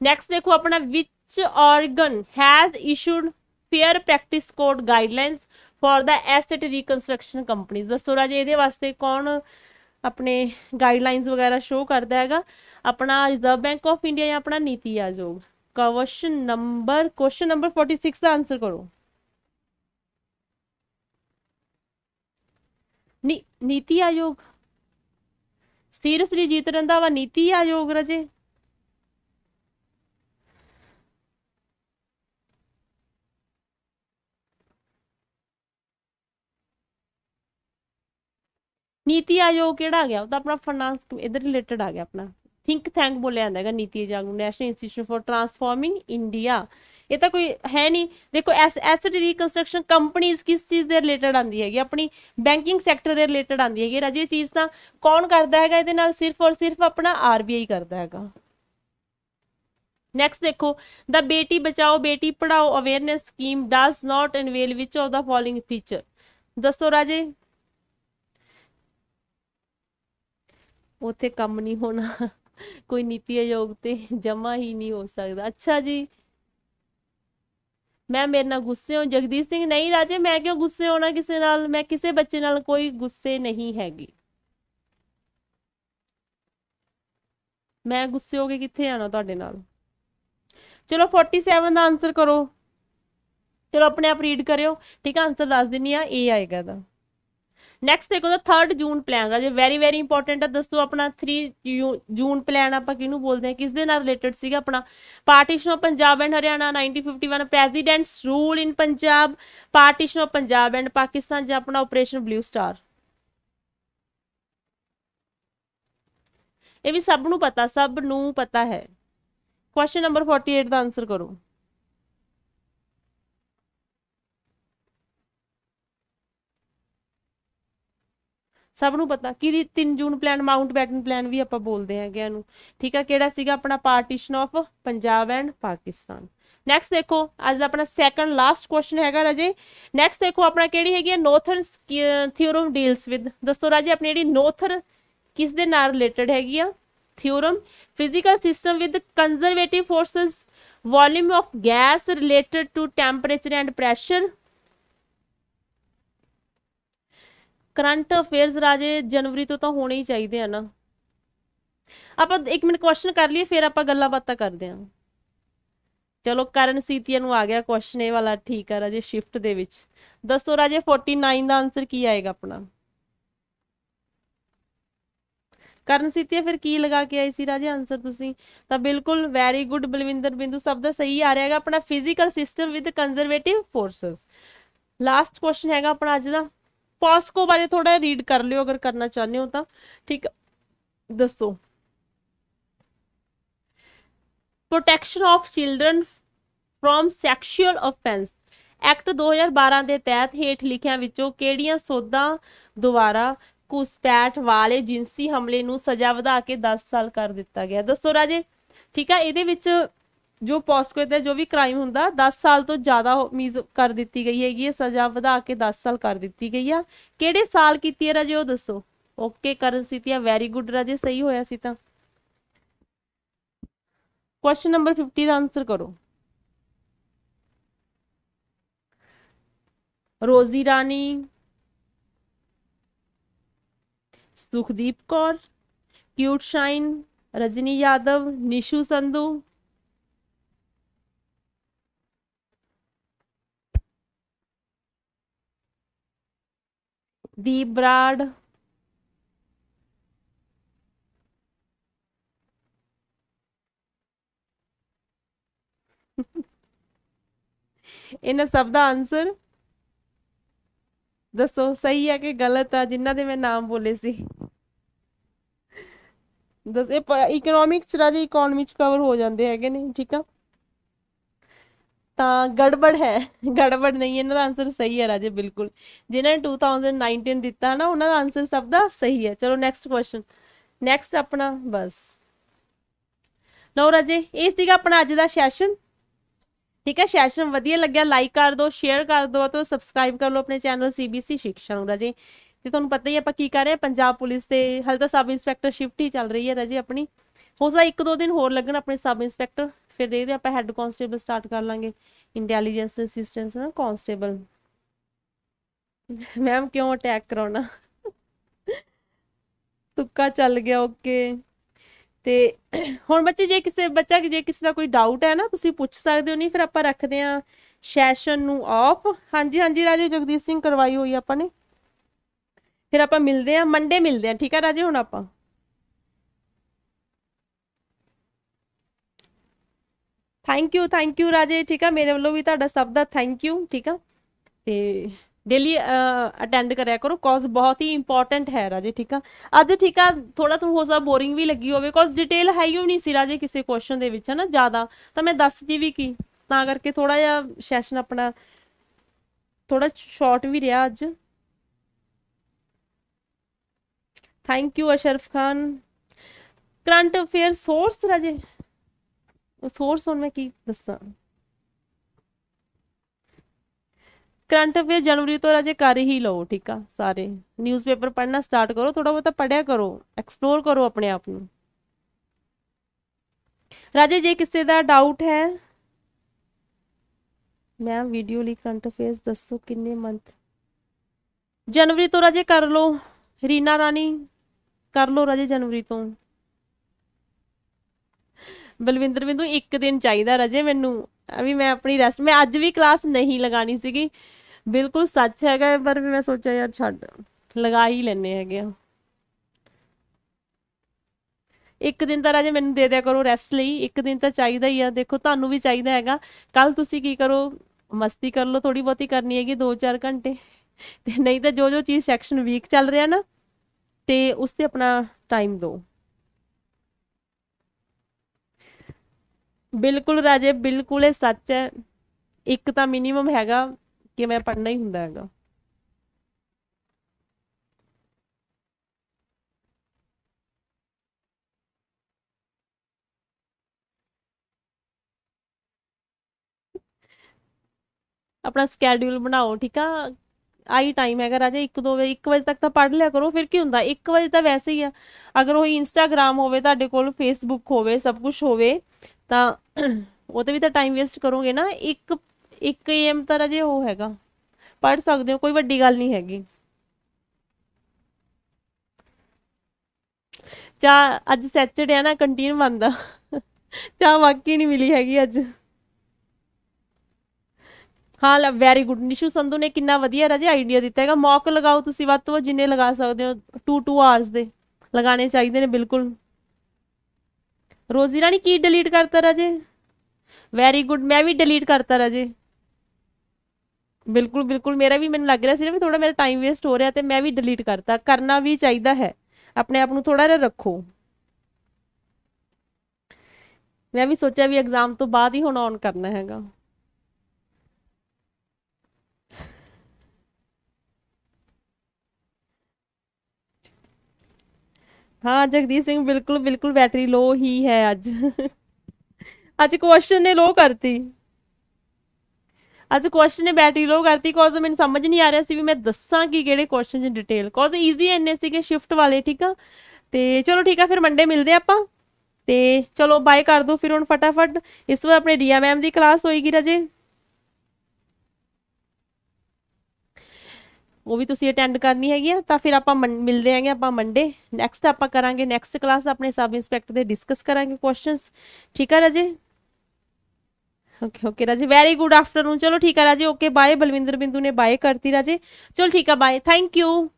Speaker 1: ਨੈਕਸਟ ਦੇਖੋ ਆਪਣਾ which organ has issued fair practice code guidelines for the asset reconstruction companies ਦੱਸੋ ਰਾਜੇ ਇਹਦੇ ਵਾਸਤੇ ਕੌਣ ਆਪਣੇ ਗਾਈਡਲਾਈਨਸ ਵਗੈਰਾ ਸ਼ੋ ਕਰਦਾ ਹੈਗਾ ਆਪਣਾ ਰਿਜ਼ਰਵ ਬੈਂਕ ਆਫ ਇੰਡੀਆ ਜਾਂ ਆਪਣਾ NITI Aayog question number question number 46 ਦਾ ਆਨਸਰ ਕਰੋ ਨੀਤੀ ਆਯੋਗ ਸੀਰੀਅਸਲੀ ਜੀਤ ਰੰਦਾਵਾ ਨੀਤੀ ਆਯੋਗ ਰਜੇ ਨੀਤੀ ਆਯੋਗ ਕਿਹੜਾ ਆ ਗਿਆ ਉਹ ਤਾਂ ਆਪਣਾ ਫਾਈਨਾਂਸ ਇਧਰ ਰਿਲੇਟਡ ਆ ਗਿਆ ਆਪਣਾ ਥਿੰਕ ਥੈਂਕ ਬੋਲਿਆ ਜਾਂਦਾ ਹੈਗਾ ਨੀਤੀ ਆਯੋਗ ਨੂੰ National Institute for Transforming India ਇਹ ਤਾਂ ਕੋਈ ਹੈ ਨਹੀਂ ਦੇਖੋ ਐਸ ਐਸਟ ਰੀਕਨਸਟਰਕਸ਼ਨ ਕੰਪਨੀਆਂ ਕਿਸ ਚੀਜ਼ ਦੇ ਰਿਲੇਟਡ ਆਂਦੀ ਹੈਗੀ ਆਪਣੀ ਬੈਂਕਿੰਗ ਸੈਕਟਰ ਦੇ ਰਿਲੇਟਡ ਆਂਦੀ ਹੈਗੀ ਰਾਜੇ ਇਹ ਚੀਜ਼ ਤਾਂ ਕੌਣ ਕਰਦਾ ਹੈਗਾ ਇਹਦੇ ਨਾਲ ਸਿਰਫ ਔਰ ਸਿਰਫ ਆਪਣਾ ਆਰਬੀਆਈ ਕਰਦਾ ਹੈਗਾ ਨੈਕਸਟ ਦੇਖੋ ਦਾ Beti Bachao Beti Padhao awareness scheme does not involve which of the following feature ਦੱਸੋ ਰਾਜੇ ਉੱਥੇ ਕੰਮ ਨਹੀਂ ਹੋਣਾ ਕੋਈ ਨੀਤੀ ਆਯੋਗ ਤੇ ਜਮਾ ਹੀ ਨਹੀਂ ਹੋ ਸਕਦਾ ਅੱਛਾ ਜੀ ਮੈਂ ਮੇਰੇ ਨਾਲ ਗੁੱਸੇ ਹਾਂ ਜਗਦੀਸ਼ ਸਿੰਘ ਨਹੀਂ ਰਾਜੇ ਮੈਂ ਕਿਉਂ ਗੁੱਸੇ ਹੋਣਾ ਕਿਸੇ ਨਾਲ ਮੈਂ ਕਿਸੇ ਬੱਚੇ ਨਾਲ ਕੋਈ ਗੁੱਸੇ ਨਹੀਂ ਹੈਗੀ ਮੈਂ ਗੁੱਸੇ ਹੋ ਕੇ ਕਿੱਥੇ ਆਣਾ ਤੁਹਾਡੇ ਨਾਲ ਚਲੋ 47 ਦਾ ਆਨਸਰ ਕਰੋ ਚਲੋ ਆਪਣੇ ਆਪ ਰੀਡ ਕਰਿਓ ਠੀਕ ਆਨਸਰ ਦੱਸ ਦਿੰਨੀ ਆ ਏ ਆਏਗਾ ਦਾ ਨੈਕਸਟ ਦੇਖੋ ਦਾ 3 ਜੂਨ ਪਲਾਨ ਰਾਜੇ ਵੈਰੀ ਵੈਰੀ ਇੰਪੋਰਟੈਂਟ ਹੈ ਦੱਸੋ ਆਪਣਾ 3 ਜੂਨ ਪਲਾਨ ਆਪਾਂ ਕਿਹਨੂੰ ਬੋਲਦੇ ਆ ਕਿਸ ਦੇ ਨਾਲ ਰਿਲੇਟਡ ਸੀਗਾ ਆਪਣਾ partition of Punjab and Haryana 1951 president's rule in Punjab partition of Punjab and Pakistan ਜਾਂ ਆਪਣਾ ਆਪਰੇਸ਼ਨ ਬਲੂ ਸਟਾਰ ਇਹ ਵੀ ਸਭ ਨੂੰ ਪਤਾ ਸਭ ਨੂੰ ਪਤਾ ਹੈ ਕੁਐਸਚਨ ਨੰਬਰ 48 ਦਾ ਆਨਸਰ ਕਰੋ ਸਭ ਨੂੰ ਪਤਾ ਕਿ 3 June plan Mountbatten plan ਵੀ ਆਪਾਂ ਬੋਲਦੇ ਹੈਗੇ ਇਹਨੂੰ ਠੀਕ ਆ ਕਿਹੜਾ ਸੀਗਾ ਆਪਣਾ partition of Punjab and Pakistan next ਦੇਖੋ ਅੱਜ ਦਾ ਆਪਣਾ ਸੈਕੰਡ ਲਾਸਟ ਕੁਐਸਚਨ ਹੈਗਾ ਰਾਜੇ ਨੈਕਸਟ ਦੇਖੋ ਆਪਣਾ ਕਿਹੜੀ ਹੈਗੀ ਹੈ ਨੋਰਥਰਨ ਥਿਉਰਮ ਡੀਲਸ ਵਿਦ ਦੱਸੋ ਰਾਜੇ ਆਪਣੀ ਜਿਹੜੀ ਨੋਰਥਰ ਕਿਸ ਦੇ ਨਾਲ ਰਿਲੇਟਡ ਹੈਗੀ ਆ theorem physical system with conservative forces volume of gas related to temperature and pressure current affairs ਰਾਜੇ ਜਨਵਰੀ ਤੋਂ ਤਾਂ ਹੋਣੇ ਹੀ ਚਾਹੀਦੇ ਆ ਨਾ ਆਪਾਂ 1 ਮਿੰਟ ਕੁਐਸਚਨ ਕਰ ਲਈਏ ਫਿਰ ਆਪਾਂ ਗੱਲਾਂ ਬਾਤਾਂ ਕਰਦੇ ਆ ਚਲੋ ਕਰਨ ਸੀਤੀਆ ਨੂੰ ਆ ਗਿਆ ਕੁਐਸਚਨ ਇਹ ਵਾਲਾ ਠੀਕ ਆ ਰਾਜੇ ਸ਼ਿਫਟ ਦੇ ਵਿੱਚ ਦੱਸੋ ਰਾਜੇ 49 ਦਾ ਆਨਸਰ ਕੀ ਆਏਗਾ ਆਪਣਾ ਕਰਨ ਸੀਤੀਆ ਫਿਰ ਕੀ ਲਗਾ ਕੇ ਆਈ ਸੀ ਰਾਜੇ ਆਨਸਰ ਤੁਸੀਂ ਤਾਂ ਬਿਲਕੁਲ ਵੈਰੀ ਗੁੱਡ ਬਲਵਿੰਦਰ ਬਿੰਦੂ ਸਭ ਦਾ ਸਹੀ ਆ ਰਿਹਾ ਹੈਗਾ ਆਪਣਾ physical system with conservative forces last question ਹੈਗਾ ਆਪਣਾ ਅੱਜ ਦਾ ਪੋਸਕੋ ਬਾਰੇ ਥੋੜਾ ਰੀਡ ਕਰ ਲਿਓ ਅਗਰ ਕਰਨਾ ਚਾਹੁੰਦੇ ਹੋ ਤਾਂ ਠੀਕ ਦੱਸੋ protection of children from sexual offence act 2012 ਦੇ ਤਹਿਤ ਹੇਠ ਲਿਖਿਆਂ ਵਿੱਚੋਂ ਕਿਹੜੀਆਂ ਸੋਧਾਂ ਦੁਆਰਾ ਕੁਸਪੈਟ ਵਾਲੇ ਜਿੰਸੀ ਹਮਲੇ ਨੂੰ ਸਜ਼ਾ ਵਧਾ ਕੇ 10 ਸਾਲ ਕਰ ਦਿੱਤਾ ਗਿਆ ਦੱਸੋ ਰਾਜੇ ਠੀਕ ਆ ਇਹਦੇ ਵਿੱਚ जो पोस्ट करते जो भी क्राइम होंगे दस साल तो ज़्यादा मीज कर दी गई हैगी सज़ा वा के दस साल कर दी गई है कि साल की राजे वो दसो ओके करन स्थिति वैरी गुड राजे सही होया क्वेश्चन नंबर फिफ्टी का आंसर करो रोजी रानी सुखदीप कौर क्यूट शाइन रजनी यादव निशु संधु ਦੀ ਬਰਾਡ ਇਹਨਾਂ ਸਭ ਦਾ ਆਨਸਰ ਦੱਸੋ ਸਹੀ ਹੈ ਕਿ ਗਲਤ ਆ ਜਿਨ੍ਹਾਂ ਦੇ ਮੈਂ ਨਾਮ ਬੋਲੇ ਸੀ ਦੱਸ ਇਹ ਇਕਨੋਮਿਕਸ ਰਾਜੀ ਇਕਨੋਮਿਕਸ ਕਵਰ ਹੋ ਜਾਂਦੇ ਹੈਗੇ ਨੇ ਠੀਕ ਆ ਤਾਂ ਗੜਬੜ ਹੈ ਗੜਬੜ ਨਹੀਂ ਇਹਨਾਂ ਦਾ ਆਨਸਰ ਸਹੀ ਹੈ ਰਾਜੇ ਬਿਲਕੁਲ ਜਿਨ੍ਹਾਂ ਨੇ 2019 ਦਿੱਤਾ ਨਾ ਉਹਨਾਂ ਦਾ ਆਨਸਰ ਸਭ ਦਾ ਸਹੀ ਹੈ ਚਲੋ ਨੈਕਸਟ ਕੁਐਸਚਨ ਨੈਕਸਟ ਆਪਣਾ ਬਸ ਲਓ ਰਾਜੇ ਇਹ ਸੀਗਾ ਆਪਣਾ ਅੱਜ ਦਾ ਸੈਸ਼ਨ ਠੀਕ ਹੈ ਸੈਸ਼ਨ ਵਧੀਆ ਲੱਗਿਆ ਲਾਈਕ ਕਰ ਦਿਓ ਸ਼ੇਅਰ ਕਰ ਦਿਓ ਤੇ ਸਬਸਕ੍ਰਾਈਬ ਕਰ ਲਓ ਆਪਣੇ ਚੈਨਲ ਸੀਬੀਸੀ ਸਿੱਖਿਆ ਨੂੰ ਰਾਜੇ ਤੇ ਤੁਹਾਨੂੰ ਪਤਾ ਹੀ ਆਪਾਂ ਕੀ ਕਰ ਰਹੇ ਪੰਜਾਬ ਪੁਲਿਸ ਤੇ ਹਲ ਤਾਂ ਸਬ ਇੰਸਪੈਕਟਰ ਸ਼ਿਫਟ ਹੀ ਚੱਲ ਰਹੀ ਹੈ ਰਾਜੇ ਆਪਣੀ ਹੋ ਸਕਦਾ ਇੱਕ ਦੋ ਦਿਨ ਹੋਰ ਲੱਗਣ ਆਪਣੇ ਸਬ ਇੰਸਪੈਕਟਰ ਫਿਰ ਦੇਖਦੇ ਆਪਾਂ ਹੈੱਡ ਕਨਸਟੇਬਲ ਸਟਾਰਟ ਕਰ ਲਾਂਗੇ ਇੰਟੈਲੀਜੈਂਸ ਅਸਿਸਟੈਂਸ ਨਾ ਕਨਸਟੇਬਲ ਮੈਮ ਕਿਉਂ ਅਟੈਕ ਕਰਾਉਣਾ ਤੁੱਕਾ ਚੱਲ ਗਿਆ ਓਕੇ ਤੇ ਹੁਣ ਬੱਚੇ ਜੇ ਕਿਸੇ ਬੱਚਾ ਜੇ ਕਿਸੇ ਦਾ ਕੋਈ ਡਾਊਟ ਹੈ ਨਾ ਤੁਸੀਂ ਪੁੱਛ ਸਕਦੇ ਹੋ ਨਹੀਂ ਫਿਰ ਆਪਾਂ ਰੱਖਦੇ ਆ ਸੈਸ਼ਨ ਨੂੰ ਆਫ ਹਾਂਜੀ ਹਾਂਜੀ ਰਾਜੇ ਜਗਦੀਸ਼ ਸਿੰਘ ਕਰਵਾਈ ਹੋਈ ਆਪਾਂ ਨੇ ਫਿਰ ਆਪਾਂ ਮਿਲਦੇ ਆ ਮੰਡੇ ਮਿਲਦੇ ਆ ਠੀਕ ਆ ਰਾਜੇ ਹੁਣ ਆਪਾਂ ਥੈਂਕ ਯੂ ਥੈਂਕ ਯੂ ਰਾਜੇ ਠੀਕ ਆ ਮੇਰੇ ਵੱਲੋਂ ਵੀ ਤੁਹਾਡਾ ਸਭ ਦਾ ਥੈਂਕ ਯੂ ਠੀਕ ਆ ਤੇ ਡੇਲੀ ਅਟੈਂਡ ਕਰਿਆ ਕਰੋ ਕਾਜ਼ ਬਹੁਤ ਹੀ ਇੰਪੋਰਟੈਂਟ ਹੈ ਰਾਜੇ ਠੀਕ ਆ ਅੱਜ ਠੀਕ ਆ ਥੋੜਾ ਤੁਹਾਨੂੰ ਹੋ ਸਕਦਾ ਬੋਰਿੰਗ ਵੀ ਲੱਗੀ ਹੋਵੇ ਕਾਜ਼ ਡਿਟੇਲ ਹੈ ਹੀ ਨਹੀਂ ਸੀ ਰਾਜੇ ਕਿਸੇ ਕੁਐਸਚਨ ਦੇ ਵਿੱਚ ਹਨਾ ਜ਼ਿਆਦਾ ਤਾਂ ਮੈਂ ਦੱਸਦੀ ਵੀ ਕੀ ਤਾਂ ਕਰਕੇ ਥੋੜਾ ਜਿਹਾ ਸੈਸ਼ਨ ਆਪਣਾ ਥੋੜਾ ਸ਼ਾਰਟ ਵੀ ਰਿਹਾ ਅੱਜ thank you Ashraf Khan current affair source ਰਾਜੇ ਸੋਰਸ ਹੁਣ ਮੈਂ ਕੀ ਦੱਸਾਂ ਕਰੰਟ ਅਫੇਅਰ ਜਨਵਰੀ ਤੋਂ ਰਾਜੇ ਕਰ ਹੀ ਲਓ ਠੀਕ ਆ ਸਾਰੇ ਨਿਊਜ਼ਪੇਪਰ ਪੜ੍ਹਨਾ ਸਟਾਰਟ ਕਰੋ ਥੋੜਾ ਬਹੁਤਾ ਪੜਿਆ ਕਰੋ ਐਕਸਪਲੋਰ ਕਰੋ ਆਪਣੇ ਆਪ ਨੂੰ ਰਾਜੇ ਜੇ ਕਿਸੇ ਦਾ ਡਾਊਟ ਹੈ ਮੈਂ ਵੀਡੀਓ ਲਈ ਕਰੰਟ ਅਫੇਅਰ ਦੱਸੋ ਕਿੰਨੇ ਮੰਥ ਜਨਵਰੀ ਤੋਂ ਰਾਜੇ ਕਰ ਲਓ ਰੀਨਾ ਰਾਣੀ ਕਰ ਲਓ ਰਾਜੇ ਜਨਵਰੀ ਤੋਂ ਬਲਵਿੰਦਰ ਬਿੰਦੂ ਇੱਕ ਦਿਨ ਚਾਹੀਦਾ ਰਜੇ ਮੈਨੂੰ ਵੀ ਮੈਂ ਆਪਣੀ ਰੈਸਟ ਮੈਂ ਅੱਜ ਵੀ ਕਲਾਸ ਨਹੀਂ ਲਗਾਣੀ ਸੀਗੀ ਬਿਲਕੁਲ ਸੱਚ ਹੈਗਾ ਪਰ ਮੈਂ ਸੋਚਿਆ ਯਾਰ ਛੱਡ ਲਗਾ ਹੀ ਲੈਨੇ ਹੈਗੇ ਆ ਇੱਕ ਦਿਨ ਤਾਂ ਰਾਜੇ ਮੈਨੂੰ ਦੇ ਦਿਆ ਕਰੋ ਰੈਸਟ ਲਈ ਇੱਕ ਦਿਨ ਤਾਂ ਚਾਹੀਦਾ ਹੀ ਆ ਦੇਖੋ ਤੁਹਾਨੂੰ ਵੀ ਚਾਹੀਦਾ ਹੈਗਾ ਕੱਲ ਤੁਸੀਂ ਕੀ ਕਰੋ ਮਸਤੀ ਕਰ ਲਓ ਥੋੜੀ ਬਹੁਤੀ ਕਰਨੀ ਹੈਗੀ 2-4 ਘੰਟੇ ਤੇ ਨਹੀਂ ਤਾਂ ਜੋ ਜੋ ਚੀਜ਼ ਸੈਕਸ਼ਨ ਵੀਕ ਚੱਲ ਰਿਹਾ ਨਾ ਤੇ ਉਸ ਤੇ ਆਪਣਾ ਟਾਈਮ ਦਿਓ ਬਿਲਕੁਲ ਰਾਜੇ ਬਿਲਕੁਲ ਇਹ ਸੱਚ ਹੈ ਇੱਕ ਤਾਂ ਮਿਨੀਮਮ ਹੈਗਾ ਕਿ ਮੈਂ ਪੜਨਾ ਹੀ ਹੁੰਦਾ ਹੈਗਾ ਆਪਣਾ ਸਕੇਡਿਊਲ ਬਣਾਓ ਠੀਕ ਆ ਆਈ ਟਾਈਮ ਹੈਗਾ ਰਾਜਾ 1 2 ਵਜੇ 1 ਵਜੇ ਤੱਕ ਤਾਂ ਪੜ੍ਹ ਲਿਆ ਕਰੋ ਫਿਰ ਕੀ ਹੁੰਦਾ 1 ਵਜੇ ਤਾਂ ਵੈਸੇ ਹੀ ਆ ਅਗਰ ਉਹ ਇੰਸਟਾਗ੍ਰam ਹੋਵੇ ਤੁਹਾਡੇ ਕੋਲ ਫੇਸਬੁੱਕ ਹੋਵੇ ਸਭ ਕੁਝ ਹੋਵੇ ਤਾਂ ਉਹ ਤੇ ਵੀ ਤਾਂ ਟਾਈਮ ਵੇਸਟ ਕਰੋਗੇ ਨਾ ਇੱਕ ਇੱਕ ਏਮ ਤਾਂ ਰਜੇ ਉਹ ਹੈਗਾ ਪੜ ਸਕਦੇ ਹੋ ਕੋਈ ਵੱਡੀ ਗੱਲ ਨਹੀਂ ਹੈਗੀ ਚਾ ਅੱਜ ਸੈਚਰਡੇ ਆ ਨਾ ਕੰਟੀਨ ਬੰਦਾ ਚਾ ਵਾਕੀ ਨਹੀਂ ਮਿਲੀ ਹੈਗੀ ਅੱਜ ਹਾਂ ਲ ਵੈਰੀ ਗੁੱਡ ਨਿਸ਼ੂ ਸੰਧੂ ਨੇ ਕਿੰਨਾ ਵਧੀਆ ਰਾਜੇ ਆਈਡੀਆ ਦਿੱਤਾ ਹੈਗਾ ਮੌਕ ਲਗਾਓ ਤੁਸੀਂ ਵੱਧ ਤੋਂ ਜਿੰਨੇ ਲਗਾ ਸਕਦੇ ਹੋ 2 2 ਆਵਰਸ ਦੇ ਲਗਾਣੇ ਚਾਹੀਦੇ ਨੇ ਬਿਲਕੁਲ ਰੋਜ਼ੀ ਰਾਣੀ ਕੀ ਡਿਲੀਟ ਕਰਤਾ ਰਾਜੇ ਵੈਰੀ ਗੁੱਡ ਮੈਂ ਵੀ ਡਿਲੀਟ ਕਰਤਾ ਰਾਜੇ ਬਿਲਕੁਲ ਬਿਲਕੁਲ ਮੇਰਾ ਵੀ ਮੈਨੂੰ ਲੱਗ ਰਿਹਾ ਸੀ ਨਾ ਵੀ ਥੋੜਾ ਮੇਰਾ ਟਾਈਮ ਵੇਸਟ ਹੋ ਰਿਹਾ ਤੇ ਮੈਂ ਵੀ ਡਿਲੀਟ ਕਰਤਾ ਕਰਨਾ ਵੀ ਚਾਹੀਦਾ ਹੈ ਆਪਣੇ ਆਪ ਨੂੰ ਥੋੜਾ ਜਿਹਾ ਰੱਖੋ ਮੈਂ ਵੀ ਸੋਚਿਆ ਵੀ ਐਗਜ਼ਾਮ ਤੋਂ ਬਾਅਦ ਹੀ ਹੁਣ ਔਨ ਕਰਨਾ ਹੈਗਾ ਹਾਂ ਜਗਦੀਪ ਸਿੰਘ ਬਿਲਕੁਲ ਬਿਲਕੁਲ ਬੈਟਰੀ ਲੋ ਹੀ ਹੈ ਅੱਜ ਅੱਜ ਕੁਐਸਚਨ ਨੇ ਲੋ ਕਰਤੀ ਅੱਜ ਕੁਐਸਚਨ ਨੇ ਬੈਟਰੀ ਲੋ ਕਰਤੀ ਕੌਜ਼ ਮੈਨੂੰ ਸਮਝ ਨਹੀਂ ਆ ਰਿਹਾ ਸੀ ਵੀ ਮੈਂ ਦੱਸਾਂ ਕਿ ਕਿਹੜੇ ਕੁਐਸਚਨ ਦੀ ਡਿਟੇਲ ਕੌਜ਼ ਈਜ਼ੀ ਐਨੇ ਸੀਗੇ ਸ਼ਿਫਟ ਵਾਲੇ ਠੀਕ ਆ ਤੇ ਚਲੋ ਠੀਕ ਆ ਫਿਰ ਮੰਡੇ ਮਿਲਦੇ ਆਪਾਂ ਤੇ ਚਲੋ ਬਾਏ ਕਰ ਦੋ ਫਿਰ ਹੁਣ ਫਟਾਫਟ ਇਸ ਵਾਰ ਆਪਣੇ ਰੀਆ ਮੈਮ ਦੀ ਕਲਾਸ ਹੋਏਗੀ ਰਜੇ ਉਹ ਵੀ ਤੁਸੀਂ ਅਟੈਂਡ ਕਰਨੀ ਹੈਗੀ ਆ ਤਾਂ ਫਿਰ ਆਪਾਂ ਮਿਲਦੇ ਆਂਗੇ ਆਪਾਂ ਮੰਡੇ ਨੈਕਸਟ ਆਪਾਂ ਕਰਾਂਗੇ ਨੈਕਸਟ ਕਲਾਸ ਆਪਣੇ ਸਬ ਇੰਸਪੈਕਟਰ ਦੇ ਡਿਸਕਸ ਕਰਾਂਗੇ ਕੁਐਸਚਨਸ ਠੀਕ ਆ ਰਾਜੇ ਓਕੇ ਓਕੇ ਰਾਜੇ ਵੈਰੀ ਗੁੱਡ ਆਫਟਰਨੂਨ ਚਲੋ ਠੀਕ ਆ ਰਾਜੇ ਓਕੇ ਬਾਏ ਬਲਵਿੰਦਰ ਬਿੰਦੂ ਨੇ ਬਾਏ ਕਰਤੀ ਰਾਜੇ ਚਲੋ ਠੀਕ ਆ ਬਾਏ ਥੈਂਕ ਯੂ